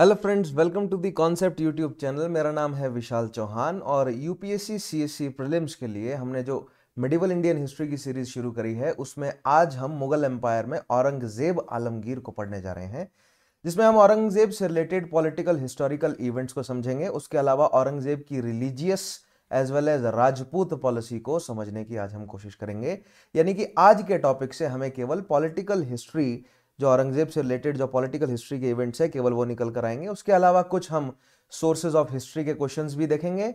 Hello friends welcome to the concept YouTube channel मेरा नाम है विशाल चौहान और यूपीएससी सीएससी प्रीलिम्स के लिए हमने जो मेडिवल इंडियन हिस्ट्री की सीरीज शुरू करी है उसमें आज हम मुगल एम्पायर में औरंगजेब आलमगीर को पढ़ने जा रहे हैं जिसमें हम औरंगजेब से रिलेटेड पॉलिटिकल हिस्टोरिकल इवेंट्स को समझेंगे उसके अलावा औरंगजेब की religious as well as Rajput policy को समझने की आज हम कोशिश करेंगे यानी कि आज के टॉपिक से हमें केवल पॉलिटिकल हिस्ट्री जो औरंगज़ेब से रिलेटेड जो पॉलिटिकल हिस्ट्री के इवेंट्स है केवल वो निकल कर आएंगे उसके अलावा कुछ हम सोर्सेज ऑफ हिस्ट्री के क्वेश्चन भी देखेंगे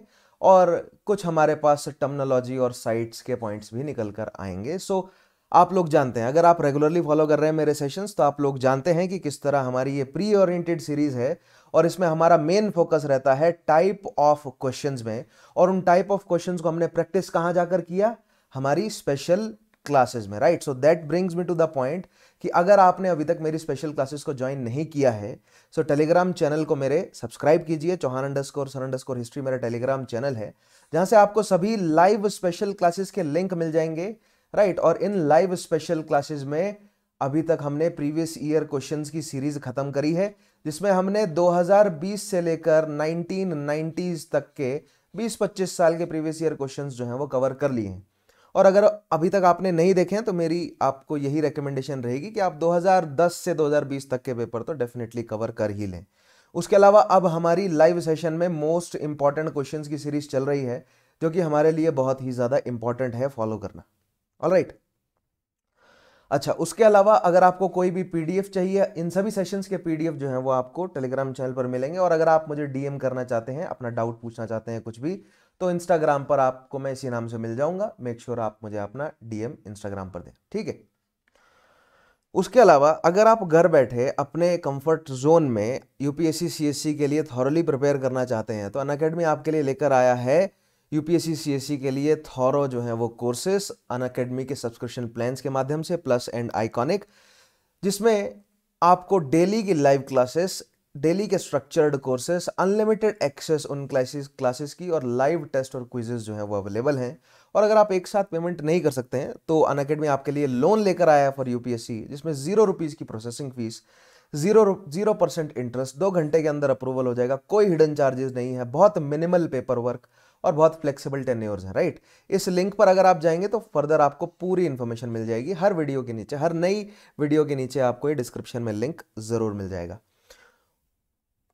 और कुछ हमारे पास टर्मनोलॉजी और साइट्स के पॉइंट्स भी निकल कर आएंगे सो so, आप लोग जानते हैं अगर आप रेगुलरली फॉलो कर रहे हैं मेरे सेशंस तो आप लोग जानते हैं कि किस तरह हमारी ये प्री ओरिएंटेड सीरीज है और इसमें हमारा मेन फोकस रहता है टाइप ऑफ क्वेश्चंस में और उन टाइप ऑफ क्वेश्चंस को हमने प्रैक्टिस कहाँ जाकर किया हमारी स्पेशल क्लासेस में right so that brings me to the point कि अगर आपने अभी तक मेरी स्पेशल क्लासेस को ज्वाइन नहीं किया है सो तो टेलीग्राम चैनल को मेरे सब्सक्राइब कीजिए Chauhan underscore sir underscore history मेरा टेलीग्राम चैनल है जहाँ से आपको सभी लाइव स्पेशल क्लासेस के लिंक मिल जाएंगे राइट और इन लाइव स्पेशल क्लासेस में अभी तक हमने प्रीवियस ईयर क्वेश्चन की सीरीज खत्म करी है जिसमें हमने 2020 से लेकर नाइनटीन तक के 20-25 साल के प्रीवियस ईयर क्वेश्चंस जो हैं वो कवर कर लिए हैं और अगर अभी तक आपने नहीं देखे हैं तो मेरी आपको यही रिकमेंडेशन रहेगी कि आप 2010 से 2020 तक के पेपर तो डेफिनेटली कवर कर ही लें उसके अलावा अब हमारी लाइव सेशन में मोस्ट इंपॉर्टेंट क्वेश्चन की सीरीज चल रही है जो कि हमारे लिए बहुत ही ज़्यादा इंपॉर्टेंट है फॉलो करना ऑल right. अच्छा उसके अलावा अगर आपको कोई भी पीडीएफ चाहिए इन सभी सेशंस के पीडीएफ जो है वो आपको टेलीग्राम चैनल पर मिलेंगे और अगर आप मुझे डीएम करना चाहते हैं अपना डाउट पूछना चाहते हैं कुछ भी तो इंस्टाग्राम पर आपको मैं इसी नाम से मिल जाऊंगा मेक श्योर sure आप मुझे अपना डीएम इंस्टाग्राम पर दें ठीक है उसके अलावा अगर आप घर बैठे अपने कंफर्ट जोन में यूपीएससी सीएससी के लिए थॉरली प्रिपेयर करना चाहते हैं तो अन अकेडमी आपके लिए लेकर आया है यूपीएससी सीएससी के लिए थॉरो जो है वो कोर्सेस अन अकेडमी के सब्सक्रिप्शन प्लान्स के माध्यम से प्लस एंड आइकॉनिक जिसमें आपको डेली की लाइव क्लासेस डेली के स्ट्रक्चर्ड कोर्सेस अनलिमिटेड एक्सेस उन क्लासेस क्लासेस की और लाइव टेस्ट और क्विजेज जो हैं वो अवेलेबल हैं और अगर आप एक साथ पेमेंट नहीं कर सकते हैं तो अन अकेडमी आपके लिए लोन लेकर आया है फॉर यू जिसमें जीरो रुपीज़ की processing fees zero zero percent interest दो घंटे के अंदर अप्रूवल हो जाएगा कोई हिडन चार्जेस नहीं है बहुत मिनिमल पेपर वर्क और बहुत फ्लेक्सिबल टेन्योर्स है राइट इस लिंक पर अगर आप जाएंगे तो फर्दर आपको पूरी इन्फॉर्मेशन मिल जाएगी हर वीडियो के नीचे हर नई वीडियो के नीचे आपको ये डिस्क्रिप्शन में लिंक ज़रूर मिल जाएगा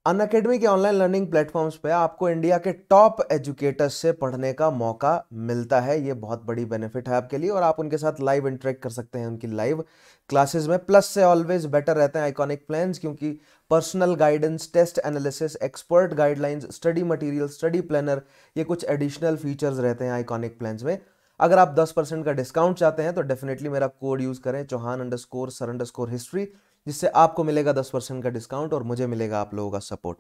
अन अकेडमी के ऑनलाइन लर्निंग प्लेटफॉर्म्स पे आपको इंडिया के टॉप एजुकेटर्स से पढ़ने का मौका मिलता है ये बहुत बड़ी बेनिफिट है आपके लिए और आप उनके साथ लाइव इंटरेक्ट कर सकते हैं उनकी लाइव क्लासेस में प्लस से ऑलवेज बेटर रहते हैं आइकॉनिक प्लान्स क्योंकि personal guidance test analysis expert guidelines study material study planner ये कुछ एडिशनल फीचर्स रहते हैं आइकॉनिक प्लान्स में अगर आप 10% का डिस्काउंट चाहते हैं तो डेफिनेटली मेरा कोड यूज़ करें Chauhan underscore sir underscore history जिससे आपको मिलेगा दस परसेंट का डिस्काउंट और मुझे मिलेगा आप लोगों का सपोर्ट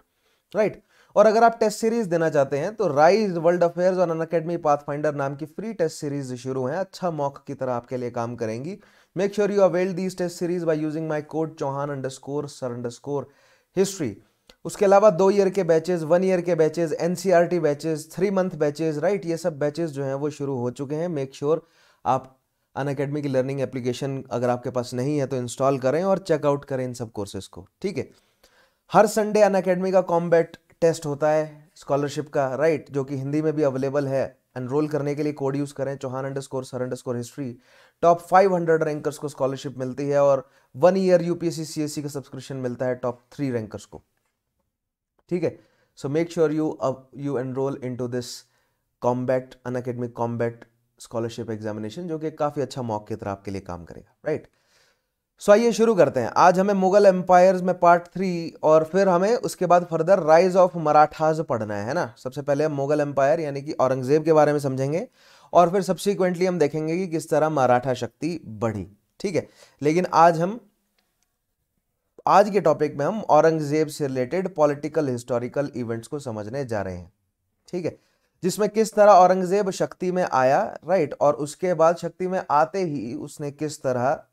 राइट और अगर आप टेस्ट सीरीज देना चाहते हैं तो राइज वर्ल्ड अफेयर्स और अनअकेडमी अकेडमी फाइंडर नाम की फ्री टेस्ट सीरीज शुरू है अच्छा मॉक की तरह आपके लिए काम करेंगी make sure you avail these test series by using my code Chauhan underscore sir underscore history उसके अलावा दो ईयर के बैचेज वन ईयर के batches NCERT batches three month batches right ये सब बैचेज जो हैं वो शुरू हो चुके हैं मेक श्योर आप अन अकेडमी की लर्निंग एप्लीकेशन अगर आपके पास नहीं है तो इंस्टॉल करें और चेकआउट करें इन सब कोर्सेज को ठीक है हर संडे अन अकेडमी का कॉम्बैट टेस्ट होता है स्कॉलरशिप का राइट जो कि हिंदी में भी अवेलेबल है एनरोल करने के लिए कोड यूज़ करें Chauhan underscore sir underscore history top five hundred rankers को स्कॉलरशिप मिलती है और वन ईयर यूपीएससी सी का सब्सक्रिप्शन मिलता है टॉप थ्री रैंकर्स को ठीक है so make sure you you enroll in to this combat un academic combat scholarship examination जो कि काफ़ी अच्छा मॉक की तरह आपके लिए काम करेगा राइट सो आइए शुरू करते हैं आज हमें मुगल एम्पायर में पार्ट थ्री और फिर हमें उसके बाद फर्दर राइज ऑफ मराठाज पढ़ना है ना सबसे पहले हम मुगल एम्पायर यानी कि औरंगजेब के बारे में समझेंगे और फिर सब्सिक्वेंटली हम देखेंगे कि किस तरह मराठा शक्ति बढ़ी ठीक है लेकिन आज हम आज के टॉपिक में हम औरंगजेब से रिलेटेड पॉलिटिकल हिस्टोरिकल इवेंट्स को समझने जा रहे हैं ठीक है जिसमें किस तरह औरंगजेब शक्ति में आया राइट और उसके बाद शक्ति में आते ही उसने किस तरह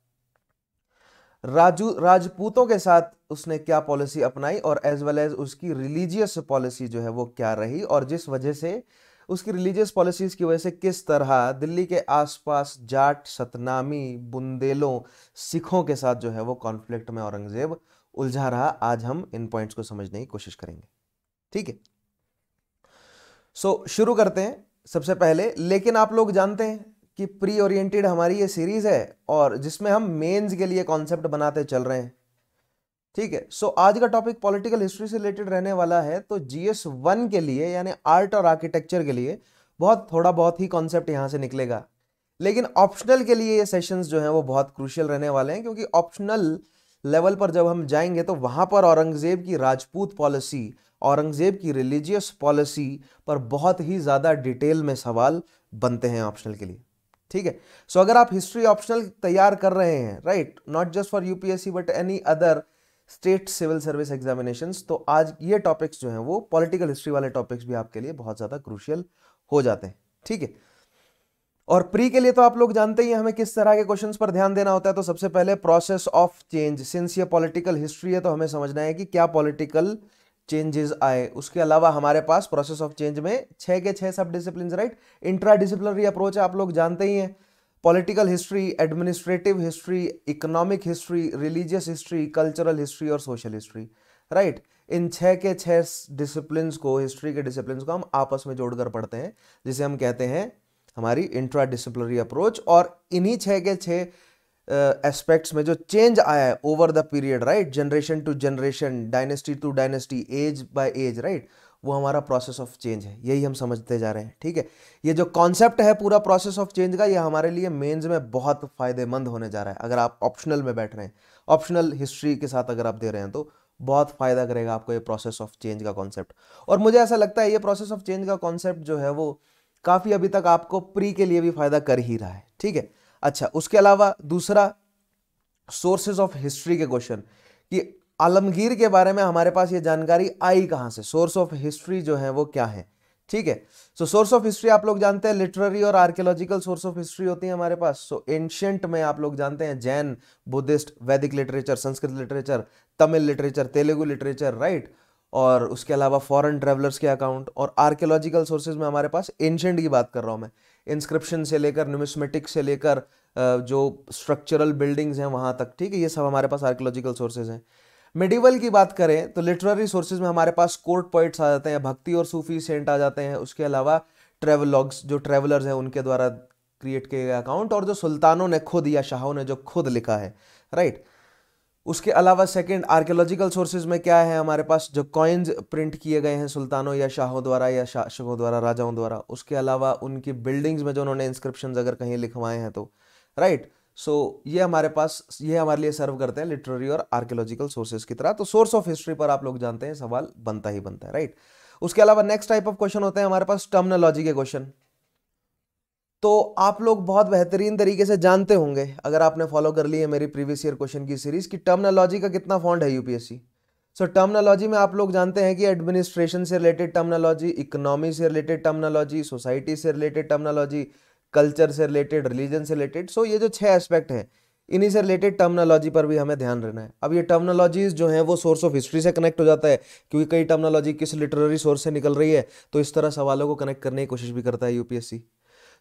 राजू राजपूतों के साथ उसने क्या पॉलिसी अपनाई और एज वेल एज उसकी रिलीजियस पॉलिसी जो है वो क्या रही और जिस वजह से उसकी रिलीजियस पॉलिसीज की वजह से किस तरह दिल्ली के आसपास जाट सतनामी बुंदेलों सिखों के साथ जो है वो कॉन्फ्लिक्ट में औरंगजेब उलझा रहा आज हम इन पॉइंट्स को समझने की कोशिश करेंगे ठीक है सो so, शुरू करते हैं सबसे पहले लेकिन आप लोग जानते हैं कि प्री ओरिएंटेड हमारी ये सीरीज़ है और जिसमें हम मेंस के लिए कॉन्सेप्ट बनाते चल रहे हैं ठीक है सो so, आज का टॉपिक पॉलिटिकल हिस्ट्री से रिलेटेड रहने वाला है तो जी एस वन के लिए यानी आर्ट और आर्किटेक्चर के लिए बहुत थोड़ा बहुत ही कॉन्सेप्ट यहाँ से निकलेगा लेकिन ऑप्शनल के लिए ये सेशंस जो हैं वो बहुत क्रूशियल रहने वाले हैं क्योंकि ऑप्शनल लेवल पर जब हम जाएंगे तो वहाँ पर औरंगज़ेब की राजपूत पॉलिसी औरंगज़ेब की रिलीजियस पॉलिसी पर बहुत ही ज़्यादा डिटेल में सवाल बनते हैं ऑप्शनल के लिए ठीक है सो so, अगर आप हिस्ट्री ऑप्शनल तैयार कर रहे हैं right not just for UPSC but any other state civil service examination तो आज ये टॉपिक्स जो हैं वो पॉलिटिकल हिस्ट्री वाले टॉपिक्स भी आपके लिए बहुत ज़्यादा क्रूशियल हो जाते हैं ठीक है और प्री के लिए तो आप लोग जानते ही हमें किस तरह के क्वेश्चंस पर ध्यान देना होता है तो सबसे पहले प्रोसेस ऑफ चेंज सिंस ये पॉलिटिकल हिस्ट्री है तो हमें समझना है कि क्या पॉलिटिकल चेंजेस आए उसके अलावा हमारे पास प्रोसेस ऑफ चेंज में छः के छः सब discipline right intra disciplinary approach आप लोग जानते ही हैं political history administrative history economic history religious history cultural history और सोशल हिस्ट्री राइट इन छः के छः डिसिप्लिन को हिस्ट्री के डिसिप्लिन को हम आपस में जोड़कर पढ़ते हैं जिसे हम कहते हैं हमारी इंट्रा डिसिप्लिनरी अप्रोच और इन्हीं छः के छः एस्पेक्ट्स में जो चेंज आया है over the period right generation to generation dynasty to dynasty age by age right वो हमारा प्रोसेस ऑफ चेंज है यही हम समझते जा रहे हैं ठीक है ये जो कॉन्सेप्ट है पूरा प्रोसेस ऑफ चेंज का ये हमारे लिए मेंस में बहुत फायदेमंद होने जा रहा है अगर आप ऑप्शनल में बैठ रहे हैं ऑप्शनल हिस्ट्री के साथ अगर आप दे रहे हैं तो बहुत फ़ायदा करेगा आपको ये प्रोसेस ऑफ चेंज का कॉन्सेप्ट और मुझे ऐसा लगता है ये प्रोसेस ऑफ चेंज का कॉन्सेप्ट जो है वो काफ़ी अभी तक आपको प्री के लिए भी फ़ायदा कर ही रहा है ठीक है अच्छा उसके अलावा दूसरा सोर्सेज ऑफ हिस्ट्री के क्वेश्चन कि आलमगीर के बारे में हमारे पास ये जानकारी आई कहाँ से सोर्स ऑफ हिस्ट्री जो है वो क्या है ठीक है सो सोर्स ऑफ हिस्ट्री आप लोग जानते हैं लिटररी और आर्कियोलॉजिकल सोर्स ऑफ हिस्ट्री होती है हमारे पास सो so, एंशियंट में आप लोग जानते हैं Jain Buddhist Vedic literature Sanskrit literature Tamil literature Telugu literature right और उसके अलावा फॉरेन ट्रेवलर्स के अकाउंट और आर्कियोलॉजिकल सोर्सेज में हमारे पास एंशियंट की बात कर रहा हूँ मैं इंस्क्रिप्शन से लेकर न्यूमिसमेटिक से लेकर जो स्ट्रक्चरल बिल्डिंग्स हैं वहाँ तक ठीक है ये सब हमारे पास आर्कोलॉजिकल सोर्सेज हैं मेडिवल की बात करें तो लिटरेरी सोर्सेज में हमारे पास कोर्ट पॉइंट्स आ जाते हैं भक्ति और सूफी सेंट आ जाते हैं उसके अलावा ट्रेवलॉग्स जो ट्रेवलर्स हैं उनके द्वारा क्रिएट किए गए अकाउंट और जो सुल्तानों ने खुद या शाहों ने जो खुद लिखा है राइट उसके अलावा सेकंड आर्कियोलॉजिकल सोर्सेज में क्या है हमारे पास जो कॉइन्स प्रिंट किए गए हैं सुल्तानों या शाहों द्वारा या शासकों द्वारा राजाओं द्वारा उसके अलावा उनकी बिल्डिंग्स में जो उन्होंने इंस्क्रिप्शन अगर कहीं लिखवाए हैं तो राइट right? सो so, ये हमारे पास ये हमारे लिए सर्व करते हैं लिटरेरी और आर्कियोलॉजिकल सोर्सेज की तरह तो सोर्स ऑफ हिस्ट्री पर आप लोग जानते हैं सवाल बनता ही बनता है राइट right? उसके अलावा नेक्स्ट टाइप ऑफ क्वेश्चन होते हैं हमारे पास टर्मनोलॉजी के क्वेश्चन तो आप लोग बहुत बेहतरीन तरीके से जानते होंगे अगर आपने फॉलो कर ली है मेरी प्रीवियस ईयर क्वेश्चन की सीरीज कि टर्मनोलॉजी का कितना फॉन्ड है यूपीएससी सो so, टर्मनोलॉजी में आप लोग जानते हैं कि एडमिनिस्ट्रेशन से रिलेटेड टर्मनोलॉजी इकोनॉमी से रिलेटेड टर्मनोलॉजी सोसाइटी से रिलेटेड टर्मनोलॉजी कल्चर से रिलेटेड रिलीजन से रिलेटेड सो so, ये जो छह एस्पेक्ट हैं इन्हीं से रिलेटेड टर्मनोलॉजी पर भी हमें ध्यान रहना है अब ये टर्मनोलॉजीज जो हैं वो सोर्स ऑफ हिस्ट्री से कनेक्ट हो जाता है क्योंकि कई टर्मनोलॉजी किस लिटरेरी सोर्स से निकल रही है तो इस तरह सवालों को कनेक्ट करने की कोशिश भी करता है UPSC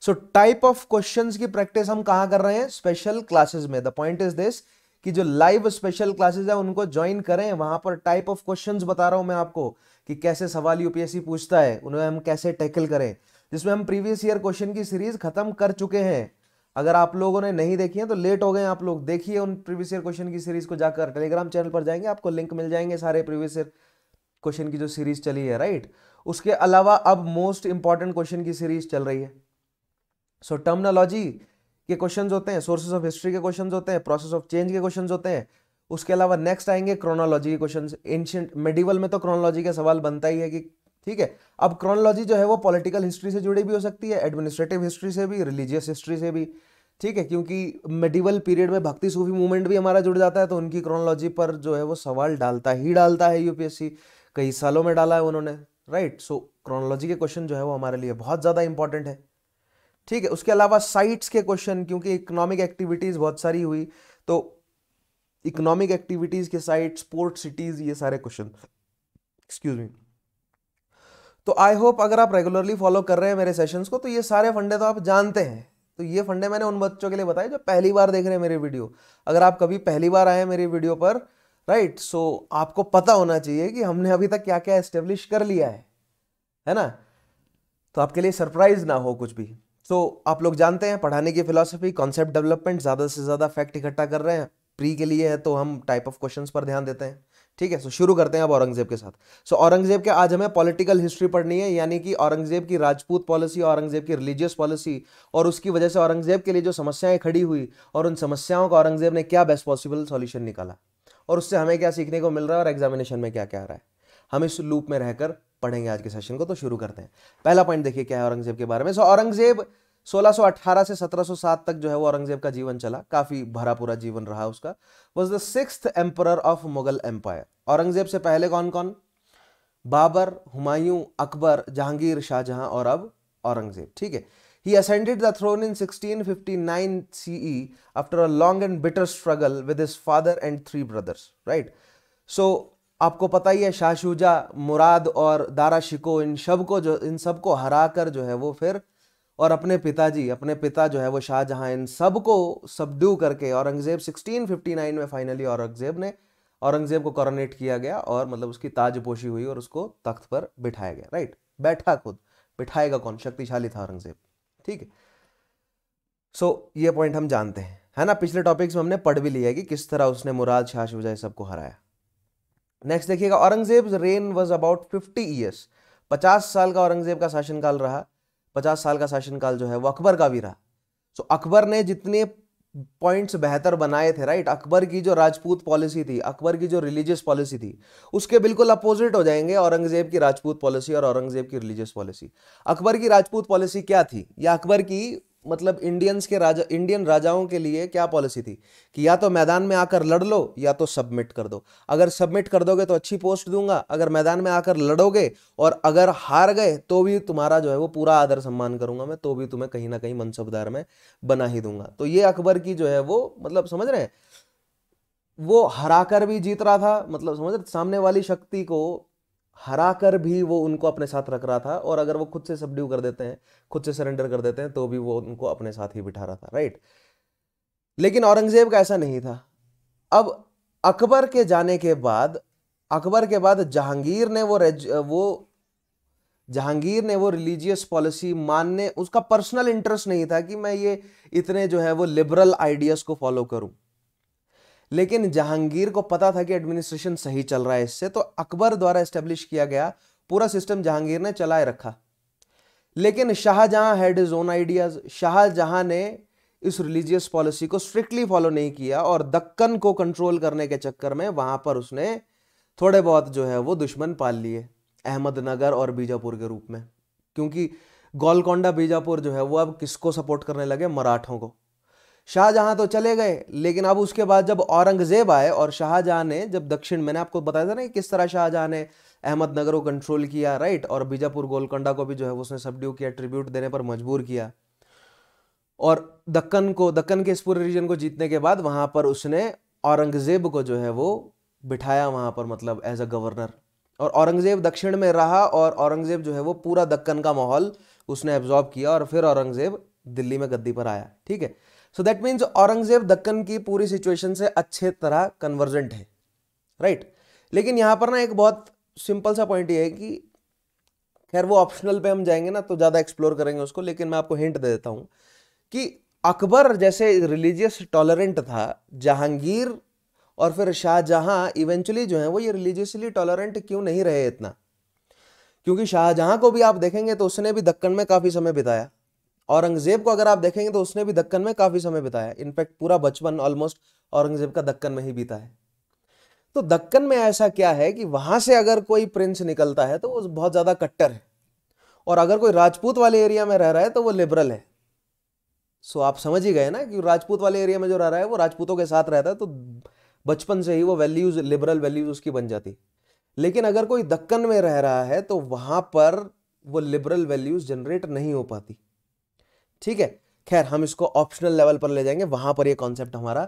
so type of questions की प्रैक्टिस हम कहा कर रहे हैं स्पेशल क्लासेस में द पॉइंट इज दिस कि जो लाइव स्पेशल क्लासेस है उनको ज्वाइन करें वहां पर टाइप ऑफ क्वेश्चंस बता रहा हूं मैं आपको कि कैसे सवाल यूपीएससी पूछता है उन्हें हम कैसे टैकल करें जिसमें हम प्रीवियस ईयर क्वेश्चन की सीरीज खत्म कर चुके हैं अगर आप लोगों ने नहीं देखी है तो लेट हो गए आप लोग देखिए उन प्रीवियस ईयर क्वेश्चन की सीरीज को जाकर टेलीग्राम चैनल पर जाएंगे आपको लिंक मिल जाएंगे सारे प्रीवियस ईयर क्वेश्चन की जो सीरीज चली है राइट उसके अलावा अब मोस्ट इंपॉर्टेंट क्वेश्चन की सीरीज चल रही है सो टर्मनोलॉजी के क्वेश्चन होते हैं सोर्सेज ऑफ हिस्ट्री के क्वेश्चन होते हैं प्रोसेस ऑफ चेंज के क्वेश्चन होते हैं उसके अलावा नेक्स्ट आएंगे क्रोनोलॉजी के क्वेश्चन एंशियंट मेडिवल में तो क्रोनोलॉजी का सवाल बनता ही है कि ठीक है अब क्रोनोलॉजी जो है वो पॉलिटिकल हिस्ट्री से जुड़ी भी हो सकती है एडमिनिस्ट्रेटिव हिस्ट्री से भी रिलीजियस हिस्ट्री से भी ठीक है क्योंकि मेडिवल पीरियड में भक्ति सूफी मूवमेंट भी हमारा जुड़ जाता है तो उनकी क्रोनोलॉजी पर जो है वो सवाल डालता ही डालता है यूपीएससी कई सालों में डाला है उन्होंने राइट सो क्रोनोलॉजी के क्वेश्चन जो है वो हमारे लिए बहुत ज़्यादा इंपॉर्टेंट है ठीक है उसके अलावा साइट्स के क्वेश्चन क्योंकि इकोनॉमिक एक्टिविटीज़ बहुत सारी हुई तो इकोनॉमिक एक्टिविटीज़ के साइट स्पोर्ट सिटीज़ ये सारे क्वेश्चन एक्सक्यूज मी तो आई होप अगर आप रेगुलरली फॉलो कर रहे हैं मेरे सेशंस को तो ये सारे फंडे तो आप जानते हैं तो ये फंडे मैंने उन बच्चों के लिए बताए जो पहली बार देख रहे हैं मेरे वीडियो अगर आप कभी पहली बार आए मेरे वीडियो पर राइट right, सो so, आपको पता होना चाहिए कि हमने अभी तक क्या क्या एस्टेब्लिश कर लिया है है ना तो आपके लिए सरप्राइज ना हो कुछ भी सो तो आप लोग जानते हैं पढ़ाने की फिलॉसफी कॉन्सेप्ट डेवलपमेंट ज़्यादा से ज़्यादा फैक्ट इकट्ठा कर रहे हैं प्री के लिए है तो हम टाइप ऑफ क्वेश्चन पर ध्यान देते हैं ठीक है सो शुरू करते हैं अब औरंगजेब के साथ सो so, औरंगजेब के आज हमें पॉलिटिकल हिस्ट्री पढ़नी है यानी कि औरंगजेब की राजपूत पॉलिसी औरंगजेब की रिलीजियस पॉलिसी और उसकी वजह से औरंगजेब के लिए जो समस्याएं खड़ी हुई और उन समस्याओं का औरंगजेब ने क्या बेस्ट पॉसिबल सॉल्यूशन निकाला और उससे हमें क्या सीखने को मिल रहा है और एग्जामिनेशन में क्या क्या आ रहा है हम इस लूप में रहकर पढ़ेंगे आज के सेशन को तो शुरू करते हैं पहला पॉइंट देखिए क्या है औरंगजेब के बारे में सो औरंगजेब 1618 से 1707 तक जो है वो औरंगजेब का जीवन चला काफी भरा पूरा जीवन रहा उसका was the six emperor of Mughal empire Aurangzeb से पहले कौन कौन बाबर हुमायूं अकबर जहांगीर शाहजहां और अब औरंगजेब ठीक है he ascended the throne in 1659 CE after a long and bitter struggle with his father and three brothers right so आपको पता ही है शाह शुजा मुराद और दारा शिको इन सब को जो इन सबको हरा कर जो है वो फिर और अपने पिताजी अपने पिता जो है वो शाहजहां इन सब को सबड्यू करके औरंगज़ेब 1659 में फाइनली औरंगज़ेब ने औरंगज़ेब को कॉरोनेट किया गया और मतलब उसकी ताजपोशी हुई और उसको तख्त पर बिठाया गया राइट बैठा खुद बिठाएगा कौन शक्तिशाली था औरंगज़ेब ठीक है सो so, ये पॉइंट हम जानते हैं है ना पिछले टॉपिक्स में हमने पढ़ भी लिया है कि किस तरह उसने मुराद शाह शुजा सबको हराया नेक्स्ट देखिएगा Aurangzeb reign was about fifty years पचास साल का औरंगजेब का शासनकाल रहा पचास साल का शासनकाल जो है वो अकबर का भी रहा सो अकबर ने जितने पॉइंट्स बेहतर बनाए थे राइट अकबर की जो राजपूत पॉलिसी थी अकबर की जो रिलीजियस पॉलिसी थी उसके बिल्कुल अपोजिट हो जाएंगे औरंगजेब की राजपूत पॉलिसी और औरंगजेब की रिलीजियस पॉलिसी अकबर की राजपूत पॉलिसी क्या थी या अकबर की मतलब इंडियंस के राजा इंडियन राजाओं के लिए क्या पॉलिसी थी कि या तो मैदान में आकर लड़ लो या तो सबमिट कर दो अगर सबमिट कर दोगे तो अच्छी पोस्ट दूंगा अगर मैदान में आकर लड़ोगे और अगर हार गए तो भी तुम्हारा जो है वो पूरा आदर सम्मान करूंगा मैं तो भी तुम्हें कहीं ना कहीं मनसबदार में बना ही दूंगा तो ये अकबर की जो है वो मतलब समझ रहे हैं वो हराकर भी जीत रहा था मतलब समझ रहे सामने वाली शक्ति को हरा कर भी वो उनको अपने साथ रख रहा था और अगर वो खुद से सबड्यू कर देते हैं खुद से सरेंडर कर देते हैं तो भी वो उनको अपने साथ ही बिठा रहा था राइट लेकिन औरंगजेब का ऐसा नहीं था अब अकबर के जाने के बाद अकबर के बाद जहांगीर ने वो रेज वो जहांगीर ने वो रिलीजियस पॉलिसी मानने उसका पर्सनल इंटरेस्ट नहीं था कि मैं ये इतने जो है वो लिबरल आइडियाज़ को फॉलो करूं लेकिन जहांगीर को पता था कि एडमिनिस्ट्रेशन सही चल रहा है इससे तो अकबर द्वारा एस्टेब्लिश किया गया पूरा सिस्टम जहांगीर ने चलाए रखा लेकिन Shahjahan had his own ideas Shahjahan ने इस रिलीजियस पॉलिसी को स्ट्रिक्टली फॉलो नहीं किया और दक्कन को कंट्रोल करने के चक्कर में वहां पर उसने थोड़े बहुत जो है वो दुश्मन पाल लिए अहमदनगर और बीजापुर के रूप में क्योंकि गोलकोंडा बीजापुर जो है वो अब किसको सपोर्ट करने लगे मराठों को शाहजहां तो चले गए लेकिन अब उसके बाद जब औरंगज़ेब आए और शाहजहां ने जब दक्षिण मैंने आपको बताया था ना कि किस तरह शाहजहाँ ने अहमदनगर को कंट्रोल किया राइट और बीजापुर गोलकंडा को भी जो है उसने सबड्यू किया ट्रिब्यूट देने पर मजबूर किया और दक्कन को दक्कन के इस पूरे रीजन को जीतने के बाद वहाँ पर उसने औरंगज़ेब को जो है वो बिठाया वहाँ पर मतलब एज अ गवर्नर और औरंगज़ेब दक्षिण में रहा और औरंगज़ेब जो है वो पूरा दक्कन का माहौल उसने एब्जॉर्ब किया और फिर औरंगज़ेब दिल्ली में गद्दी पर आया ठीक है so that means Aurangzeb Deccan की पूरी सिचुएशन से अच्छे तरह कन्वर्जेंट है राइट right? लेकिन यहाँ पर ना एक बहुत सिंपल सा पॉइंट ये है कि खैर वो ऑप्शनल पे हम जाएंगे ना तो ज़्यादा एक्सप्लोर करेंगे उसको लेकिन मैं आपको हिंट दे देता हूँ कि अकबर जैसे रिलीजियस टॉलरेंट था जहांगीर और फिर शाहजहाँ इवेंचुअली जो है वो ये रिलीजियसली टॉलरेंट क्यों नहीं रहे इतना क्योंकि शाहजहाँ को भी आप देखेंगे तो उसने भी दक्कन में काफ़ी समय बिताया औरंगजेब को अगर आप देखेंगे तो उसने भी दक्कन में काफ़ी समय बिताया इनफैक्ट पूरा बचपन ऑलमोस्ट औरंगजेब का दक्कन में ही बीता है तो दक्कन में ऐसा क्या है कि वहाँ से अगर कोई प्रिंस निकलता है तो वो बहुत ज़्यादा कट्टर है और अगर कोई राजपूत वाले एरिया में रह रहा है तो वो लिबरल है सो आप समझ ही गए ना कि राजपूत वाले एरिया में जो रह रहा है वो राजपूतों के साथ रहता है तो बचपन से ही वो वैल्यूज़ लिबरल वैल्यूज़ उसकी बन जाती लेकिन अगर कोई दक्कन में रह रहा है तो वहाँ पर वो लिबरल वैल्यूज़ जनरेट नहीं हो पाती ठीक है खैर हम इसको ऑप्शनल लेवल पर ले जाएंगे वहां पर ये कॉन्सेप्ट हमारा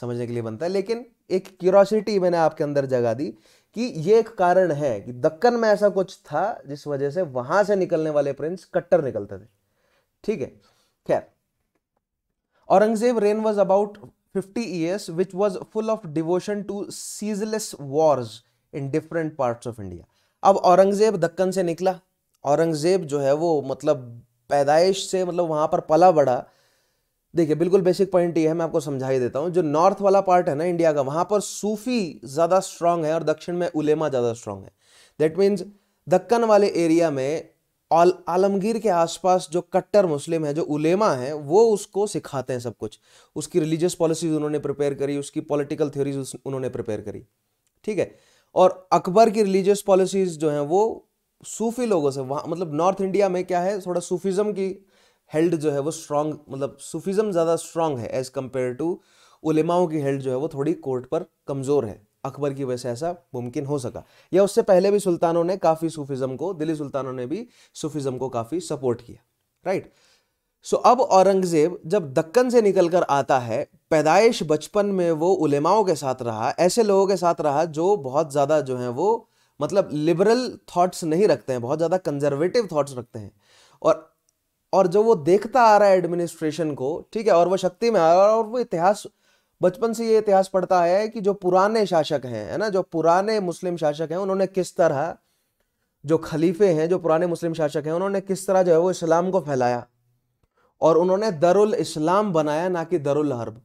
समझने के लिए बनता है लेकिन एक क्यूरोसिटी मैंने आपके अंदर जगा दी कि ये एक कारण है कि दक्कन में ऐसा कुछ था जिस वजह से वहां से निकलने वाले प्रिंस कट्टर निकलते थे ठीक है खैर Aurangzeb reign was about fifty years which was full of devotion to ceaseless wars in different parts of India अब औरंगजेब दक्कन से निकला औरंगजेब जो है वो मतलब पैदाइश से मतलब वहाँ पर पला बढ़ा देखिए बिल्कुल बेसिक पॉइंट ये है मैं आपको समझा ही देता हूँ जो नॉर्थ वाला पार्ट है ना इंडिया का वहाँ पर सूफी ज़्यादा स्ट्रांग है और दक्षिण में उलेमा ज़्यादा स्ट्रांग है दैट मीन्स दक्कन वाले एरिया में आल आलमगीर के आसपास जो कट्टर मुस्लिम है जो उलेमा है वो उसको सिखाते हैं सब कुछ उसकी रिलीजियस पॉलिसीज उन्होंने प्रिपेयर करी उसकी पॉलिटिकल थ्योरीज उन्होंने प्रिपेयर करी ठीक है और अकबर की रिलीजियस पॉलिसीज जो हैं वो सूफी लोगों से वहाँ मतलब नॉर्थ इंडिया में क्या है थोड़ा सूफिजम की हेल्ड जो है वो स्ट्रांग मतलब सूफिजम ज़्यादा स्ट्रांग है एज़ कम्पेयर टू उलेमाओं की हेल्ड जो है वो थोड़ी कोर्ट पर कमज़ोर है अकबर की वजह से ऐसा मुमकिन हो सका या उससे पहले भी सुल्तानों ने काफ़ी सूफिज़म को दिल्ली सुल्तानों ने भी सूफिज़म को काफ़ी सपोर्ट किया राइट सो so, अब औरंगज़ेब जब दक्कन से निकल कर आता है पैदाइश बचपन में वो उलेमाओं के साथ रहा ऐसे लोगों के साथ रहा जो बहुत ज़्यादा जो हैं वो मतलब लिबरल थॉट्स नहीं रखते हैं बहुत ज़्यादा कंजर्वेटिव थॉट्स रखते हैं और और जो वो देखता आ रहा है एडमिनिस्ट्रेशन को ठीक है और वो शक्ति में आ रहा है और वो इतिहास बचपन से ये इतिहास पढ़ता है कि जो पुराने शासक हैं है ना जो पुराने मुस्लिम शासक हैं उन्होंने किस तरह जो खलीफे हैं जो पुराने मुस्लिम शासक हैं उन्होंने किस तरह जो है वो इस्लाम को फैलाया और उन्होंने दरुल इस्लाम बनाया ना कि दरुल हर्ब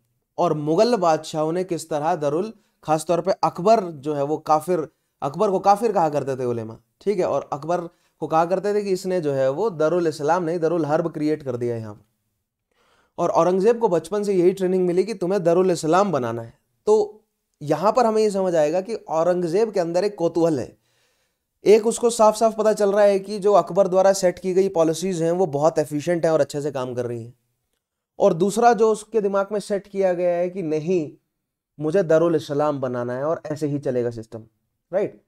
और मुगल बादशाहों ने किस तरह दरुल खासतौर पे अकबर जो है वो काफिर अकबर को काफिर कहा करते थे उलेमा ठीक है और अकबर को कहा करते थे कि इसने जो है वो दरुल इस्लाम नहीं दरुल हर्ब क्रिएट कर दिया यहाँ पर और औरंगज़ेब को बचपन से यही ट्रेनिंग मिली कि तुम्हें दरुल इस्लाम बनाना है तो यहाँ पर हमें ये समझ आएगा कि औरंगज़ेब के अंदर एक कोतूहल है एक उसको साफ साफ पता चल रहा है कि जो अकबर द्वारा सेट की गई पॉलिसीज़ हैं वो बहुत एफिशिएंट हैं और अच्छे से काम कर रही हैं और दूसरा जो उसके दिमाग में सेट किया गया है कि नहीं मुझे दरुल इस्लाम बनाना है और ऐसे ही चलेगा सिस्टम राइट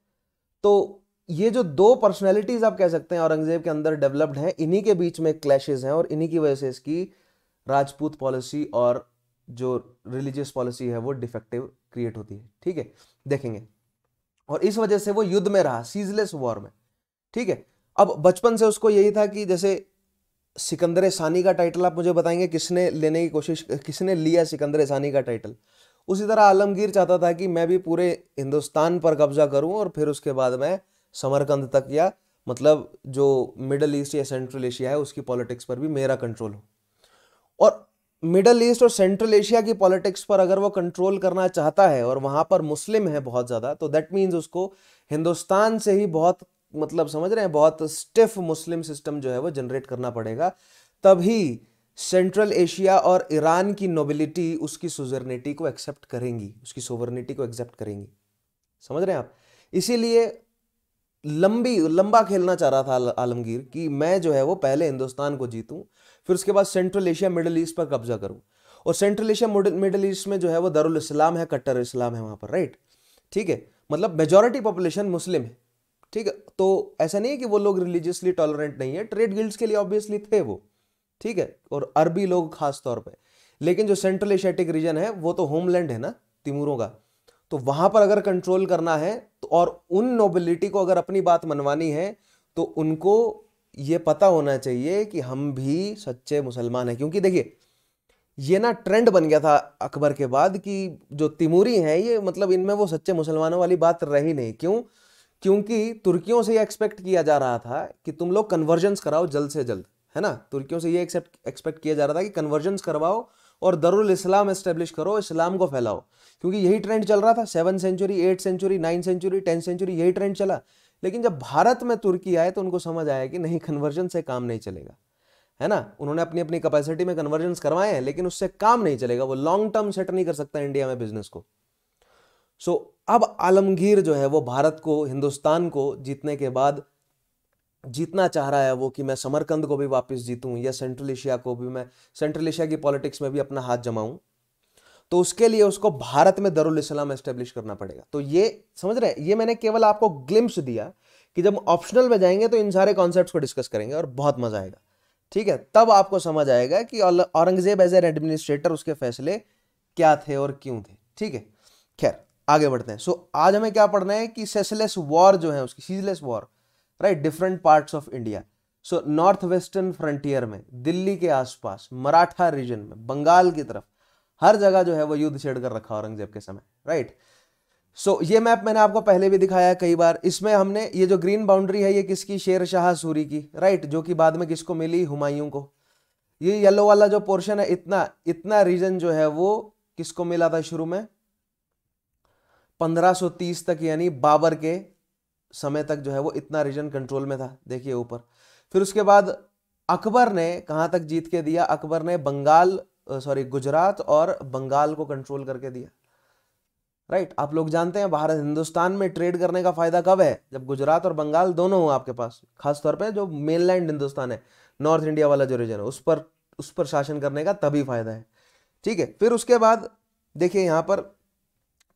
तो ये जो दो पर्सनैलिटीज आप कह सकते हैं औरंगजेब के अंदर डेवलप्ड हैं इन्हीं के बीच में क्लैशेज हैं और इन्हीं की वजह से इसकी राजपूत पॉलिसी और जो रिलीजियस पॉलिसी है वो डिफेक्टिव क्रिएट होती है ठीक है देखेंगे और इस वजह से वो युद्ध में रहा सीजलेस वॉर में ठीक है अब बचपन से उसको यही था कि जैसे सिकंदर सानी का टाइटल आप मुझे बताएंगे किसने लेने की कोशिश किसने लिया सिकंदर सानी का टाइटल उसी तरह आलमगीर चाहता था कि मैं भी पूरे हिंदुस्तान पर कब्जा करूं और फिर उसके बाद मैं समरकंद तक या मतलब जो मिडल ईस्ट या सेंट्रल एशिया है उसकी पॉलिटिक्स पर भी मेरा कंट्रोल हो और मिडल ईस्ट और सेंट्रल एशिया की पॉलिटिक्स पर अगर वो कंट्रोल करना चाहता है और वहाँ पर मुस्लिम है बहुत ज़्यादा तो दैट मीन्स उसको हिंदुस्तान से ही बहुत मतलब समझ रहे हैं बहुत स्टिफ मुस्लिम सिस्टम जो है वो जनरेट करना पड़ेगा तभी सेंट्रल एशिया और ईरान की नोबिलिटी उसकी सुजर्निटी को एक्सेप्ट करेंगी उसकी सोवर्निटी को एक्सेप्ट करेंगी समझ रहे हैं आप इसीलिए लंबी लंबा खेलना चाह रहा था आलमगीर कि मैं जो है वो पहले हिंदुस्तान को जीतूं फिर उसके बाद सेंट्रल एशिया मिडल ईस्ट पर कब्जा करूं और सेंट्रल एशिया मिडल ईस्ट में जो है वो दारुल इस्लाम है कट्टर इस्लाम है वहां पर राइट ठीक है मतलब मेजोरिटी पॉपुलेशन मुस्लिम है ठीक है तो ऐसा नहीं है कि वो लोग रिलीजियसली टॉलरेंट नहीं है ट्रेड गिल्ड्स के लिए ऑब्वियसली थे वो ठीक है और अरबी लोग खास तौर पे लेकिन जो सेंट्रल एशियाटिक रीजन है वो तो होमलैंड है ना तिमूरों का तो वहां पर अगर कंट्रोल करना है तो और उन नोबिलिटी को अगर अपनी बात मनवानी है तो उनको ये पता होना चाहिए कि हम भी सच्चे मुसलमान हैं क्योंकि देखिए ये ना ट्रेंड बन गया था अकबर के बाद कि जो तिमूरी हैं ये मतलब इनमें वो सच्चे मुसलमानों वाली बात रही नहीं क्यों क्योंकि तुर्कियों से ये एक्सपेक्ट किया जा रहा था कि तुम लोग कन्वर्जेंस कराओ जल्द से जल्द है ना तुर्कियों से ये एक्सेप्ट एक्सपेक्ट किया जा रहा था कि कन्वर्जन करवाओ और दरुल इस्लाम इस्टेब्लिश करो इस्लाम को फैलाओ क्योंकि यही ट्रेंड चल रहा था seven century eight century nine century tenth century यही ट्रेंड चला लेकिन जब भारत में तुर्की आए तो उनको समझ आया कि नहीं कन्वर्जन से काम नहीं चलेगा है ना उन्होंने अपनी अपनी कैपेसिटी में कन्वर्जन करवाए हैं लेकिन उससे काम नहीं चलेगा वो लॉन्ग टर्म सेट नहीं कर सकता इंडिया में बिजनेस को सो so, अब आलमगीर जो है वो भारत को हिंदुस्तान को जीतने के बाद जीतना चाह रहा है वो कि मैं समरकंद को भी वापस जीतूं या सेंट्रल एशिया को भी मैं सेंट्रल एशिया की पॉलिटिक्स में भी अपना हाथ जमाऊं तो उसके लिए उसको भारत में दरुल इस्लाम एस्टेब्लिश करना पड़ेगा तो ये समझ रहे हैं ये मैंने केवल आपको ग्लिम्स दिया कि जब ऑप्शनल में जाएंगे तो इन सारे कॉन्सेप्ट को डिस्कस करेंगे और बहुत मजा आएगा ठीक है तब आपको समझ आएगा कि औरंगजेब एज एन एडमिनिस्ट्रेटर उसके फैसले क्या थे और क्यों थे ठीक है खैर आगे बढ़ते हैं सो आज हमें क्या पढ़ना है कि सेसलेस वॉर जो है उसकी ceaseless war right different parts of India so north western frontier में दिल्ली के आसपास मराठा रीजन में बंगाल की तरफ हर जगह जो है वो युद्ध छेड़ कर रखा औरंगजेब के समय राइट right? सो so, ये मैप मैंने आपको पहले भी दिखाया है कई बार इसमें हमने ये जो ग्रीन बाउंड्री है ये किसकी शेर शाह सूरी की राइट right? जो कि बाद में किसको मिली हुमायूं को ये येलो वाला जो पोर्शन है इतना इतना रीजन जो है वो किसको मिला था शुरू में 1530 तक यानी बाबर के समय तक जो है वो इतना रीजन कंट्रोल में था देखिए ऊपर फिर उसके बाद अकबर ने कहाँ तक जीत के दिया अकबर ने बंगाल सॉरी गुजरात और बंगाल को कंट्रोल करके दिया राइट आप लोग जानते हैं भारत हिंदुस्तान में ट्रेड करने का फायदा कब है जब गुजरात और बंगाल दोनों हों आपके पास खासतौर पर जो मेन लैंड हिंदुस्तान है नॉर्थ इंडिया वाला जो रीजन है उस पर उस पर शासन करने का तभी फायदा है ठीक है फिर उसके बाद देखिए यहाँ पर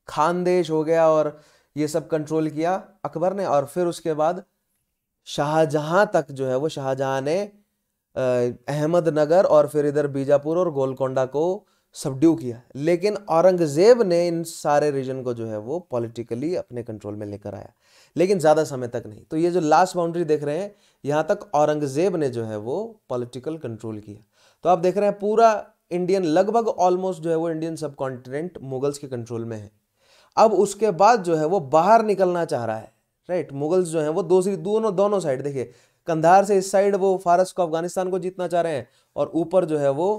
खानदेश हो गया और ये सब कंट्रोल किया अकबर ने और फिर उसके बाद शाहजहां तक जो है वो शाहजहां ने अहमदनगर और फिर इधर बीजापुर और गोलकोंडा को सबड्यू किया लेकिन औरंगज़ेब ने इन सारे रीजन को जो है वो पॉलिटिकली अपने कंट्रोल में लेकर आया लेकिन ज़्यादा समय तक नहीं तो ये जो लास्ट बाउंड्री देख रहे हैं यहाँ तक औरंगज़ेब ने जो है वो पॉलिटिकल कंट्रोल किया तो आप देख रहे हैं पूरा इंडियन लगभग ऑलमोस्ट जो है वो इंडियन सब कॉन्टिनेंट मुगल्स के कंट्रोल में है अब उसके बाद जो है वो बाहर निकलना चाह रहा है राइट मुगल्स जो है वो दूसरी दोनों दोनों साइड देखिए कंधार से इस साइड वो फारस को अफगानिस्तान को जीतना चाह रहे हैं और ऊपर जो है वो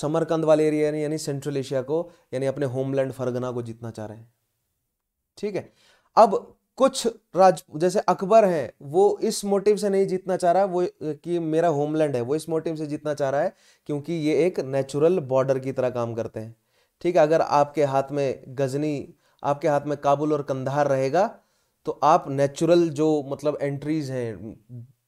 समरकंद वाले एरिया यानी सेंट्रल एशिया को यानी अपने होमलैंड फरगना को जीतना चाह रहे हैं ठीक है अब कुछ राज जैसे अकबर हैं वो इस मोटिव से नहीं जीतना चाह रहा वो कि मेरा होमलैंड है वो इस मोटिव से जीतना चाह रहा है क्योंकि ये एक नेचुरल बॉर्डर की तरह काम करते हैं ठीक है अगर आपके हाथ में गजनी आपके हाथ में काबुल और कंधार रहेगा तो आप नेचुरल जो मतलब एंट्रीज हैं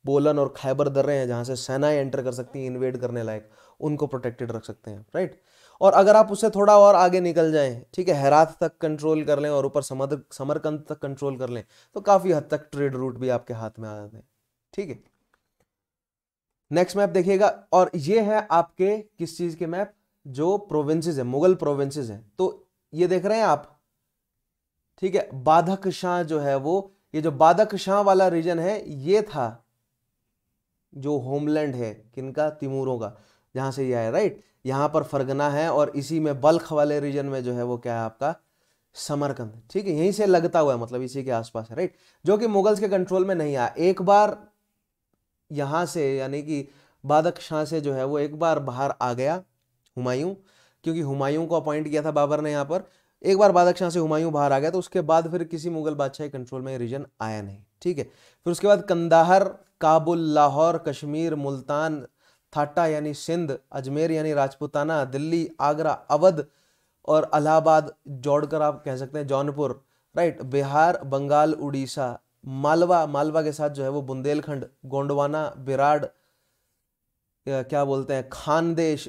बोलन और खैबर दर्रे हैं जहाँ से सेनाएं एंटर कर सकती हैं इन्वेड करने लायक उनको प्रोटेक्टेड रख सकते हैं राइट और अगर आप उससे थोड़ा और आगे निकल जाएं ठीक है हैरात तक कंट्रोल कर लें और ऊपर समर समरकंद तक कंट्रोल कर लें तो काफ़ी हद तक ट्रेड रूट भी आपके हाथ में आ जाते हैं ठीक है नेक्स्ट मैप देखिएगा और ये है आपके किस चीज़ के मैप जो प्रोविंसेस है मुगल प्रोविंसेस हैं तो ये देख रहे हैं आप ठीक है बाधक शाह जो है वो ये जो बाधक शाह वाला रीजन है ये था जो होमलैंड है किनका तिमूरों का जहां से ये आया राइट यहां पर फरगना है और इसी में बल्ख वाले रीजन में जो है वो क्या है आपका समरकंद ठीक है यहीं से लगता हुआ है मतलब इसी के आसपास है राइट जो कि मुगल्स के कंट्रोल में नहीं आया एक बार यहां से यानी कि बादक शाह से जो है वो एक बार बाहर आ गया हुमायूं क्योंकि हुमायूं को अपॉइंट किया था बाबर ने यहां पर एक बार बादक शाह से हुमायूं बाहर आ गया तो उसके बाद फिर किसी मुगल बादशाह के कंट्रोल में रीजन आया नहीं ठीक है फिर उसके बाद कंदाहर काबुल लाहौर कश्मीर मुल्तान थाटा यानी सिंध अजमेर यानी राजपुताना दिल्ली आगरा अवध और अलाहाबाद जोड़कर आप कह सकते हैं जौनपुर राइट बिहार बंगाल उड़ीसा मालवा मालवा के साथ जो है वो बुंदेलखंड गोंडवाना बिराड क्या बोलते हैं खानदेश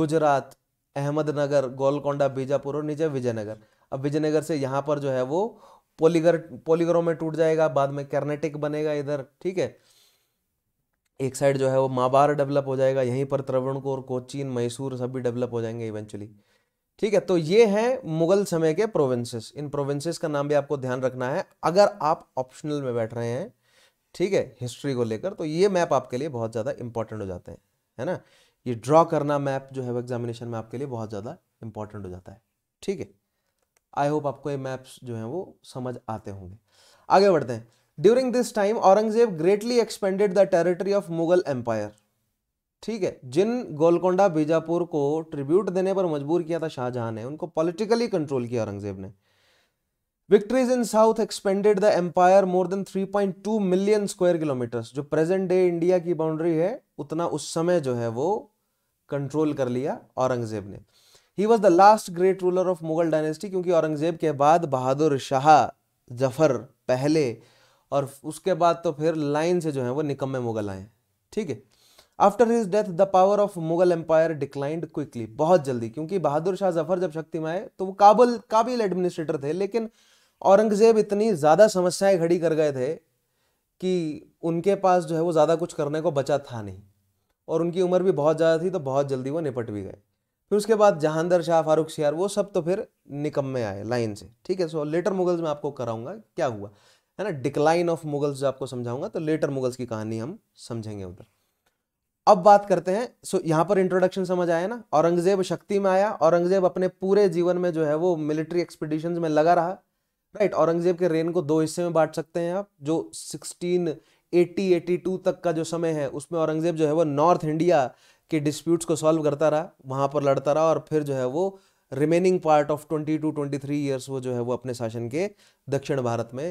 गुजरात अहमदनगर गोलकोंडा बीजापुर और नीचे विजयनगर अब विजयनगर से यहाँ पर जो है वो पोलीगर पोलीगरों में टूट जाएगा बाद में कर्नेटिक बनेगा इधर ठीक है एक साइड जो है वो माबार डेवलप हो जाएगा यहीं पर त्रवणकोर कोचीन मैसूर सब भी डेवलप हो जाएंगे इवेंचुअली ठीक है तो ये है मुगल समय के प्रोविंसेस इन प्रोविंसेस का नाम भी आपको ध्यान रखना है अगर आप ऑप्शनल में बैठ रहे हैं ठीक है हिस्ट्री को लेकर तो ये मैप आपके लिए बहुत ज़्यादा इंपॉर्टेंट हो जाते हैं है ना ये ड्रॉ करना मैप जो है वो एग्जामिनेशन में आपके लिए बहुत ज़्यादा इंपॉर्टेंट हो जाता है ठीक है आई होप आपको ये मैप्स जो हैं वो समझ आते होंगे आगे बढ़ते हैं during this time Aurangzeb greatly expanded the territory of Mughal empire ठीक है जिन गोलकोंडा बीजापुर को ट्रिब्यूट देने पर मजबूर किया था शाहजहां ने उनको पॉलिटिकली कंट्रोल किया औरंगजेब ने victories in south expanded the empire more than 3.2 million square kilometers जो प्रेजेंट डे इंडिया की बाउंड्री है उतना उस समय जो है वो कंट्रोल कर लिया औरंगजेब ने he was the last great ruler of Mughal dynasty क्योंकि औरंगजेब के बाद बहादुर शाह जफर पहले और उसके बाद तो फिर लाइन से जो है वो निकम्मे मुगल आए ठीक है after his death the power of Mughal empire declined quickly बहुत जल्दी क्योंकि बहादुर शाह जफर जब शक्ति में आए तो वो काबुल काबिल एडमिनिस्ट्रेटर थे लेकिन औरंगज़ेब इतनी ज़्यादा समस्याएं खड़ी कर गए थे कि उनके पास जो है वो ज़्यादा कुछ करने को बचा था नहीं और उनकी उम्र भी बहुत ज़्यादा थी तो बहुत जल्दी वो निपट भी गए फिर उसके बाद जहांदर शाह फारूक शियार वो सब तो फिर निकम में आए लाइन से ठीक है सो लेटर मुगल्स में आपको कराऊंगा क्या हुआ है ना डिक्लाइन ऑफ मुगल्स जो आपको समझाऊंगा तो लेटर मुगल्स की कहानी हम समझेंगे उधर अब बात करते हैं सो यहाँ पर इंट्रोडक्शन समझ आया ना औरंगजेब शक्ति में आया औरंगजेब अपने पूरे जीवन में जो है वो मिलिट्री एक्सपीडिशन में लगा रहा राइट औरंगजेब के रेन को दो हिस्से में बांट सकते हैं आप जो सिक्सटीन एटी एटी टू तक का जो समय है उसमें औरंगजेब जो है वो नॉर्थ इंडिया के डिस्प्यूट्स को सॉल्व करता रहा वहाँ पर लड़ता रहा और फिर जो है वो remaining part of twenty two twenty three years वो जो है वो अपने शासन के दक्षिण भारत में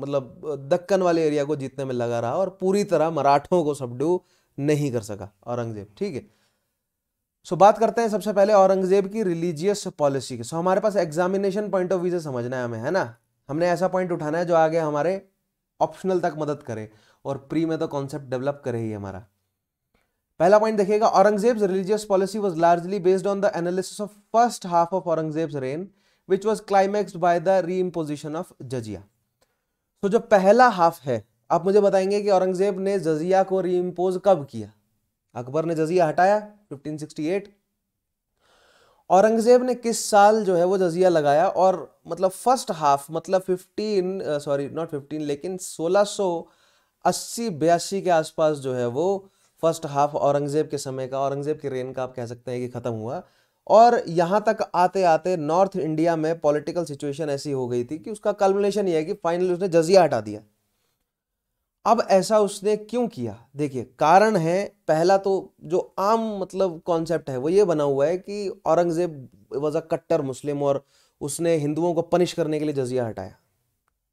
मतलब दक्कन वाले एरिया को जीतने में लगा रहा और पूरी तरह मराठों को सबड्यू नहीं कर सका औरंगजेब ठीक है सो so, बात करते हैं सबसे पहले औरंगजेब की रिलीजियस पॉलिसी की सो so, हमारे पास एग्जामिनेशन पॉइंट ऑफ व्यू से समझना है हमें है ना हमने ऐसा पॉइंट उठाना है जो आगे हमारे ऑप्शनल तक मदद करे और प्री में तो कॉन्सेप्ट डेवलप करे ही हमारा पहला पॉइंट देखिएगा Aurangzeb religious policy was largely based on the analysis of first half of Aurangzeb reign which was climax by the reimposition of jizya so जो पहला हाफ है आप मुझे बताएंगे कि औरंगजेब ने जजिया को री इम्पोज कब किया अकबर ने जजिया हटाया 1568 औरंगजेब ने किस साल जो है वो जजिया लगाया और मतलब फर्स्ट हाफ मतलब 15 सॉरी नॉट 15 लेकिन 1680 बयासी के आसपास जो है वो फर्स्ट हाफ औरंगजेब के समय का औरंगजेब के रेन का आप कह सकते हैं कि ख़त्म हुआ और यहाँ तक आते आते नॉर्थ इंडिया में पॉलिटिकल सिचुएशन ऐसी हो गई थी कि उसका कल्बुलेशन ये है कि फाइनली उसने जजिया हटा दिया अब ऐसा उसने क्यों किया देखिए कारण है पहला तो जो आम मतलब कॉन्सेप्ट है वो ये बना हुआ है कि औरंगजेब वॉज अ कट्टर मुस्लिम और उसने हिंदुओं को पनिश करने के लिए जजिया हटाया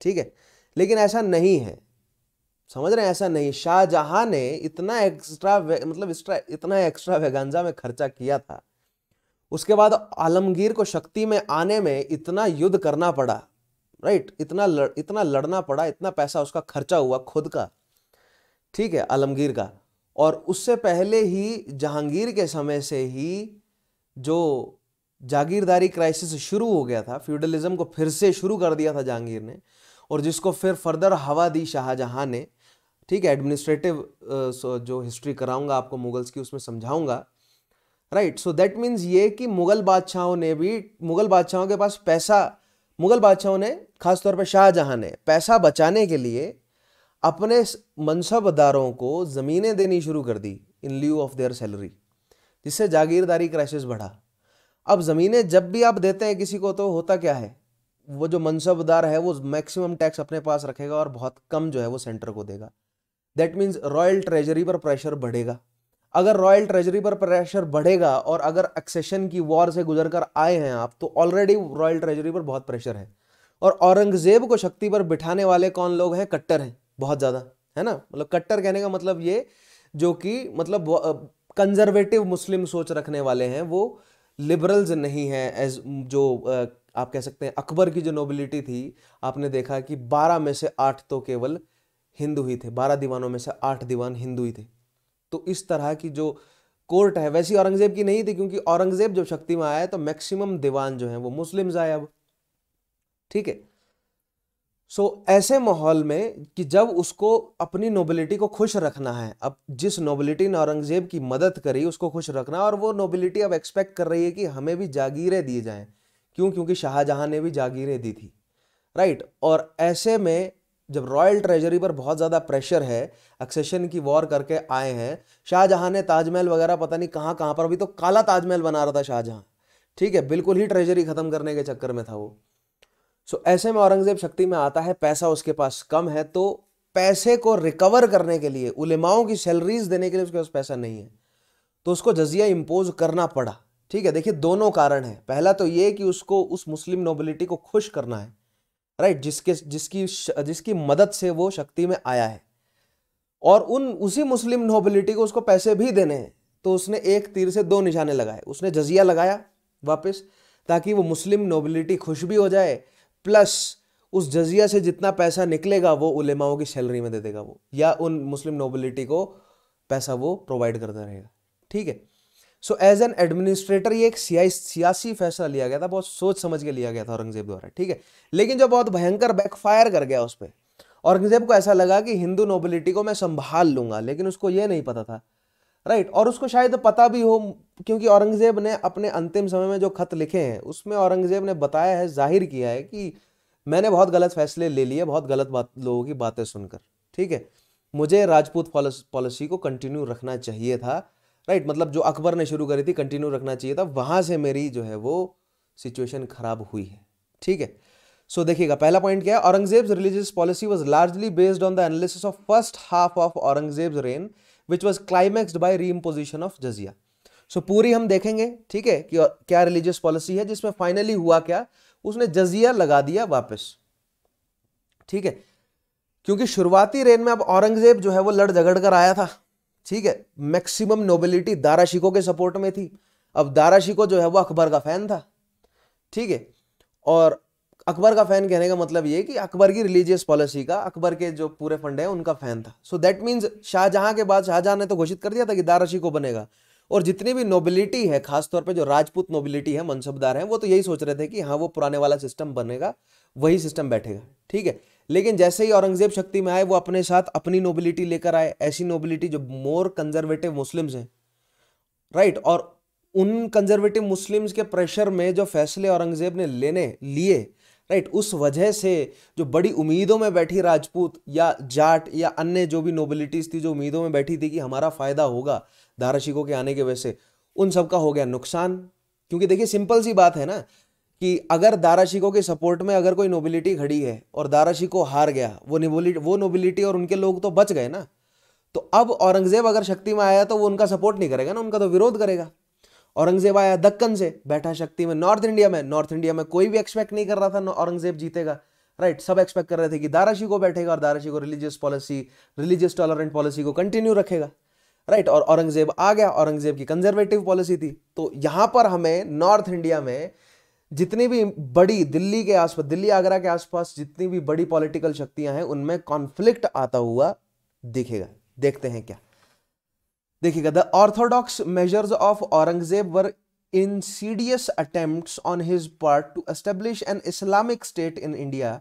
ठीक है लेकिन ऐसा नहीं है समझ रहे हैं ऐसा नहीं शाहजहां ने इतना एक्स्ट्रा मतलब एक्स्ट्रा इतना एक्स्ट्रा वेगांजा में खर्चा किया था उसके बाद आलमगीर को शक्ति में आने में इतना युद्ध करना पड़ा राइट इतना लड़, इतना लड़ना पड़ा इतना पैसा उसका खर्चा हुआ खुद का ठीक है आलमगीर का और उससे पहले ही जहांगीर के समय से ही जो जागीरदारी क्राइसिस शुरू हो गया था फ्यूडलिज्म को फिर से शुरू कर दिया था जहांगीर ने और जिसको फिर फर्दर हवा दी शाहजहां ने ठीक है एडमिनिस्ट्रेटिव जो हिस्ट्री कराऊंगा आपको मुगल्स की उसमें समझाऊंगा राइट सो दैट मीन्स ये कि मुगल बादशाहों ने भी मुगल बादशाहों के पास पैसा मुगल बादशाहों ने खासतौर पर शाहजहां ने पैसा बचाने के लिए अपने मनसबदारों को ज़मीनें देनी शुरू कर दी in lieu of their salary जिससे जागीरदारी क्राइसिस बढ़ा अब ज़मीनें जब भी आप देते हैं किसी को तो होता क्या है वो जो मनसबदार है वो मैक्सिमम टैक्स अपने पास रखेगा और बहुत कम जो है वो सेंटर को देगा दैट मीन्स रॉयल ट्रेजरी पर प्रेशर बढ़ेगा अगर रॉयल ट्रेजरी पर प्रेशर बढ़ेगा और अगर एक्सेशन की वॉर से गुजर कर आए हैं आप तो ऑलरेडी रॉयल ट्रेजरी पर बहुत प्रेशर है और औरंगजेब को शक्ति पर बिठाने वाले कौन लोग हैं कट्टर हैं बहुत ज़्यादा है ना मतलब कट्टर कहने का मतलब ये जो कि मतलब कंजर्वेटिव मुस्लिम सोच रखने वाले हैं वो लिबरल्स नहीं हैं एज जो आप कह सकते हैं अकबर की जो नोबिलिटी थी आपने देखा कि बारह में से आठ तो केवल हिंदू ही थे बारह दीवानों में से आठ दीवान हिंदू ही थे तो इस तरह की जो कोर्ट है वैसी औरंगज़ेब की नहीं थी क्योंकि औरंगज़ेब जब शक्ति में आया तो मैक्सिमम दीवान जो है वो मुस्लिम आए अब ठीक है सो ऐसे माहौल में कि जब उसको अपनी नोबिलिटी को खुश रखना है अब जिस नोबिलिटी ने औरंगज़ेब की मदद करी उसको खुश रखना और वो नोबिलिटी अब एक्सपेक्ट कर रही है कि हमें भी जागीरें दिए जाएं क्यों क्योंकि शाहजहां ने भी जागीरें दी थी राइट और ऐसे में जब रॉयल ट्रेजरी पर बहुत ज़्यादा प्रेशर है एक्सेशन की वॉर करके आए हैं शाहजहाँ ने ताजमहल वगैरह पता नहीं कहाँ कहाँ पर अभी तो काला ताजमहल बना रहा था शाहजहाँ ठीक है बिल्कुल ही ट्रेजरी ख़त्म करने के चक्कर में था वो सो so, ऐसे में औरंगज़ेब शक्ति में आता है पैसा उसके पास कम है तो पैसे को रिकवर करने के लिए उलेमाओं की सैलरीज देने के लिए उसके पास पैसा नहीं है तो उसको जजिया इम्पोज करना पड़ा ठीक है देखिए दोनों कारण है पहला तो ये कि उसको उस मुस्लिम नोबिलिटी को खुश करना है राइट जिसके जिसकी जिसकी मदद से वो शक्ति में आया है और उन उसी मुस्लिम नोबिलिटी को उसको पैसे भी देने हैं तो उसने एक तीर से दो निशाने लगाए उसने जजिया लगाया वापस ताकि वो मुस्लिम नोबिलिटी खुश भी हो जाए प्लस उस जजिया से जितना पैसा निकलेगा वो उलेमाओं की सैलरी में दे देगा वो या उन मुस्लिम नोबिलिटी को पैसा वो प्रोवाइड करता रहेगा ठीक है सो एज एन एडमिनिस्ट्रेटर ये एक सियासी फैसला लिया गया था बहुत सोच समझ के लिया गया था औरंगजेब द्वारा ठीक है लेकिन जो बहुत भयंकर बैकफायर कर गया उस पर औरंगजेब को ऐसा लगा कि हिंदू नोबिलिटी को मैं संभाल लूंगा लेकिन उसको ये नहीं पता था राइट और उसको शायद पता भी हो क्योंकि औरंगजेब ने अपने अंतिम समय में जो खत लिखे हैं उसमें औरंगजेब ने बताया है जाहिर किया है कि मैंने बहुत गलत फैसले ले लिए बहुत गलत बात लोगों की बातें सुनकर ठीक है मुझे राजपूत पॉलिसी को कंटिन्यू रखना चाहिए था राइट मतलब जो अकबर ने शुरू करी थी कंटिन्यू रखना चाहिए था वहाँ से मेरी जो है वो सिचुएशन खराब हुई है ठीक है सो so, देखिएगा पहला पॉइंट क्या है Aurangzeb's religious policy was largely based on the analysis of first half of Aurangzeb's reign which was climaxed by reimposition of jizya so पूरी हम देखेंगे ठीक है कि क्या रिलीजियस पॉलिसी है जिसमें फाइनली हुआ क्या उसने जजिया लगा दिया वापस ठीक है क्योंकि शुरुआती रेन में अब औरंगजेब जो है वो लड़ झगड़ कर आया था ठीक है मैक्सिमम नोबिलिटी दारा शिको के सपोर्ट में थी अब दारा शिको जो है वो अकबर का फ़ैन था ठीक है और अकबर का फ़ैन कहने का मतलब ये कि अकबर की रिलीजियस पॉलिसी का अकबर के जो पूरे फंड है उनका फ़ैन था सो दैट मीन्स शाहजहां के बाद शाहजहां ने तो घोषित कर दिया था कि दारा शिको बनेगा और जितनी भी नोबिलिटी है खासतौर पर जो राजपूत नोबिलिटी है मनसबदार है वो तो यही सोच रहे थे कि हाँ वो पुराने वाला सिस्टम बनेगा वही सिस्टम बैठेगा ठीक है लेकिन जैसे ही औरंगजेब शक्ति में आए वो अपने साथ अपनी नोबिलिटी लेकर आए ऐसी नोबिलिटी जो मोर कंजर्वेटिव मुस्लिम्स हैं राइट और उन कंजर्वेटिव मुस्लिम्स के प्रेशर में जो फैसले औरंगजेब ने लेने लिए राइट उस वजह से जो बड़ी उम्मीदों में बैठी राजपूत या जाट या अन्य जो भी नोबिलिटीज थी जो उम्मीदों में बैठी थी कि हमारा फ़ायदा होगा दाराशिकों के आने के वजह से उन सब का हो गया नुकसान क्योंकि देखिए सिंपल सी बात है ना कि अगर दारा शिको के सपोर्ट में अगर कोई नोबिलिटी खड़ी है और दारा शिको हार गया वो नोबिलिटी वो नोबिलिटी और उनके लोग तो बच गए ना तो अब औरंगजेब अगर शक्ति में आया तो वो उनका सपोर्ट नहीं करेगा ना उनका तो विरोध करेगा औरंगजेब आया दक्कन से बैठा शक्ति में नॉर्थ इंडिया में नॉर्थ इंडिया में कोई भी एक्सपेक्ट नहीं कर रहा था औरंगजेब जीतेगा राइट सब एक्सपेक्ट कर रहे थे कि दाराशी को बैठेगा और दाराशी को religious policy religious tolerant policy को कंटिन्यू रखेगा राइट और औरंगजेब आ गया औरंगजेब की कंजर्वेटिव पॉलिसी थी तो यहां पर हमें नॉर्थ इंडिया में जितनी भी बड़ी दिल्ली के आसपास दिल्ली आगरा के आसपास जितनी भी बड़ी पॉलिटिकल शक्तियां हैं उनमें कॉन्फ्लिक्ट आता हुआ दिखेगा देखते हैं क्या देखिएगा the orthodox measures of Aurangzeb were insidious attempt on his part to establish an Islamic state in India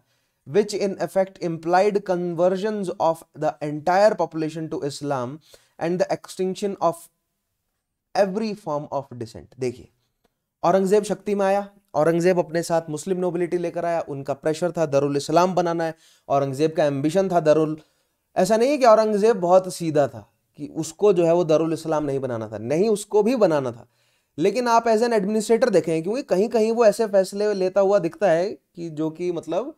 which in effect implied conversion of the entire population to Islam and the extension of every form of dissent देखिए औरंगजेब शक्ति में आया औरंगज़ेब अपने साथ मुस्लिम nobility लेकर आया उनका pressure था दरुल इस्लाम बनाना है औरंगज़ेब का एम्बिशन था दरुल ऐसा नहीं है कि औरंगज़ेब बहुत सीधा था कि उसको जो है वो दरुल इस्लाम नहीं बनाना था नहीं उसको भी बनाना था लेकिन आप एज एन एडमिनिस्ट्रेटर देखें क्योंकि कहीं कहीं वो ऐसे फैसले लेता हुआ दिखता है कि जो कि मतलब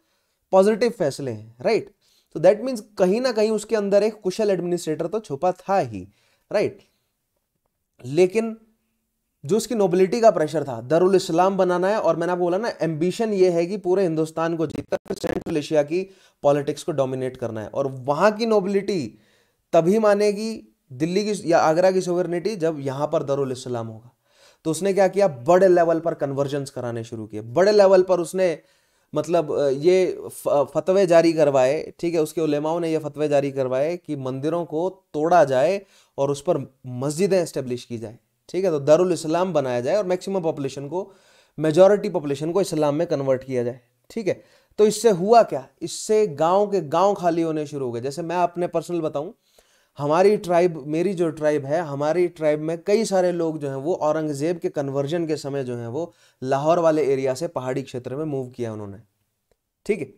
पॉजिटिव फैसले हैं राइट तो दैट मीन्स कहीं ना कहीं उसके अंदर एक कुशल एडमिनिस्ट्रेटर तो छुपा था ही राइट लेकिन जो उसकी नोबिलिटी का प्रेशर था दरुल इस्लाम बनाना है और मैंने आपको बोला ना एम्बिशन ये है कि पूरे हिंदुस्तान को जीतना फिर सेंट्रल एशिया की पॉलिटिक्स को डोमिनेट करना है और वहाँ की नोबिलिटी तभी मानेगी दिल्ली की या आगरा की सोवर्निटी जब यहाँ पर दरुल इस्लाम होगा तो उसने क्या किया बड़े लेवल पर कन्वर्जेंस कराने शुरू किए बड़े लेवल पर उसने मतलब ये फतवे जारी करवाए ठीक है उसके उलेमाओं ने ये फतवे जारी करवाए कि मंदिरों को तोड़ा जाए और उस पर मस्जिदें इस्टेब्लिश की जाए ठीक है तो दारुल इस्लाम बनाया जाए और मैक्सिमम पॉपुलेशन को मेजॉरिटी पॉपुलेशन को इस्लाम में कन्वर्ट किया जाए ठीक है तो इससे हुआ क्या इससे गांव के गांव खाली होने शुरू हो गए जैसे मैं अपने पर्सनल बताऊं हमारी ट्राइब मेरी जो ट्राइब है हमारी ट्राइब में कई सारे लोग जो हैं वो औरंगज़ेब के कन्वर्जन के समय जो हैं वो लाहौर वाले एरिया से पहाड़ी क्षेत्र में मूव किया उन्होंने ठीक है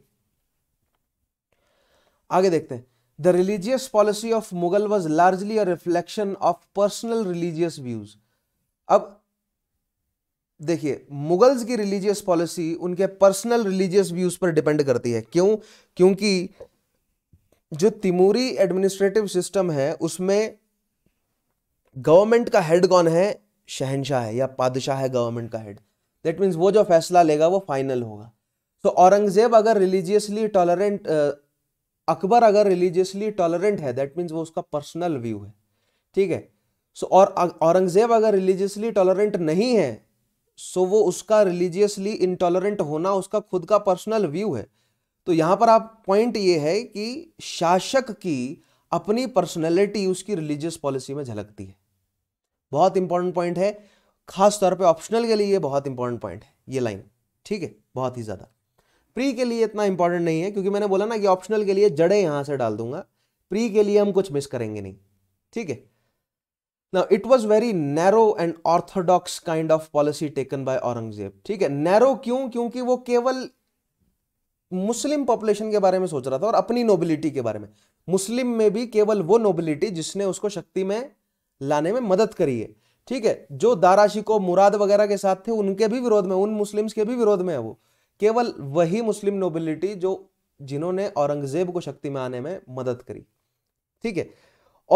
आगे देखते हैं The religious policy of Mughal was largely a reflection of personal religious views. अब देखिए मुगल्स की रिलीजियस पॉलिसी उनके पर्सनल रिलीजियस व्यूज पर डिपेंड करती है क्यों क्योंकि जो तिमूरी एडमिनिस्ट्रेटिव सिस्टम है उसमें गवर्नमेंट का हेड कौन है शहनशाह है या पादशाह है गवर्नमेंट का हेड दैट मीन्स वो जो फैसला लेगा वो फाइनल होगा तो औरंगजेब अगर रिलीजियसली टॉलरेंट अकबर अगर रिलीजियसली टॉलरेंट है दैट मीन्स वो उसका पर्सनल व्यू है ठीक है सो और औरंगजेब अगर रिलीजियसली टॉलरेंट नहीं है सो वो उसका रिलीजियसली इनटॉलरेंट होना उसका खुद का पर्सनल व्यू है तो यहाँ पर आप पॉइंट ये है कि शासक की अपनी पर्सनैलिटी उसकी रिलीजियस पॉलिसी में झलकती है बहुत इंपॉर्टेंट पॉइंट है खास तौर पे ऑप्शनल के लिए ये बहुत इंपॉर्टेंट पॉइंट है ये लाइन ठीक है बहुत ही ज़्यादा प्री के लिए इतना इंपॉर्टेंट नहीं है क्योंकि मैंने बोला ना कि ऑप्शनल के लिए जड़े यहां से डाल दूंगा प्री के लिए हम कुछ मिस करेंगे नहीं ठीक है ना it was very narrow and orthodox kind of policy taken by Aurangzeb ठीक है नैरो क्यों क्योंकि वो केवल मुस्लिम पॉपुलेशन के बारे में सोच रहा था और अपनी नोबिलिटी के बारे में मुस्लिम में भी केवल वो नोबिलिटी जिसने उसको शक्ति में लाने में मदद करी है ठीक है जो दाराशी को मुराद वगैरह के साथ थे उनके भी विरोध में उन मुस्लिम्स के भी विरोध में है वो केवल वही मुस्लिम नोबिलिटी जो जिन्होंने औरंगजेब को शक्ति में आने में मदद करी ठीक है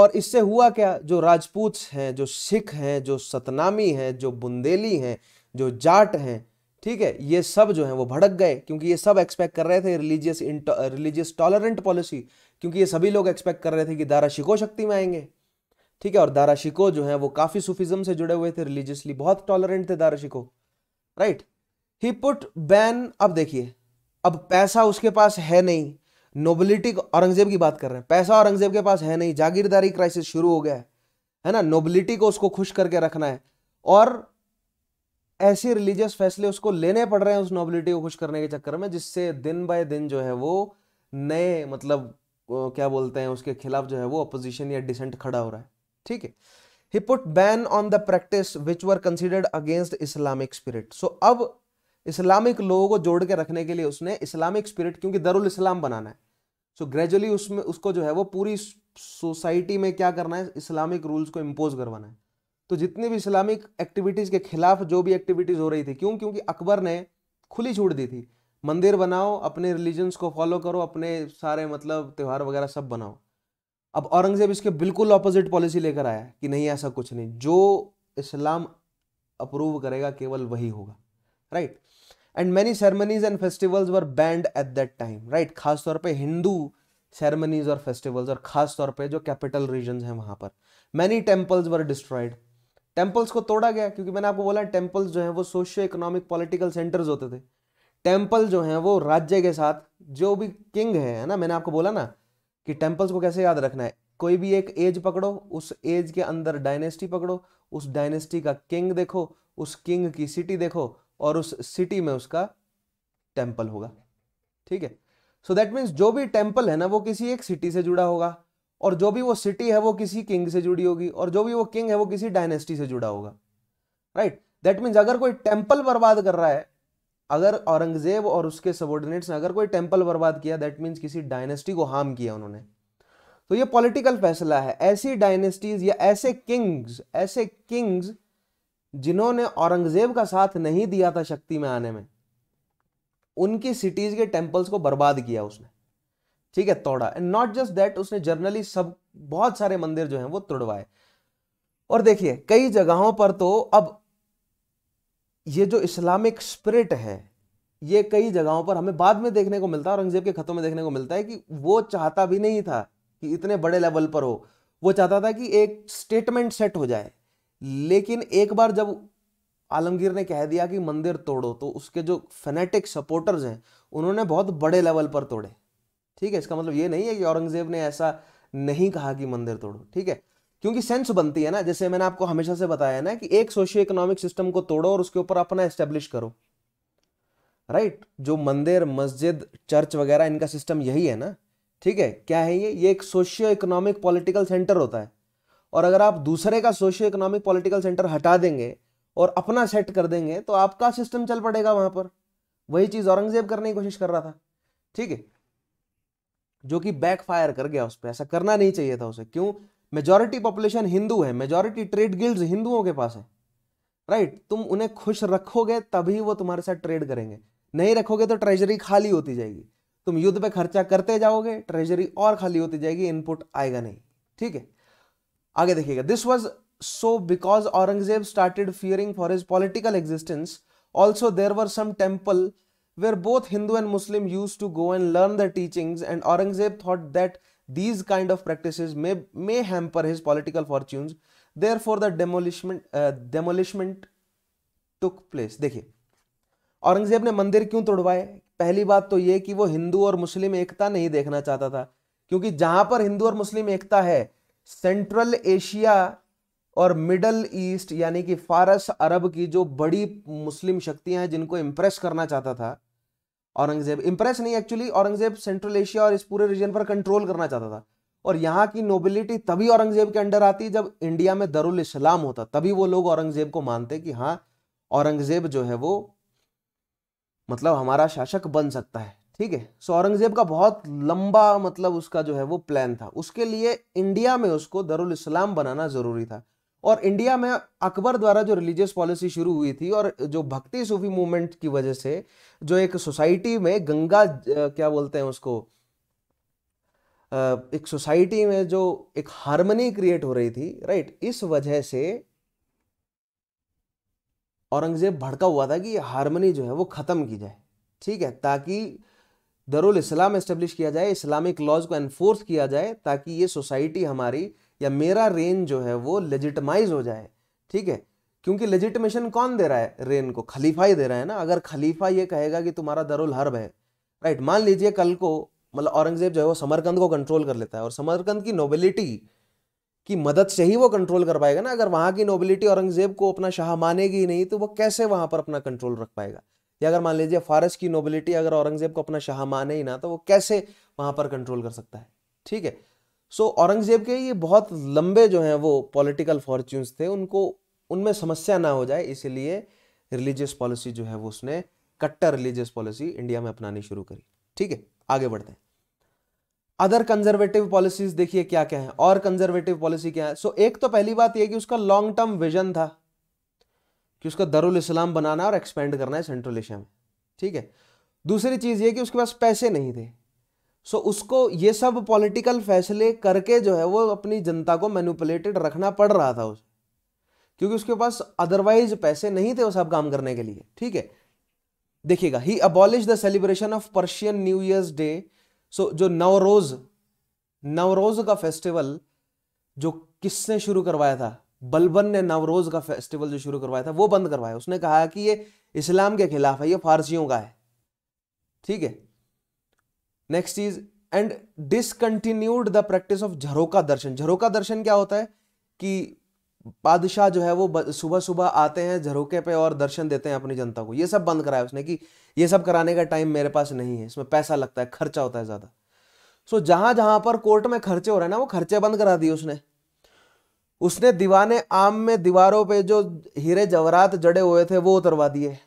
और इससे हुआ क्या जो राजपूत हैं जो सिख हैं जो सतनामी हैं जो बुंदेली हैं जो जाट हैं ठीक है ये सब जो है वो भड़क गए क्योंकि ये सब एक्सपेक्ट कर रहे थे रिलीजियस रिलीजियस टॉलरेंट पॉलिसी क्योंकि ये सभी लोग एक्सपेक्ट कर रहे थे कि दारा शिको शक्ति में आएंगे ठीक है और दारा शिको जो है वो काफ़ी सूफिज़म से जुड़े हुए थे रिलीजियसली बहुत टॉलरेंट थे Dara Shikoh right he put ban अब देखिए अब पैसा उसके पास है नहीं नोबिलिटी औरंगजेब की बात कर रहे हैं पैसा औरंगजेब के पास है नहीं जागीरदारी क्राइसिस शुरू हो गया है है ना नोबिलिटी को उसको खुश करके रखना है और ऐसे रिलीजियस फैसले उसको लेने पड़ रहे हैं उस नोबिलिटी को खुश करने के चक्कर में जिससे दिन बाय दिन जो है वो नए मतलब क्या बोलते हैं उसके खिलाफ जो है वो अपोजिशन या डिसेंट खड़ा हो रहा है ठीक है he put ban on the practice which were considered against Islamic spirit so अब इस्लामिक लोगों को जोड़ के रखने के लिए उसने इस्लामिक स्पिरिट क्योंकि दरुल इस्लाम बनाना है सो so, ग्रेजुअली उसमें उसको जो है वो पूरी सोसाइटी में क्या करना है इस्लामिक रूल्स को इम्पोज करवाना है तो जितनी भी इस्लामिक एक्टिविटीज़ के खिलाफ जो भी एक्टिविटीज़ हो रही थी क्यों क्योंकि अकबर ने खुली छूट दी थी मंदिर बनाओ अपने रिलीजन्स को फॉलो करो अपने सारे मतलब त्यौहार वगैरह सब बनाओ अब औरंगजेब इसके बिल्कुल ऑपोजिट पॉलिसी लेकर आया कि नहीं ऐसा कुछ नहीं जो इस्लाम अप्रूव करेगा केवल वही होगा right and many ceremonies and festivals were banned at that time right खास तौर पे हिंदू सेरेमनीज और फेस्टिवल्स और खास तौर पे जो कैपिटल रीजन हैं वहाँ पर many temples were destroyed temples को तोड़ा गया क्योंकि मैंने आपको बोला टेम्पल्स जो है वो सोशियो इकोनॉमिक पॉलिटिकल सेंटर्स होते थे टेम्पल जो हैं वो राज्य के साथ जो भी किंग है ना मैंने आपको बोला ना कि टेम्पल्स को कैसे याद रखना है कोई भी एक एज पकड़ो उस एज के अंदर डायनेस्टी पकड़ो उस डायनेस्टी का किंग देखो उस किंग की सिटी देखो और उस सिटी में उसका टेम्पल होगा ठीक है सो दैट मीन्स जो भी टेम्पल है ना वो किसी एक सिटी से जुड़ा होगा और जो भी वो सिटी है वो किसी किंग से जुड़ी होगी और जो भी वो किंग है वो किसी डायनेस्टी से जुड़ा होगा राइट दैट मीन्स अगर कोई टेम्पल बर्बाद कर रहा है अगर औरंगजेब और उसके सबोर्डिनेट्स ने अगर कोई टेम्पल बर्बाद किया दैट मीन्स किसी डायनेस्टी को हार्म किया उन्होंने तो ये पॉलिटिकल फैसला है ऐसी डायनेस्टीज या ऐसे किंग्स ऐसे किंग्स जिन्होंने औरंगजेब का साथ नहीं दिया था शक्ति में आने में उनकी सिटीज के टेम्पल्स को बर्बाद किया उसने ठीक है तोड़ा एंड नॉट जस्ट दैट उसने जर्नली सब बहुत सारे मंदिर जो हैं वो तोड़वाए और देखिए कई जगहों पर तो अब ये जो इस्लामिक स्पिरिट है ये कई जगहों पर हमें बाद में देखने को मिलता है औरंगजेब के खतों में देखने को मिलता है कि वो चाहता भी नहीं था कि इतने बड़े लेवल पर हो वो चाहता था कि एक स्टेटमेंट सेट हो जाए लेकिन एक बार जब आलमगीर ने कह दिया कि मंदिर तोड़ो तो उसके जो फेनेटिक सपोर्टर्स हैं उन्होंने बहुत बड़े लेवल पर तोड़े ठीक है इसका मतलब ये नहीं है कि औरंगजेब ने ऐसा नहीं कहा कि मंदिर तोड़ो ठीक है क्योंकि सेंस बनती है ना जैसे मैंने आपको हमेशा से बताया ना कि एक सोशियो इकोनॉमिक सिस्टम को तोड़ो और उसके ऊपर अपना एस्टेब्लिश करो राइट जो मंदिर मस्जिद चर्च वगैरह इनका सिस्टम यही है ना ठीक है क्या है ये ये एक सोशियो इकोनॉमिक पॉलिटिकल सेंटर होता है और अगर आप दूसरे का सोशियो इकोनॉमिक पॉलिटिकल सेंटर हटा देंगे और अपना सेट कर देंगे तो आपका सिस्टम चल पड़ेगा वहां पर वही चीज औरंगजेब करने की कोशिश कर रहा था ठीक है जो कि बैकफायर कर गया उस पर ऐसा करना नहीं चाहिए था उसे क्यों मेजोरिटी पॉपुलेशन हिंदू है मेजोरिटी ट्रेड गिल्ड हिंदुओं के पास है राइट तुम उन्हें खुश रखोगे तभी वो तुम्हारे साथ ट्रेड करेंगे नहीं रखोगे तो ट्रेजरी खाली होती जाएगी तुम युद्ध पे खर्चा करते जाओगे ट्रेजरी और खाली होती जाएगी इनपुट आएगा नहीं ठीक है आगे देखिएगा this was so because Aurangzeb started fearing for his political existence also there were some temple where both Hindu and Muslim use to go and learn the teaching and Aurangzeb thought that these kind of practice may hamper his political fortune therefore the demolishment demolishment took place देखिए औरंगजेब ने मंदिर क्यों तोड़वाए पहली बात तो यह कि वो हिंदू और मुस्लिम एकता नहीं देखना चाहता था क्योंकि जहां पर हिंदू और मुस्लिम एकता है सेंट्रल एशिया और मिडल ईस्ट यानी कि फारस अरब की जो बड़ी मुस्लिम शक्तियां हैं जिनको इम्प्रेस करना चाहता था औरंगजेब इम्प्रेस नहीं एक्चुअली औरंगजेब सेंट्रल एशिया और इस पूरे रीजन पर कंट्रोल करना चाहता था और यहाँ की नोबिलिटी तभी औरंगजेब के अंडर आती जब इंडिया में दरुल इस्लाम होता तभी वो लोग औरंगजेब को मानते कि हाँ औरंगजेब जो है वो मतलब हमारा शासक बन सकता है ठीक है सो औरंगजेब का बहुत लंबा मतलब उसका जो है वो प्लान था उसके लिए इंडिया में उसको दरुल इस्लाम बनाना जरूरी था और इंडिया में अकबर द्वारा जो रिलीजियस पॉलिसी शुरू हुई थी और जो भक्ति सूफी मूवमेंट की वजह से जो एक सोसाइटी में गंगा क्या बोलते हैं उसको एक सोसाइटी में जो एक हारमनी क्रिएट हो रही थी राइट इस वजह से औरंगजेब भड़का हुआ था कि हारमनी जो है वो ख़त्म की जाए ठीक है ताकि दरुल इस्लाम इस्टेब्लिश किया जाए इस्लामिक लॉज को एनफोर्स किया जाए ताकि ये सोसाइटी हमारी या मेरा रेन जो है वो लेजिटमाइज हो जाए ठीक है क्योंकि लेजिटमेशन कौन दे रहा है रेन को खलीफा ही दे रहा है ना अगर खलीफा ये कहेगा कि तुम्हारा दरुल हर्ब है राइट मान लीजिए कल को मतलब औरंगजेब जो है वो समरकंद को कंट्रोल कर लेता है और समरकंद की नोबिलिटी की मदद से ही वो कंट्रोल कर पाएगा ना अगर वहाँ की नोबिलिटी औरंगजेब को अपना शाह मानेगी नहीं तो वो कैसे वहाँ पर अपना कंट्रोल रख पाएगा या अगर मान लीजिए फारस की नोबिलिटी अगर औरंगजेब को अपना शाह माने ही ना तो वो कैसे वहां पर कंट्रोल कर सकता है ठीक है सो so, औरंगजेब के ये बहुत लंबे जो हैं वो पॉलिटिकल फॉर्च्यून्स थे उनको उनमें समस्या ना हो जाए इसीलिए रिलीजियस पॉलिसी जो है वो उसने कट्टर रिलीजियस पॉलिसी इंडिया में अपनानी शुरू करी ठीक है आगे बढ़ते हैं अदर कंजर्वेटिव पॉलिसीज देखिए क्या क्या है और कंजर्वेटिव पॉलिसी क्या है सो so, एक तो पहली बात यह कि उसका लॉन्ग टर्म विजन था कि उसका दरुल इस्लाम बनाना और एक्सपेंड करना है सेंट्रल एशिया में ठीक है दूसरी चीज़ ये कि उसके पास पैसे नहीं थे सो so, उसको ये सब पॉलिटिकल फैसले करके जो है वो अपनी जनता को मैनुपलेटेड रखना पड़ रहा था उसे क्योंकि उसके पास अदरवाइज पैसे नहीं थे वो सब काम करने के लिए ठीक है देखिएगा he abolish the celebration of Persian New Year's Day so जो नवरोज नवरोज का फेस्टिवल जो किसने शुरू करवाया था बलबन ने नवरोज का फेस्टिवल जो शुरू करवाया था वो बंद करवाया उसने कहा कि ये इस्लाम के खिलाफ है ये फारसियों का है ठीक है नेक्स्ट चीज and discontinued the practice of jharokha darshan jharokha darshan क्या होता है कि बादशाह जो है वो सुबह सुबह आते हैं झरोके पे और दर्शन देते हैं अपनी जनता को ये सब बंद कराया उसने कि ये सब कराने का टाइम मेरे पास नहीं है इसमें पैसा लगता है खर्चा होता है ज़्यादा सो so, जहां पर कोर्ट में खर्चे हो रहे हैं ना वो खर्चे बंद करा दिए उसने उसने दीवाने आम में दीवारों पे जो हीरे जवरात जड़े हुए थे वो उतरवा दिए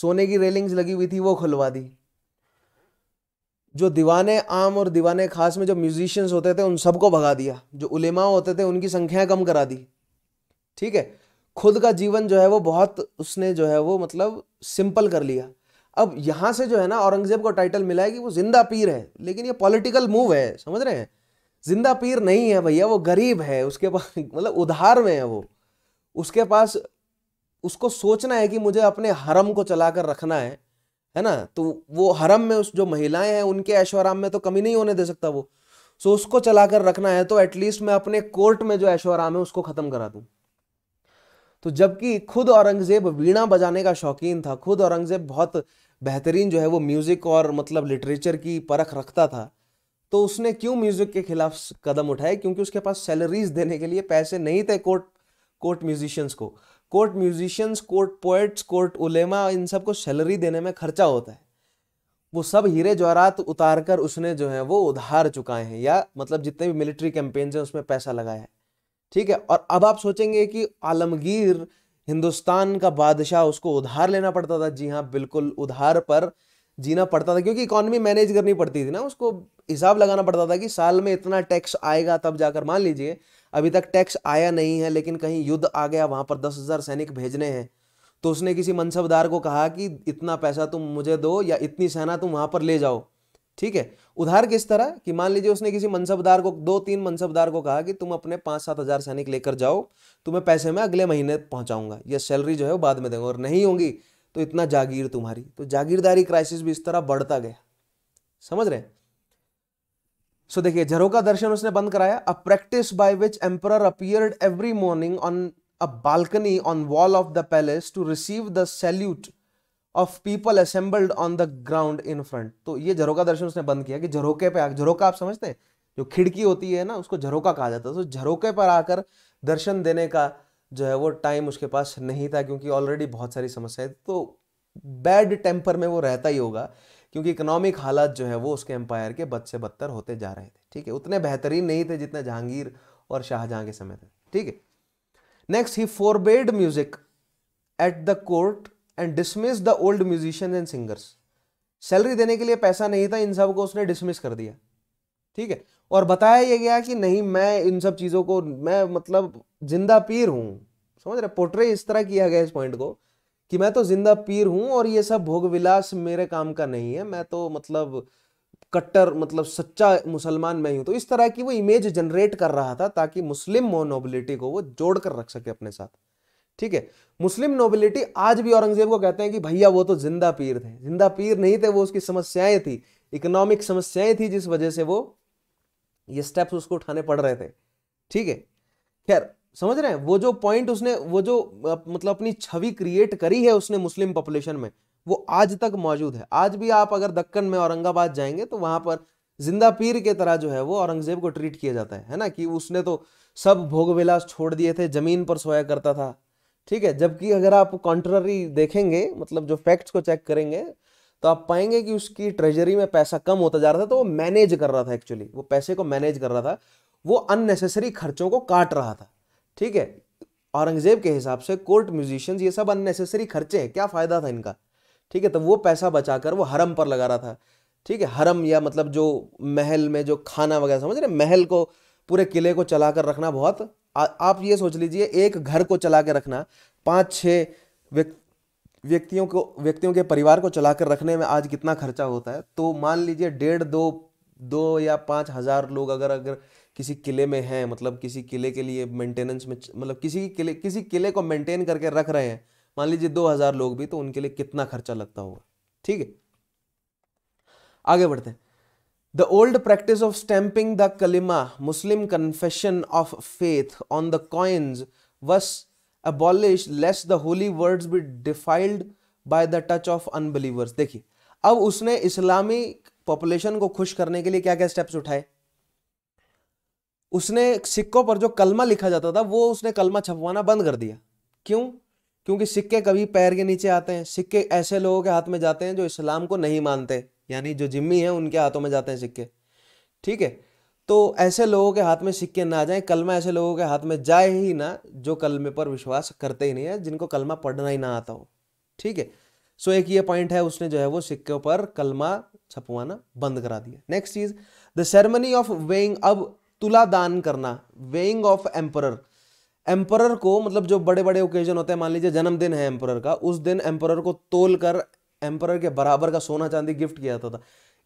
सोने की रेलिंग्स लगी हुई थी वो खुलवा दी जो दीवाने आम और दीवाने खास में जो म्यूजिशियंस होते थे उन सबको भगा दिया जो उलेमा होते थे उनकी संख्याएं कम करा दी ठीक है खुद का जीवन जो है वो बहुत उसने जो है वो मतलब सिंपल कर लिया अब यहाँ से जो है ना औरंगजेब को टाइटल मिला है कि वो जिंदा पीर है लेकिन ये पॉलिटिकल मूव है समझ रहे हैं जिंदा पीर नहीं है भैया वो गरीब है उसके पास मतलब उधार में है वो उसके पास उसको सोचना है कि मुझे अपने हरम को चला कर रखना है है ना तो वो हरम में उस जो महिलाएं हैं उनके ऐश्वराम में तो कमी नहीं होने दे सकता वो सो उसको चला कर रखना है तो एटलीस्ट मैं अपने कोर्ट में जो ऐश्वराम है उसको ख़त्म करा दूँ तो जबकि खुद औरंगज़ेब वीणा बजाने का शौकीन था खुद औरंगज़ेब बहुत बेहतरीन जो है वो म्यूज़िक और मतलब लिटरेचर की परख रखता था तो उसने क्यों म्यूजिक के खिलाफ कदम उठाए क्योंकि उसके पास सैलरीज देने के लिए पैसे नहीं थे कोर्ट कोर्ट म्यूजिशियंस को court musicians court poets court ulema इन सबको सैलरी देने में खर्चा होता है वो सब हीरे जवाहरात उतार कर उसने जो है वो उधार चुकाए हैं या मतलब जितने भी मिलिट्री कैंपेन्स हैं उसमें पैसा लगाया है ठीक है और अब आप सोचेंगे कि आलमगीर हिंदुस्तान का बादशाह उसको उधार लेना पड़ता था जी हाँ बिल्कुल उधार पर जीना पड़ता था क्योंकि इकोनॉमी मैनेज करनी पड़ती थी ना उसको हिसाब लगाना पड़ता था कि साल में इतना टैक्स आएगा तब जाकर मान लीजिए अभी तक टैक्स आया नहीं है लेकिन कहीं युद्ध आ गया वहां पर दस हज़ार सैनिक भेजने हैं तो उसने किसी मनसबदार को कहा कि इतना पैसा तुम मुझे दो या इतनी सेना तुम वहां पर ले जाओ ठीक है उधार किस तरह कि मान लीजिए उसने किसी मनसबदार को दो तीन मनसबदार को कहा कि तुम अपने पांच सात हज़ार सैनिक लेकर जाओ तुम्हें पैसे मैं अगले महीने पहुंचाऊंगा यह सैलरी जो है वो बाद में देंगे और नहीं होंगी तो इतना जागीर तुम्हारी तो जागीरदारी क्राइसिस भी इस तरह बढ़ता गया समझ रहे सो देखिए झरो का दर्शन उसने बंद कराया a practice by which emperor appeared every morning on a balcony on wall of the palace to receive the salute of people assembled on the ground in front तो ये झरोका दर्शन उसने बंद किया कि झरोके पे झरोका आप समझते हैं जो खिड़की होती है ना उसको झरोका कहा जाता है तो झरोके पर आकर दर्शन देने का जो है वो टाइम उसके पास नहीं था क्योंकि ऑलरेडी बहुत सारी समस्याएं तो बैड टेम्पर में वो रहता ही होगा क्योंकि इकोनॉमिक हालात जो है वो उसके एम्पायर के बद से बदतर होते जा रहे थे ठीक है उतने बेहतरीन नहीं थे जितने जहांगीर और शाहजहां के समय थे ठीक है next he forbade music at the court and dismiss the old musician and singers salary देने के लिए पैसा नहीं था इन सब को उसने डिसमिस कर दिया ठीक है और बताया यह गया कि नहीं मैं इन सब चीज़ों को मैं मतलब जिंदा पीर हूँ समझ रहे पोर्ट्रे इस तरह किया गया इस पॉइंट को कि मैं तो जिंदा पीर हूँ और ये सब भोग विलास मेरे काम का नहीं है मैं तो मतलब कट्टर मतलब सच्चा मुसलमान मैं हूँ तो इस तरह की वो इमेज जनरेट कर रहा था ताकि मुस्लिम नोबिलिटी को वो जोड़ कर रख सके अपने साथ ठीक है मुस्लिम नोबिलिटी आज भी औरंगजेब को कहते हैं कि भैया वो तो जिंदा पीर थे जिंदा पीर नहीं थे वो उसकी समस्याएं थी इकोनॉमिक समस्याएं थी जिस वजह से वो ये स्टेप्स उसको उठाने पड़ रहे थे ठीक है खैर समझ रहे हैं वो जो पॉइंट उसने वो जो मतलब अपनी छवि क्रिएट करी है उसने मुस्लिम पॉपुलेशन में वो आज तक मौजूद है आज भी आप अगर दक्कन में औरंगाबाद जाएंगे तो वहां पर जिंदा पीर के तरह जो है वो औरंगजेब को ट्रीट किया जाता है है ना कि उसने तो सब भोग विलास छोड़ दिए थे जमीन पर सोया करता था ठीक है जबकि अगर आप कॉन्ट्ररी देखेंगे मतलब जो फैक्ट्स को चेक करेंगे तो आप पाएंगे कि उसकी ट्रेजरी में पैसा कम होता जा रहा था तो वो मैनेज कर रहा था एक्चुअली वो पैसे को मैनेज कर रहा था वो अननेसेसरी खर्चों को काट रहा था ठीक है औरंगजेब के हिसाब से कोर्ट म्यूजिशियंस ये सब अननेसेसरी खर्चे हैं क्या फ़ायदा था इनका ठीक है तो वो पैसा बचाकर वो हरम पर लगा रहा था ठीक है हरम या मतलब जो महल में जो खाना वगैरह समझ रहे महल को पूरे किले को चला कर रखना बहुत आ, आप ये सोच लीजिए एक घर को चला के रखना पाँच छः व्यक्तियों को व्यक्तियों के परिवार को चला कर रखने में आज कितना खर्चा होता है तो मान लीजिए डेढ़ दो दो या पाँच हज़ार लोग अगर अगर किसी किले में हैं मतलब किसी किले के लिए मेंटेनेंस में मतलब किसी किले किसी किले को मेंटेन करके रख रहे हैं मान लीजिए दो हजार लोग भी तो उनके लिए कितना खर्चा लगता होगा ठीक है आगे बढ़ते हैं the old practice of stamping the kalima Muslim confession of faith on the coins was abolish lest the holy words be defiled by the touch of unbelievers देखिए अब उसने इस्लामी पॉपुलेशन को खुश करने के लिए क्या क्या स्टेप्स उठाए उसने सिक्कों पर जो कलमा लिखा जाता था वो उसने कलमा छपवाना बंद कर दिया क्यों क्योंकि सिक्के कभी पैर के नीचे आते हैं सिक्के ऐसे लोगों के हाथ में जाते हैं जो इस्लाम को नहीं मानते यानी जो जिम्मी है उनके हाथों में जाते हैं सिक्के ठीक है तो ऐसे लोगों के हाथ में सिक्के ना जाएं कलमा ऐसे लोगों के हाथ में जाए ही ना जो कलमे पर विश्वास करते ही नहीं है जिनको कलमा पढ़ना ही ना आता हो ठीक है सो एक ये पॉइंट है उसने जो है वो सिक्के पर कलमा छपवाना बंद करा दिया नेक्स्ट चीज द सेरेमनी ऑफ वेइंग अब तुला दान करना वेइंग ऑफ एम्परर एम्परर को मतलब जो बड़े बड़े ओकेजन होते हैं मान लीजिए जन्मदिन है एम्परर का उस दिन एम्परर को तोल कर एम्परर के बराबर का सोना चांदी गिफ्ट किया जाता था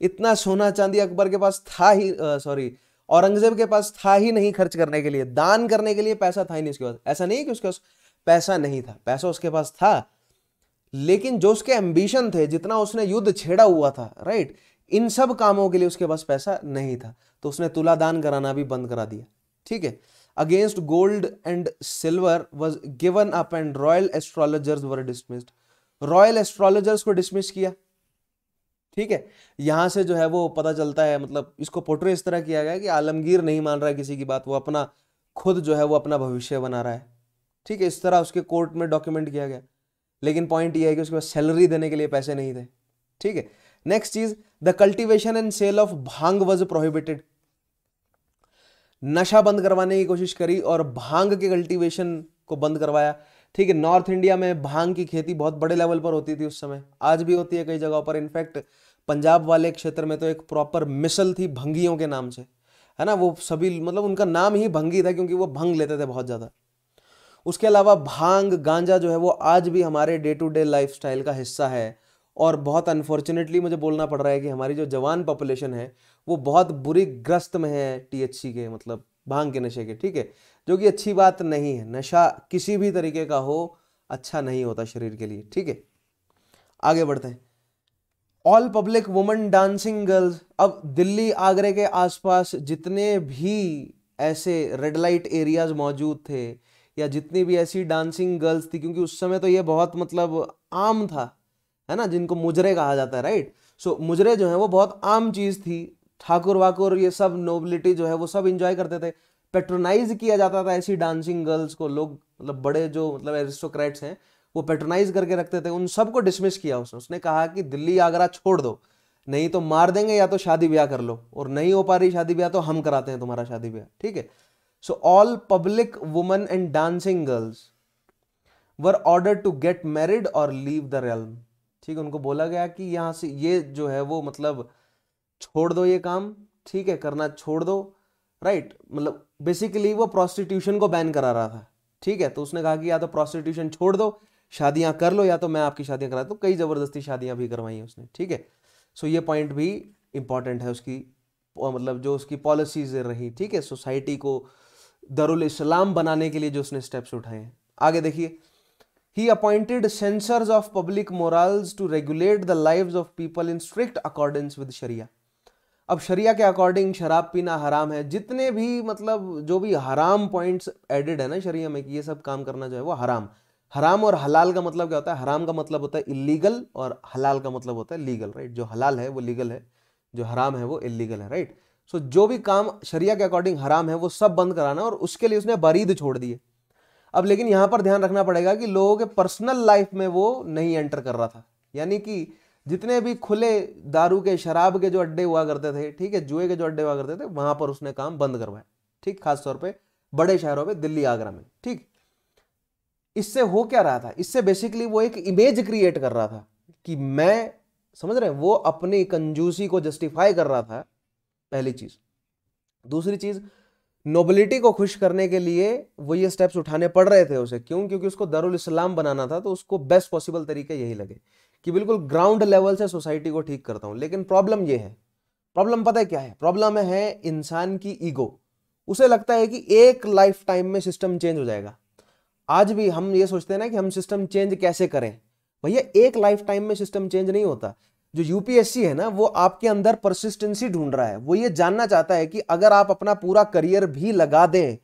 इतना सोना चांदी अकबर के पास था ही सॉरी औरंगजेब के पास था ही नहीं खर्च करने के लिए दान करने के लिए पैसा था ही नहीं उसके पास ऐसा नहीं कि उसके पास पैसा नहीं था पैसा उसके पास था लेकिन जो उसके एम्बिशन थे जितना उसने युद्ध छेड़ा हुआ था राइट right? इन सब कामों के लिए उसके पास पैसा नहीं था तो उसने तुला दान कराना भी बंद करा दिया ठीक है against gold and silver was given up and royal astrologers were dismissed royal astrologers को डिसमिस किया ठीक है यहां से जो है वो पता चलता है मतलब इसको पोर्ट्रे इस तरह किया गया कि आलमगीर नहीं मान रहा है किसी की बात वो अपना खुद जो है वो अपना भविष्य बना रहा है ठीक है इस तरह उसके कोर्ट में डॉक्यूमेंट किया गया लेकिन पॉइंट ये है कि उसके पास सैलरी देने के लिए पैसे नहीं थे ठीक है नेक्स्ट चीज the cultivation and sale of bhang was prohibited नशा बंद करवाने की कोशिश करी और भांग के कल्टीवेशन को बंद करवाया ठीक है नॉर्थ इंडिया में भांग की खेती बहुत बड़े लेवल पर होती थी उस समय आज भी होती है कई जगहों पर इनफैक्ट पंजाब वाले क्षेत्र में तो एक प्रॉपर मिसल थी भंगियों के नाम से है ना वो सभी मतलब उनका नाम ही भंगी था क्योंकि वो भंग लेते थे बहुत ज़्यादा उसके अलावा भांग गांजा जो है वो आज भी हमारे डे टू डे लाइफ का हिस्सा है और बहुत अनफॉर्चुनेटली मुझे बोलना पड़ रहा है कि हमारी जो जवान पॉपुलेशन है वो बहुत बुरी ग्रस्त में है टीएचसी के मतलब भांग के नशे के ठीक है जो कि अच्छी बात नहीं है नशा किसी भी तरीके का हो अच्छा नहीं होता शरीर के लिए ठीक है आगे बढ़ते हैं all public women dancing girls अब दिल्ली आगरे के आसपास जितने भी ऐसे रेड लाइट एरियाज मौजूद थे या जितनी भी ऐसी डांसिंग गर्ल्स थी क्योंकि उस समय तो ये बहुत मतलब आम था है ना जिनको मुजरे कहा जाता है राइट सो so, मुजरे जो है वो बहुत आम चीज़ थी ठाकुर वाकुर ये सब नोबिलिटी जो है वो सब इंजॉय करते थे पेट्रोनाइज किया जाता था ऐसी डांसिंग गर्ल्स को लोग मतलब बड़े जो मतलब एरिस्टोक्रेट्स हैं वो पेट्रोनाइज करके रखते थे उन सबको डिसमिस किया उसने उसने कहा कि दिल्ली आगरा छोड़ दो नहीं तो मार देंगे या तो शादी ब्याह कर लो और नहीं हो पा रही शादी ब्याह तो हम कराते हैं तुम्हारा शादी ब्याह ठीक है so all public woman and dancing girls were order to get married और लीव द रेलम ठीक है उनको बोला गया कि यहाँ से ये जो है वो मतलब छोड़ दो ये काम ठीक है करना छोड़ दो राइट मतलब बेसिकली वो प्रोस्टिट्यूशन को बैन करा रहा था ठीक है तो उसने कहा कि या तो प्रोस्टिट्यूशन छोड़ दो शादियां कर लो या तो मैं आपकी शादियां करा तो कई ज़बरदस्ती शादियां भी करवाई हैं उसने ठीक है सो ये पॉइंट भी इंपॉर्टेंट है उसकी मतलब जो उसकी पॉलिसीज रही ठीक है सोसाइटी को दरुल इस्लाम बनाने के लिए जो उसने स्टेप्स उठाए हैं आगे देखिए He appointed censors of public morals to regulate the lives of people in strict accordance with Sharia. अब शरिया के अकॉर्डिंग शराब पीना हराम है जितने भी मतलब जो भी हराम पॉइंट्स एडेड है ना शरिया में कि ये सब काम करना जो है वो हराम हराम और हलाल का मतलब क्या होता है हराम का मतलब होता है इलीगल और हलाल का मतलब होता है लीगल राइट जो हलाल है वो लीगल है जो हराम है वो इलीगल है राइट सो जो भी काम शरिया के अकॉर्डिंग हराम है वो सब बंद कराना और उसके लिए उसने बरीद छोड़ दिए अब लेकिन यहां पर ध्यान रखना पड़ेगा कि लोगों के पर्सनल लाइफ में वो नहीं एंटर कर रहा था यानी कि जितने भी खुले दारू के शराब के जो अड्डे हुआ करते थे ठीक है जुए के जो अड्डे हुआ करते थे वहां पर उसने काम बंद करवाया ठीक खासतौर पर बड़े शहरों में दिल्ली आगरा में ठीक इससे हो क्या रहा था इससे बेसिकली वो एक इमेज क्रिएट कर रहा था कि मैं समझ रहे हैं वो अपनी कंजूसी को जस्टिफाई कर रहा था पहली चीज़ दूसरी चीज़ नोबिलिटी को खुश करने के लिए वो ये स्टेप्स उठाने पड़ रहे थे उसे क्यों क्योंकि उसको दरुल इस्लाम बनाना था तो उसको बेस्ट पॉसिबल तरीके यही लगे कि बिल्कुल ग्राउंड लेवल से सोसाइटी को ठीक करता हूं लेकिन प्रॉब्लम ये है प्रॉब्लम पता है क्या है प्रॉब्लम है इंसान की ईगो उसे लगता है कि एक लाइफ टाइम में सिस्टम चेंज हो जाएगा आज भी हम ये सोचते हैं ना कि हम सिस्टम चेंज कैसे करें भैया एक लाइफ टाइम में सिस्टम चेंज नहीं होता जो यूपीएससी है ना वो आपके अंदर परसिस्टेंसी ढूंढ रहा है वो ये जानना चाहता है कि अगर आप अपना पूरा करियर भी लगा दें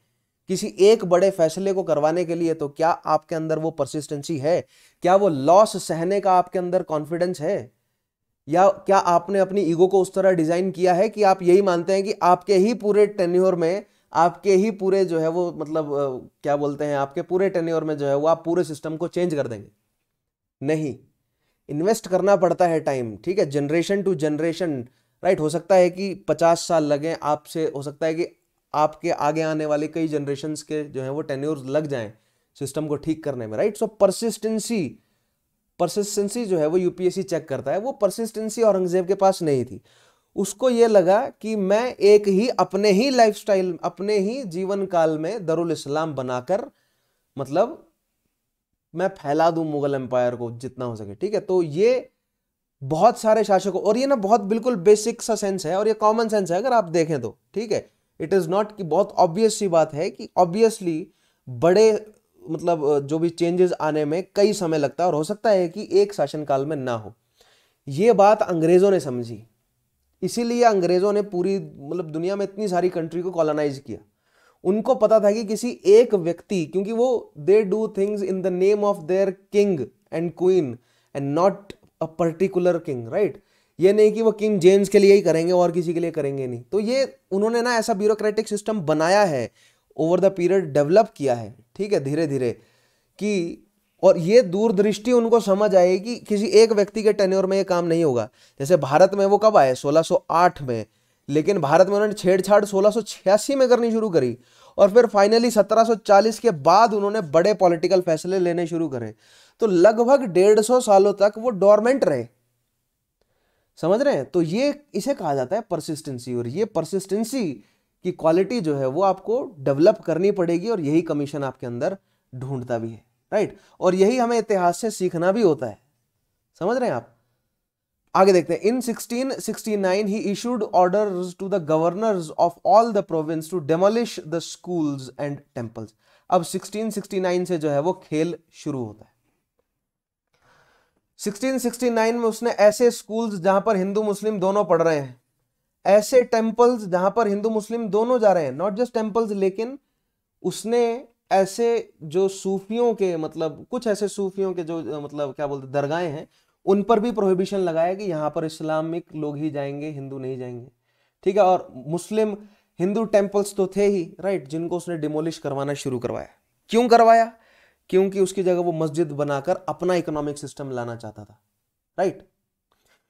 किसी एक बड़े फैसले को करवाने के लिए तो क्या आपके अंदर वो परसिस्टेंसी है क्या वो लॉस सहने का आपके अंदर कॉन्फिडेंस है या क्या आपने अपनी ईगो को उस तरह डिज़ाइन किया है कि आप यही मानते हैं कि आपके ही पूरे टेन्योर में आपके ही पूरे जो है वो मतलब क्या बोलते हैं आपके पूरे टेन्योर में जो है वो आप पूरे सिस्टम को चेंज कर देंगे नहीं इन्वेस्ट करना पड़ता है टाइम ठीक है जनरेशन टू जनरेशन राइट हो सकता है कि पचास साल लगें आपसे हो सकता है कि आपके आगे आने वाले कई जनरेशन के जो है वो टेन्योर लग जाएं सिस्टम को ठीक करने में राइट सो परसिस्टेंसी परसिस्टेंसी जो है वो यूपीएससी चेक करता है वो परसिस्टेंसी औरंगजेब के पास नहीं थी उसको ये लगा कि मैं एक ही अपने ही लाइफस्टाइल अपने ही जीवन काल में दरुल इस्लाम बनाकर मतलब मैं फैला दूं मुगल एम्पायर को जितना हो सके ठीक है तो ये बहुत सारे शासकों और ये ना बहुत बिल्कुल बेसिक सा सेंस है और ये कॉमन सेंस है अगर आप देखें तो ठीक है इट इज़ नॉट कि बहुत ऑब्वियस सी बात है कि ऑब्वियसली बड़े मतलब जो भी चेंजेस आने में कई समय लगता है और हो सकता है कि एक शासनकाल में ना हो ये बात अंग्रेज़ों ने समझी इसीलिए अंग्रेज़ों ने पूरी मतलब दुनिया में इतनी सारी कंट्री को कॉलोनाइज किया उनको पता था कि किसी एक व्यक्ति क्योंकि वो they do things in the name of their king and queen and not a particular king right ये नहीं कि वो किंग जेम्स के लिए ही करेंगे और किसी के लिए करेंगे नहीं तो ये उन्होंने ना ऐसा ब्यूरोक्रेटिक सिस्टम बनाया है ओवर द पीरियड डेवलप किया है ठीक है धीरे धीरे कि और ये दूरदृष्टि उनको समझ आई कि किसी एक व्यक्ति के टेन्योर में ये काम नहीं होगा जैसे भारत में वो कब आए 1608 में लेकिन भारत में उन्होंने छेड़छाड़ सोलह में करनी शुरू करी और फिर फाइनली 1740 के बाद उन्होंने बड़े पॉलिटिकल फैसले लेने शुरू करे तो लगभग डेढ़ सौ सालों तक वो डॉर्मेंट रहे समझ रहे हैं तो ये इसे कहा जाता है परसिस्टेंसी और ये परसिस्टेंसी की क्वालिटी जो है वो आपको डेवलप करनी पड़ेगी और यही कमीशन आपके अंदर ढूंढता भी है राइट और यही हमें इतिहास से सीखना भी होता है समझ रहे हैं आप आगे देखते हैं in 1669 he issued orders to the governors of all the province to demolish the schools and temples अब 1669 से जो है वो खेल शुरू होता है 1669 में उसने ऐसे स्कूल्स जहां पर हिंदू मुस्लिम दोनों पढ़ रहे हैं ऐसे टेम्पल्स जहां पर हिंदू मुस्लिम दोनों जा रहे हैं नॉट जस्ट टेम्पल्स लेकिन उसने ऐसे जो सूफियों के मतलब कुछ ऐसे सूफियों के जो मतलब क्या बोलते दरगाहें हैं उन पर भी प्रोहिबिशन लगाया कि यहाँ पर इस्लामिक लोग ही जाएंगे हिंदू नहीं जाएंगे ठीक है और मुस्लिम हिंदू टेम्पल्स तो थे ही राइट जिनको उसने डिमोलिश करवाना शुरू करवाया क्यों करवाया क्योंकि उसकी जगह वो मस्जिद बनाकर अपना इकोनॉमिक सिस्टम लाना चाहता था राइट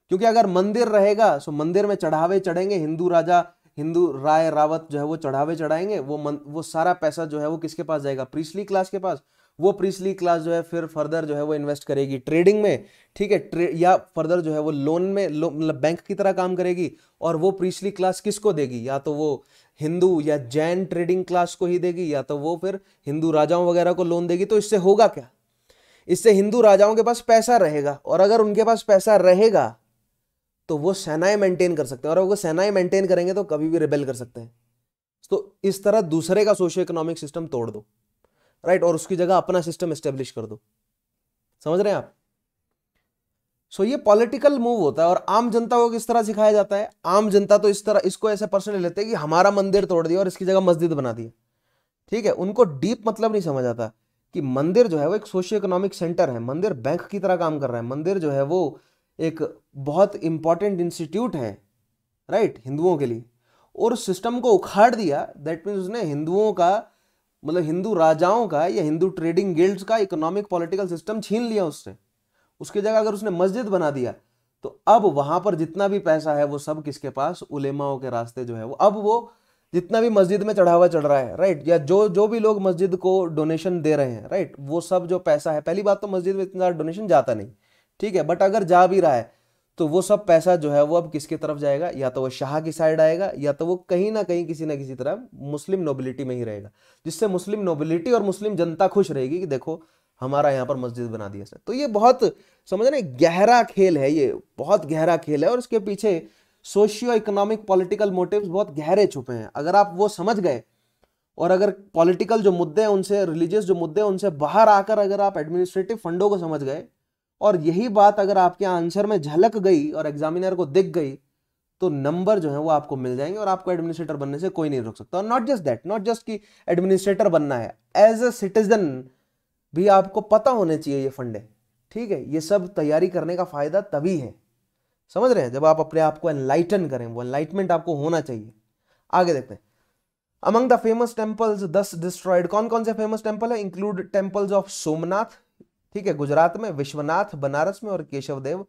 क्योंकि अगर मंदिर रहेगा तो मंदिर में चढ़ावे चढ़ेंगे हिंदू राजा हिंदू राय रावत जो है वो चढ़ावे चढ़ाएंगे वो मन, वो सारा पैसा जो है वो किसके पास जाएगा प्रीसली क्लास के पास वो प्रीसली क्लास जो है फिर फर्दर जो है वो इन्वेस्ट करेगी ट्रेडिंग में ठीक है ट्रे या फर्दर जो है वो लोन में लो, मतलब बैंक की तरह काम करेगी और वो प्रीसली क्लास किसको देगी या तो वो हिंदू या जैन ट्रेडिंग क्लास को ही देगी या तो वो फिर हिंदू राजाओं वगैरह को लोन देगी तो इससे होगा क्या इससे हिंदू राजाओं के पास पैसा रहेगा और अगर उनके पास पैसा रहेगा तो वो सेनाएं मेंटेन कर सकते हैं और अगर सेनाएं मेंटेन करेंगे तो कभी भी रिबेल कर सकते हैं तो इस तरह दूसरे का सोशो इकोनॉमिक सिस्टम तोड़ दो राइट और उसकी जगह अपना सिस्टम एस्टेब्लिश कर दो समझ रहे हैं आप सो so, ये पॉलिटिकल मूव होता है और आम जनता को किस तरह सिखाया जाता है आम जनता तो इस तरह इसको ऐसे पर्सनली लेते हैं कि हमारा मंदिर तोड़ दिया और इसकी जगह मस्जिद बना दिया ठीक है उनको डीप मतलब नहीं समझ आता कि मंदिर जो है वो एक सोशियो इकोनॉमिक सेंटर है मंदिर बैंक की तरह काम कर रहा है मंदिर जो है वो एक बहुत इंपॉर्टेंट इंस्टीट्यूट है राइट हिंदुओं के लिए और उस सिस्टम को उखाड़ दिया दैट मीन्स उसने हिंदुओं का मतलब हिंदू राजाओं का या हिंदू ट्रेडिंग गिल्ड्स का इकोनॉमिक पॉलिटिकल सिस्टम छीन लिया उससे उसकी जगह अगर उसने मस्जिद बना दिया तो अब वहां पर जितना भी पैसा है वो सब किसके पास उलेमाओं के रास्ते जो है वो अब वो जितना भी मस्जिद में चढ़ावा चढ़ रहा है राइट या जो जो भी लोग मस्जिद को डोनेशन दे रहे हैं राइट वो सब जो पैसा है पहली बात तो मस्जिद में इतना डोनेशन जाता नहीं ठीक है बट अगर जा भी रहा है तो वो सब पैसा जो है वो अब किसके तरफ जाएगा या तो वो शाह की साइड आएगा या तो वो कहीं ना कहीं किसी ना किसी तरह मुस्लिम नोबिलिटी में ही रहेगा जिससे मुस्लिम नोबिलिटी और मुस्लिम जनता खुश रहेगी कि देखो हमारा यहाँ पर मस्जिद बना दिया सर तो ये बहुत समझ ना गहरा खेल है ये बहुत गहरा खेल है और इसके पीछे सोशियो इकोनॉमिक पॉलिटिकल मोटिव बहुत गहरे छुपे हैं अगर आप वो समझ गए और अगर पॉलिटिकल जो मुद्दे हैं उनसे रिलीजियस जो मुद्दे हैं उनसे बाहर आकर अगर आप एडमिनिस्ट्रेटिव फंडों को समझ गए और यही बात अगर आपके आंसर में झलक गई और एग्जामिनर को दिख गई तो नंबर जो है वो आपको मिल जाएंगे और आपको एडमिनिस्ट्रेटर बनने से कोई नहीं रोक सकता not just that not just कि एडमिनिस्ट्रेटर बनना है एज अ सिटीजन भी आपको पता होने चाहिए ये फंडे ठीक है ये सब तैयारी करने का फायदा तभी है समझ रहे हैं जब आप अपने आप को एनलाइटन करें वो एनलाइटमेंट आपको होना चाहिए आगे देखते हैं among the famous temples thus destroyed कौन कौन से फेमस टेम्पल है इंक्लूड टेम्पल्स ऑफ सोमनाथ ठीक है गुजरात में विश्वनाथ बनारस में और केशवदेव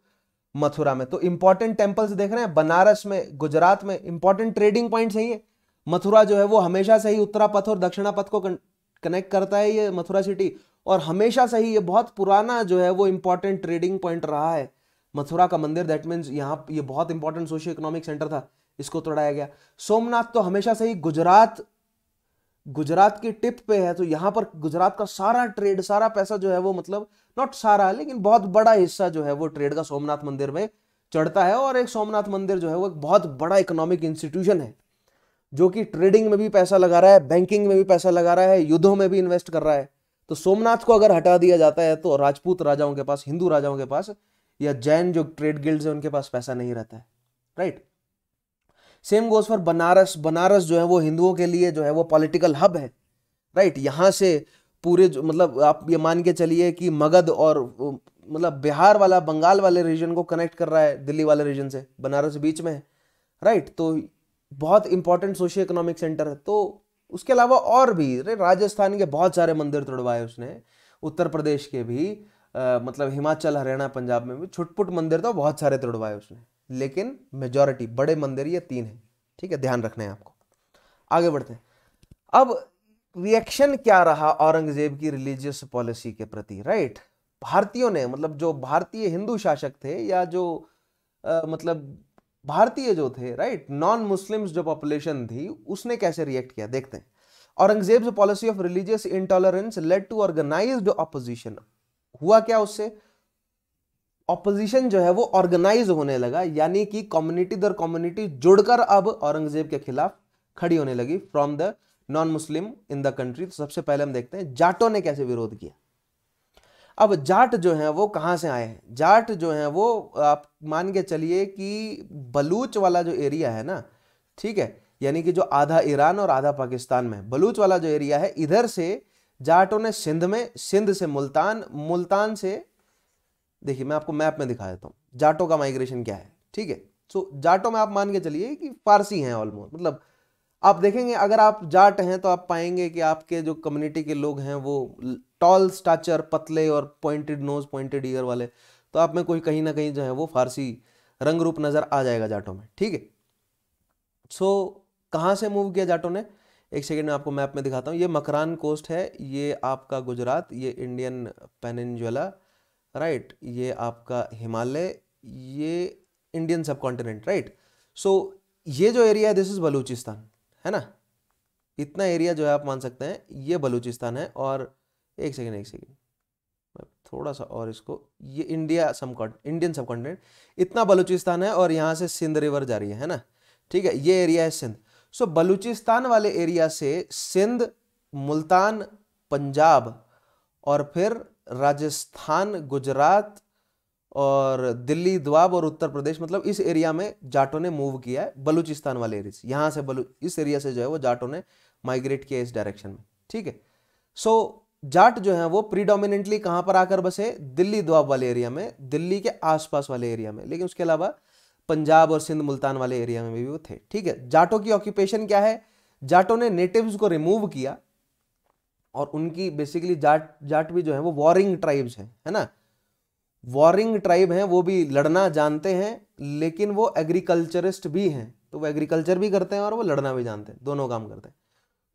मथुरा में तो इंपॉर्टेंट टेम्पल्स देख रहे हैं बनारस में गुजरात में इंपॉर्टेंट ट्रेडिंग पॉइंट है ये मथुरा जो है वो हमेशा से ही उत्तरा पथ और दक्षिणा पथ को कनेक्ट करता है ये मथुरा सिटी और हमेशा से ही ये बहुत पुराना जो है वो इंपॉर्टेंट ट्रेडिंग पॉइंट रहा है मथुरा का मंदिर दैट मीन्स यहाँ ये बहुत इंपॉर्टेंट सोशियो इकोनॉमिक सेंटर था इसको तोड़ाया गया सोमनाथ तो हमेशा से ही गुजरात गुजरात की टिप पे है तो यहां पर गुजरात का सारा ट्रेड सारा पैसा जो है वो मतलब नॉट सारा लेकिन बहुत बड़ा हिस्सा जो है वो ट्रेड का सोमनाथ मंदिर में चढ़ता है और एक सोमनाथ मंदिर जो है वो एक बहुत बड़ा इकोनॉमिक इंस्टीट्यूशन है जो कि ट्रेडिंग में भी पैसा लगा रहा है बैंकिंग में भी पैसा लगा रहा है युद्धों में भी इन्वेस्ट कर रहा है तो सोमनाथ को अगर हटा दिया जाता है तो राजपूत राजाओं के पास हिंदू राजाओं के पास या जैन जो ट्रेड गिल्ड है उनके पास पैसा नहीं रहता है right same goes for Banaras Banaras जो है वो हिंदुओं के लिए जो है वो पॉलिटिकल हब है राइट यहाँ से पूरे जो मतलब आप ये मान के चलिए कि मगध और मतलब बिहार वाला बंगाल वाले रीजन को कनेक्ट कर रहा है दिल्ली वाले रीजन से बनारस बीच में है राइट तो बहुत इंपॉर्टेंट सोशियो इकोनॉमिक सेंटर है तो उसके अलावा और भी राजस्थान के बहुत सारे मंदिर तोड़वाए उसने उत्तर प्रदेश के भी आ, मतलब हिमाचल हरियाणा पंजाब में भी छुटपुट मंदिर तो बहुत सारे तोड़वाए उसने लेकिन मेजॉरिटी बड़े मंदिर ये तीन है ठीक है ध्यान रखना है आपको आगे बढ़ते हैं अब रिएक्शन क्या रहा औरंगजेब की रिलीजियस पॉलिसी के प्रति राइट भारतीयों ने मतलब जो भारतीय हिंदू शासक थे या जो आ, मतलब भारतीय जो थे राइट नॉन मुस्लिम्स जो पॉपुलेशन थी उसने कैसे रिएक्ट किया देखते हैं Aurangzeb policy of religious intolerance led to organised opposition हुआ क्या उससे ऑपोजिशन जो है वो ऑर्गेनाइज होने लगा यानी कि कम्युनिटी दर कम्युनिटी जुड़कर अब औरंगजेब के खिलाफ खड़ी होने लगी from the non Muslim in the country तो सबसे पहले हम देखते हैं जाटों ने कैसे विरोध किया अब जाट जो है वो कहां से आए हैं जाट जो है वो आप मान के चलिए कि बलूच वाला जो एरिया है ना ठीक है यानी कि जो आधा ईरान और आधा पाकिस्तान में बलूच वाला जो एरिया है इधर से जाटों ने सिंध में सिंध से मुल्तान मुल्तान से देखिए मैं आपको मैप में दिखा देता हूँ जाटो का माइग्रेशन क्या है ठीक है सो जाटो में आप मान के चलिए कि फारसी हैं ऑलमोस्ट मतलब आप देखेंगे अगर आप जाट हैं तो आप पाएंगे कि आपके जो कम्युनिटी के लोग हैं वो टॉल स्टाचर पतले और पॉइंटेड नोज पॉइंटेड ईयर वाले तो आप में कोई कहीं ना कहीं जो है वो फारसी रंग रूप नज़र आ जाएगा जाटों में ठीक है सो कहाँ से मूव किया जाटों ने एक सेकेंड में आपको मैप में दिखाता हूँ ये मकरान कोस्ट है ये आपका गुजरात ये इंडियन पेनजला राइट ये आपका हिमालय ये इंडियन सब कॉन्टिनेंट राइट सो ये जो एरिया है दिस इज़ बलूचिस्तान है ना इतना एरिया जो है आप मान सकते हैं ये बलूचिस्तान है और एक सेकेंड एक सेकेंड मैं थोड़ा सा और इसको ये इंडिया सब इंडियन सब कॉन्टिनेंट इतना बलूचिस्तान है और यहाँ से सिंध रिवर जा रही है, है ना ठीक है ये एरिया है सिंध सो so, बलूचिस्तान वाले एरिया से सिंध मुल्तान पंजाब और फिर राजस्थान गुजरात और दिल्ली द्वाब और उत्तर प्रदेश मतलब इस एरिया में जाटों ने मूव किया है बलूचिस्तान वाले एरिया से यहाँ से बलू इस एरिया से जो है वो जाटों ने माइग्रेट किया इस डायरेक्शन में ठीक है सो जाट जो है वो प्रीडोमिनेंटली कहाँ पर आकर बसे दिल्ली द्वाब वाले एरिया में दिल्ली के आसपास वाले एरिया में लेकिन उसके अलावा पंजाब और सिंध मुल्तान वाले एरिया में भी वो थे ठीक है जाटों की ऑक्यूपेशन क्या है जाटों ने नेटिव्स को रिमूव किया और उनकी बेसिकली जाट जाट भी जो है वो वॉरिंग ट्राइब्स हैं है ना वॉरिंग ट्राइब हैं वो भी लड़ना जानते हैं लेकिन वो एग्रीकल्चरिस्ट भी हैं तो वो एग्रीकल्चर भी करते हैं और वो लड़ना भी जानते हैं दोनों काम करते हैं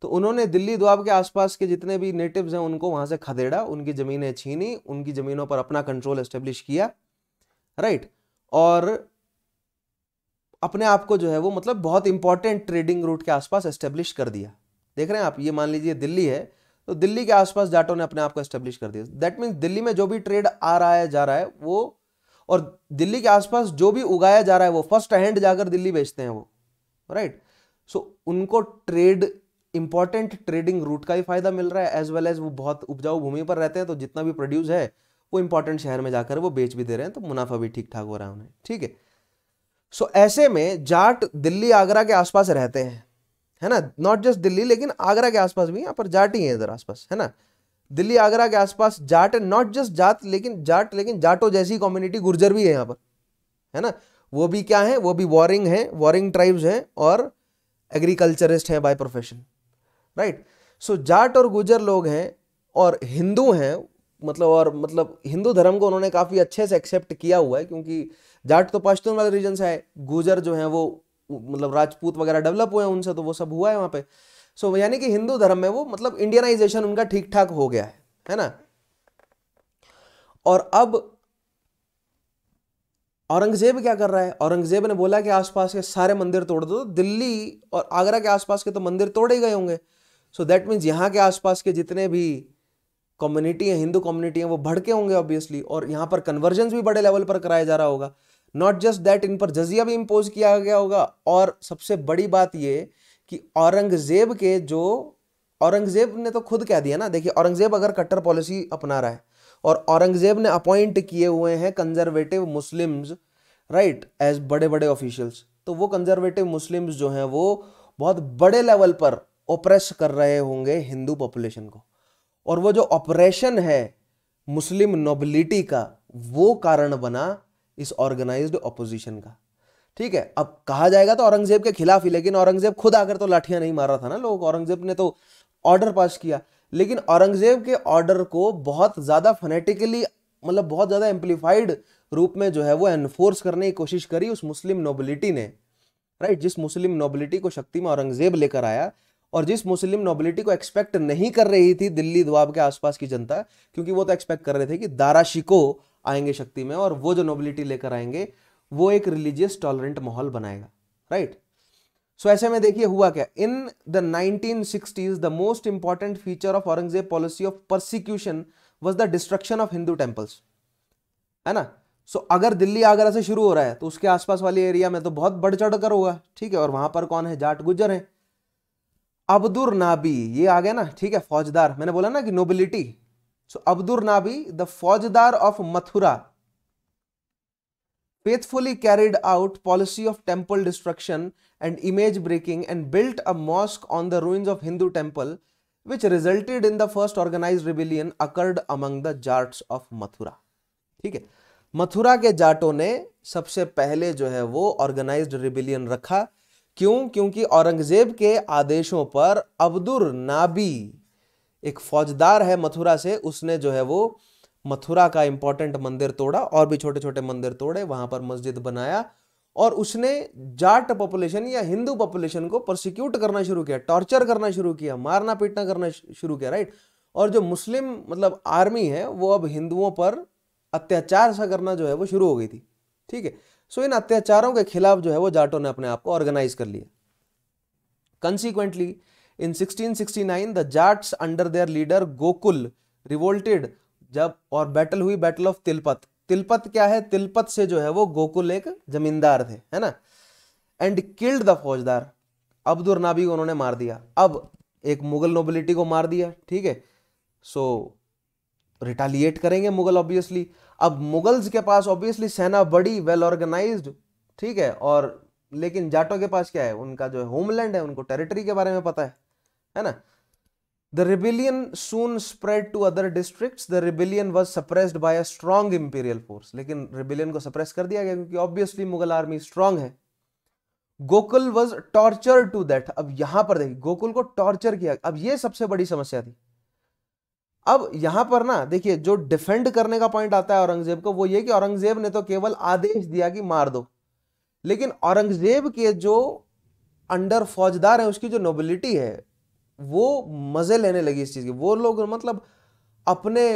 तो उन्होंने दिल्ली दुआब के आसपास के जितने भी नेटिव्स हैं उनको वहां से खदेड़ा उनकी ज़मीनें छीनी उनकी ज़मीनों पर अपना कंट्रोल एस्टेब्लिश किया राइट और अपने आप को जो है वो मतलब बहुत इंपॉर्टेंट ट्रेडिंग रूट के आसपास एस्टेब्लिश कर दिया देख रहे हैं आप ये मान लीजिए दिल्ली है तो दिल्ली के आसपास जाटो ने अपने आप को एस्टेब्लिश कर दिया दैट मीन्स दिल्ली में जो भी ट्रेड आ रहा है जा रहा है वो और दिल्ली के आसपास जो भी उगाया जा रहा है वो फर्स्ट हैंड जाकर दिल्ली बेचते हैं वो राइट सो so, उनको ट्रेड इंपॉर्टेंट ट्रेडिंग रूट का ही फायदा मिल रहा है एज वेल एज वो बहुत उपजाऊ भूमि पर रहते हैं तो जितना भी प्रोड्यूस है वो इंपॉर्टेंट शहर में जाकर वो बेच भी दे रहे हैं तो मुनाफा भी ठीक ठाक हो रहा है उन्हें ठीक है सो ऐसे में जाट दिल्ली आगरा के आसपास रहते हैं है ना नॉट जस्ट दिल्ली लेकिन आगरा के आसपास भी यहाँ पर जाट ही है इधर आसपास है ना दिल्ली आगरा के आसपास जाट है नॉट जस्ट जाट लेकिन जाट लेकिन जाटो जैसी कम्युनिटी गुर्जर भी है यहाँ पर है ना वो भी क्या है वो भी वॉरिंग है वॉरिंग ट्राइब्स हैं और एग्रीकल्चरिस्ट हैं by profession right so Jat और गुर्जर लोग हैं और हिंदू हैं मतलब और मतलब हिंदू धर्म को उन्होंने काफ़ी अच्छे से एक्सेप्ट किया हुआ है क्योंकि जाट तो पाश्तून वाले रीजन से है गुजर जो है वो मतलब राजपूत वगैरह डेवलप हुए हैं उनसे तो वो सब हुआ है वहाँ पे सो so, यानी कि हिंदू धर्म में वो मतलब इंडियनाइजेशन उनका ठीक ठाक हो गया है है ना और अब औरंगजेब क्या कर रहा है औरंगजेब ने बोला कि आसपास के सारे मंदिर तोड़ दो तो दिल्ली और आगरा के आसपास के तो मंदिर तोड़े गए होंगे सो दैट मीन्स यहाँ के आसपास के जितने भी कम्युनिटी है हिंदू कम्युनिटी है वो भड़के होंगे ऑब्वियसली और यहाँ पर कन्वर्जन भी बड़े लेवल पर कराया जा रहा होगा नॉट जस्ट दैट इन पर जजिया भी इम्पोज किया गया होगा और सबसे बड़ी बात ये कि औरंगजेब के जो औरंगजेब ने तो खुद कह दिया ना देखिए औरंगजेब अगर कट्टर पॉलिसी अपना रहा है और औरंगजेब ने अपॉइंट किए हुए हैं कंजर्वेटिव मुस्लिम्स राइट एज बड़े बड़े ऑफिशियल्स तो वो कंजर्वेटिव मुस्लिम्स जो हैं वो बहुत बड़े लेवल पर ओप्रेस कर रहे होंगे हिंदू पॉपुलेशन को और वो जो ऑपरेशन है मुस्लिम नोबिलिटी का वो कारण बना इस ऑर्गेनाइज्ड ऑपोजिशन का ठीक है अब कहा जाएगा तो औरंगजेब के खिलाफ ही लेकिन औरंगजेब खुद आकर तो लाठियां नहीं मार रहा था ना लोग औरंगजेब ने तो ऑर्डर पास किया लेकिन औरंगजेब के ऑर्डर को बहुत ज़्यादा फनेटिकली मतलब बहुत ज़्यादा एम्पलीफाइड रूप में जो है वो एनफोर्स करने की कोशिश करी उस मुस्लिम नोबिलिटी ने राइट जिस मुस्लिम नोबिलिटी को शक्ति में औरंगजेब लेकर आया और जिस मुस्लिम नोबिलिटी को एक्सपेक्ट नहीं कर रही थी दिल्ली दुआब के आसपास की जनता क्योंकि वो तो एक्सपेक्ट कर रहे थे कि दाराशिको आएंगे शक्ति में और वो जो नोबिलिटी लेकर आएंगे वो एक रिलीजियस टॉलरेंट माहौल बनाएगा राइट सो ऐसे में देखिए हुआ क्या in the nineteen sixties the most important feature of Aurangzeb policy of persecution was the destruction of Hindu temples है ना सो so, अगर दिल्ली आगरा से शुरू हो रहा है तो उसके आसपास वाले एरिया में तो बहुत बढ़ चढ़ कर होगा ठीक है और वहां पर कौन है जाट गुजर है अब्दुर नाबी ये आ गया ना ठीक है फौजदार मैंने बोला ना कि nobility So Abdur Nabi, the Faujdar of Mathura, faithfully carried out policy of temple destruction and image breaking and built a mosque on the ruins of Hindu temple which resulted in the first organized rebellion occurred among the Jats of Mathura. ठीक है मथुरा के जाटों ने सबसे पहले जो है वो organised rebellion रखा क्यों क्योंकि औरंगजेब के आदेशों पर अब्दुर नाबी एक फौजदार है मथुरा से उसने जो है वो मथुरा का इंपॉर्टेंट मंदिर तोड़ा और भी छोटे छोटे मंदिर तोड़े वहां पर मस्जिद बनाया और उसने जाट पॉपुलेशन या हिंदू पॉपुलेशन को प्रोसिक्यूट करना शुरू किया टॉर्चर करना शुरू किया मारना पीटना करना शुरू किया राइट और जो मुस्लिम मतलब आर्मी है वो अब हिंदुओं पर अत्याचार सा करना जो है वो शुरू हो गई थी ठीक है सो इन अत्याचारों के खिलाफ जो है वो जाटों ने अपने आप को ऑर्गेनाइज कर लिया consequently In 1669, the Jats under their leader Gokul revolted जब और बैटल हुई बैटल ऑफ तिलपत तिलपत क्या है तिलपत से जो है वो गोकुल एक जमींदार थे है ना एंड किल्ड द फौजदार अब्दुल नाबी को उन्होंने मार दिया अब एक मुगल नोबिलिटी को मार दिया ठीक है सो रिटालिएट करेंगे मुगल ऑब्वियसली अब मुगल्स के पास ऑब्वियसली सेना बड़ी वेल ऑर्गेनाइज ठीक है और लेकिन जाटों के पास क्या है उनका जो होमलैंड है उनको टेरिटरी के बारे में पता है है ना the rebellion soon spread to other district the rebellion was suppressed by a strong imperial force लेकिन रिबिलियन को सप्रेस कर दिया गया क्योंकि ऑब्वियसली मुगल आर्मी स्ट्रांग है Gokul was torture to that अब यहां पर देखिए गोकुल को टॉर्चर किया अब ये सबसे बड़ी समस्या थी अब यहां पर ना देखिए जो डिफेंड करने का पॉइंट आता है औरंगजेब को वो ये कि औरंगजेब ने तो केवल आदेश दिया कि मार दो लेकिन औरंगजेब के जो अंडर फौजदार है उसकी जो नोबिलिटी है वो मज़े लेने लगी इस चीज़ के वो लोग मतलब अपने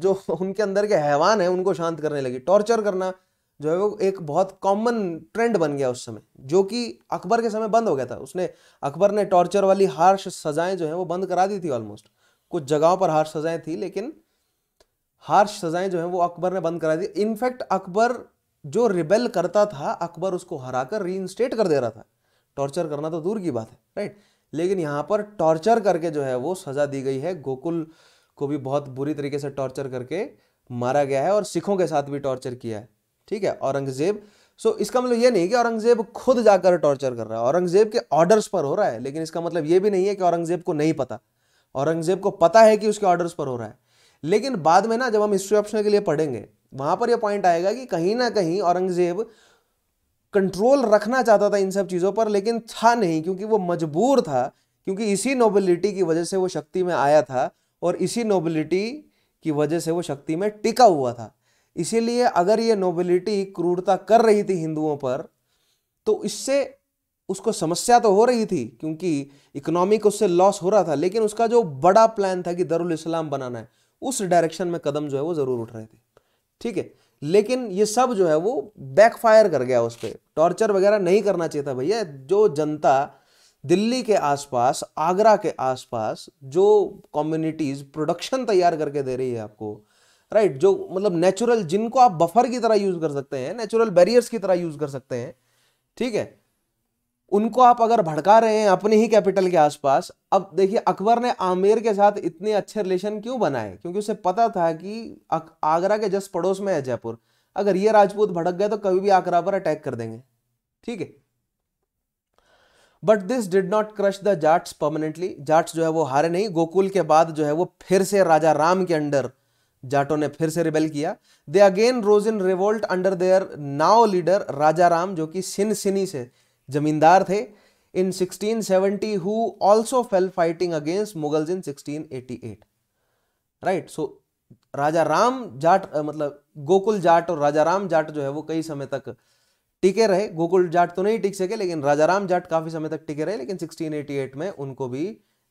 जो उनके अंदर के हैवान हैं उनको शांत करने लगी टॉर्चर करना जो है वो एक बहुत कॉमन ट्रेंड बन गया उस समय जो कि अकबर के समय बंद हो गया था उसने अकबर ने टॉर्चर वाली हार्श सज़ाएं जो है वो बंद करा दी थी ऑलमोस्ट कुछ जगहों पर हार्श सज़ाएं थी लेकिन हार्श सज़ाएं जो है वो अकबर ने बंद करा दी इनफैक्ट अकबर जो रिबेल करता था अकबर उसको हराकर रीइंस्टेट कर दे रहा था टॉर्चर करना तो दूर की बात है राइट लेकिन यहाँ पर टॉर्चर करके जो है वो सज़ा दी गई है गोकुल को भी बहुत बुरी तरीके से टॉर्चर करके मारा गया है और सिखों के साथ भी टॉर्चर किया है ठीक है औरंगजेब सो इसका मतलब ये नहीं कि औरंगजेब खुद जाकर टॉर्चर कर रहा है औरंगजेब के ऑर्डर्स पर हो रहा है लेकिन इसका मतलब ये भी नहीं है कि औरंगजेब को नहीं पता औरंगजेब को पता है कि उसके ऑर्डर्स पर हो रहा है लेकिन बाद में ना जब हम हिस्ट्री ऑप्शन के लिए पढ़ेंगे वहां पर यह पॉइंट आएगा कि कहीं ना कहीं औरंगजेब कंट्रोल रखना चाहता था इन सब चीज़ों पर लेकिन था नहीं क्योंकि वो मजबूर था क्योंकि इसी नोबिलिटी की वजह से वो शक्ति में आया था और इसी नोबिलिटी की वजह से वो शक्ति में टिका हुआ था इसीलिए अगर ये नोबिलिटी क्रूरता कर रही थी हिंदुओं पर तो इससे उसको समस्या तो हो रही थी क्योंकि इकोनॉमिक उससे लॉस हो रहा था लेकिन उसका जो बड़ा प्लान था कि दरुल इस्लाम बनाना है उस डायरेक्शन में कदम जो है वो ज़रूर उठ रहे थे ठीक है लेकिन ये सब जो है वो बैकफायर कर गया उस पर टॉर्चर वगैरह नहीं करना चाहिए था भैया जो जनता दिल्ली के आसपास आगरा के आसपास जो कम्युनिटीज़ प्रोडक्शन तैयार करके दे रही है आपको राइट जो मतलब नेचुरल जिनको आप बफर की तरह यूज़ कर सकते हैं नेचुरल बैरियर्स की तरह यूज़ कर सकते हैं ठीक है उनको आप अगर भड़का रहे हैं अपने ही कैपिटल के आसपास अब देखिए अकबर ने आमेर के साथ इतने अच्छे रिलेशन क्यों बनाए क्योंकि उसे पता था कि आगरा के जस्ट पड़ोस में है जयपुर अगर ये राजपूत भड़क गए तो कभी भी आगरा पर अटैक कर देंगे ठीक है but this did not crush the Jats permanently Jats जो है वो हारे नहीं गोकुल के बाद जो है वो फिर से राजा राम के अंडर जाटों ने फिर से रिबेल किया they again rose in revolt under their new leader Raja Ram जो कि सिन सिनी से जमींदार थे in 1670 who also fell fighting against Mughals in 1688 right so Raja Ram Jat मतलब गोकुल जाट और राजा राम जाट जो है वो कई समय तक टिके रहे गोकुल जाट तो नहीं टिक सके लेकिन राजा राम जाट काफी समय तक टिके रहे लेकिन 1688 में उनको भी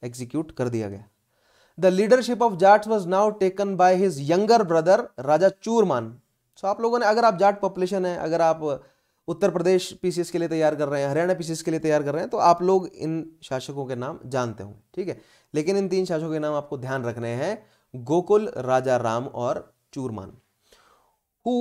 एग्जीक्यूट कर दिया गया the leadership of Jat was now taken by his younger brother Raja Churaman so आप लोगों ने अगर आप जाट पॉपुलेशन है अगर आप उत्तर प्रदेश पीसीएस के लिए तैयार कर रहे हैं हरियाणा पीसीएस के लिए तैयार कर रहे हैं तो आप लोग इन शासकों के नाम जानते होंगे ठीक है लेकिन इन तीन शासकों के नाम आपको ध्यान रखने हैं गोकुल राजा राम और Churaman who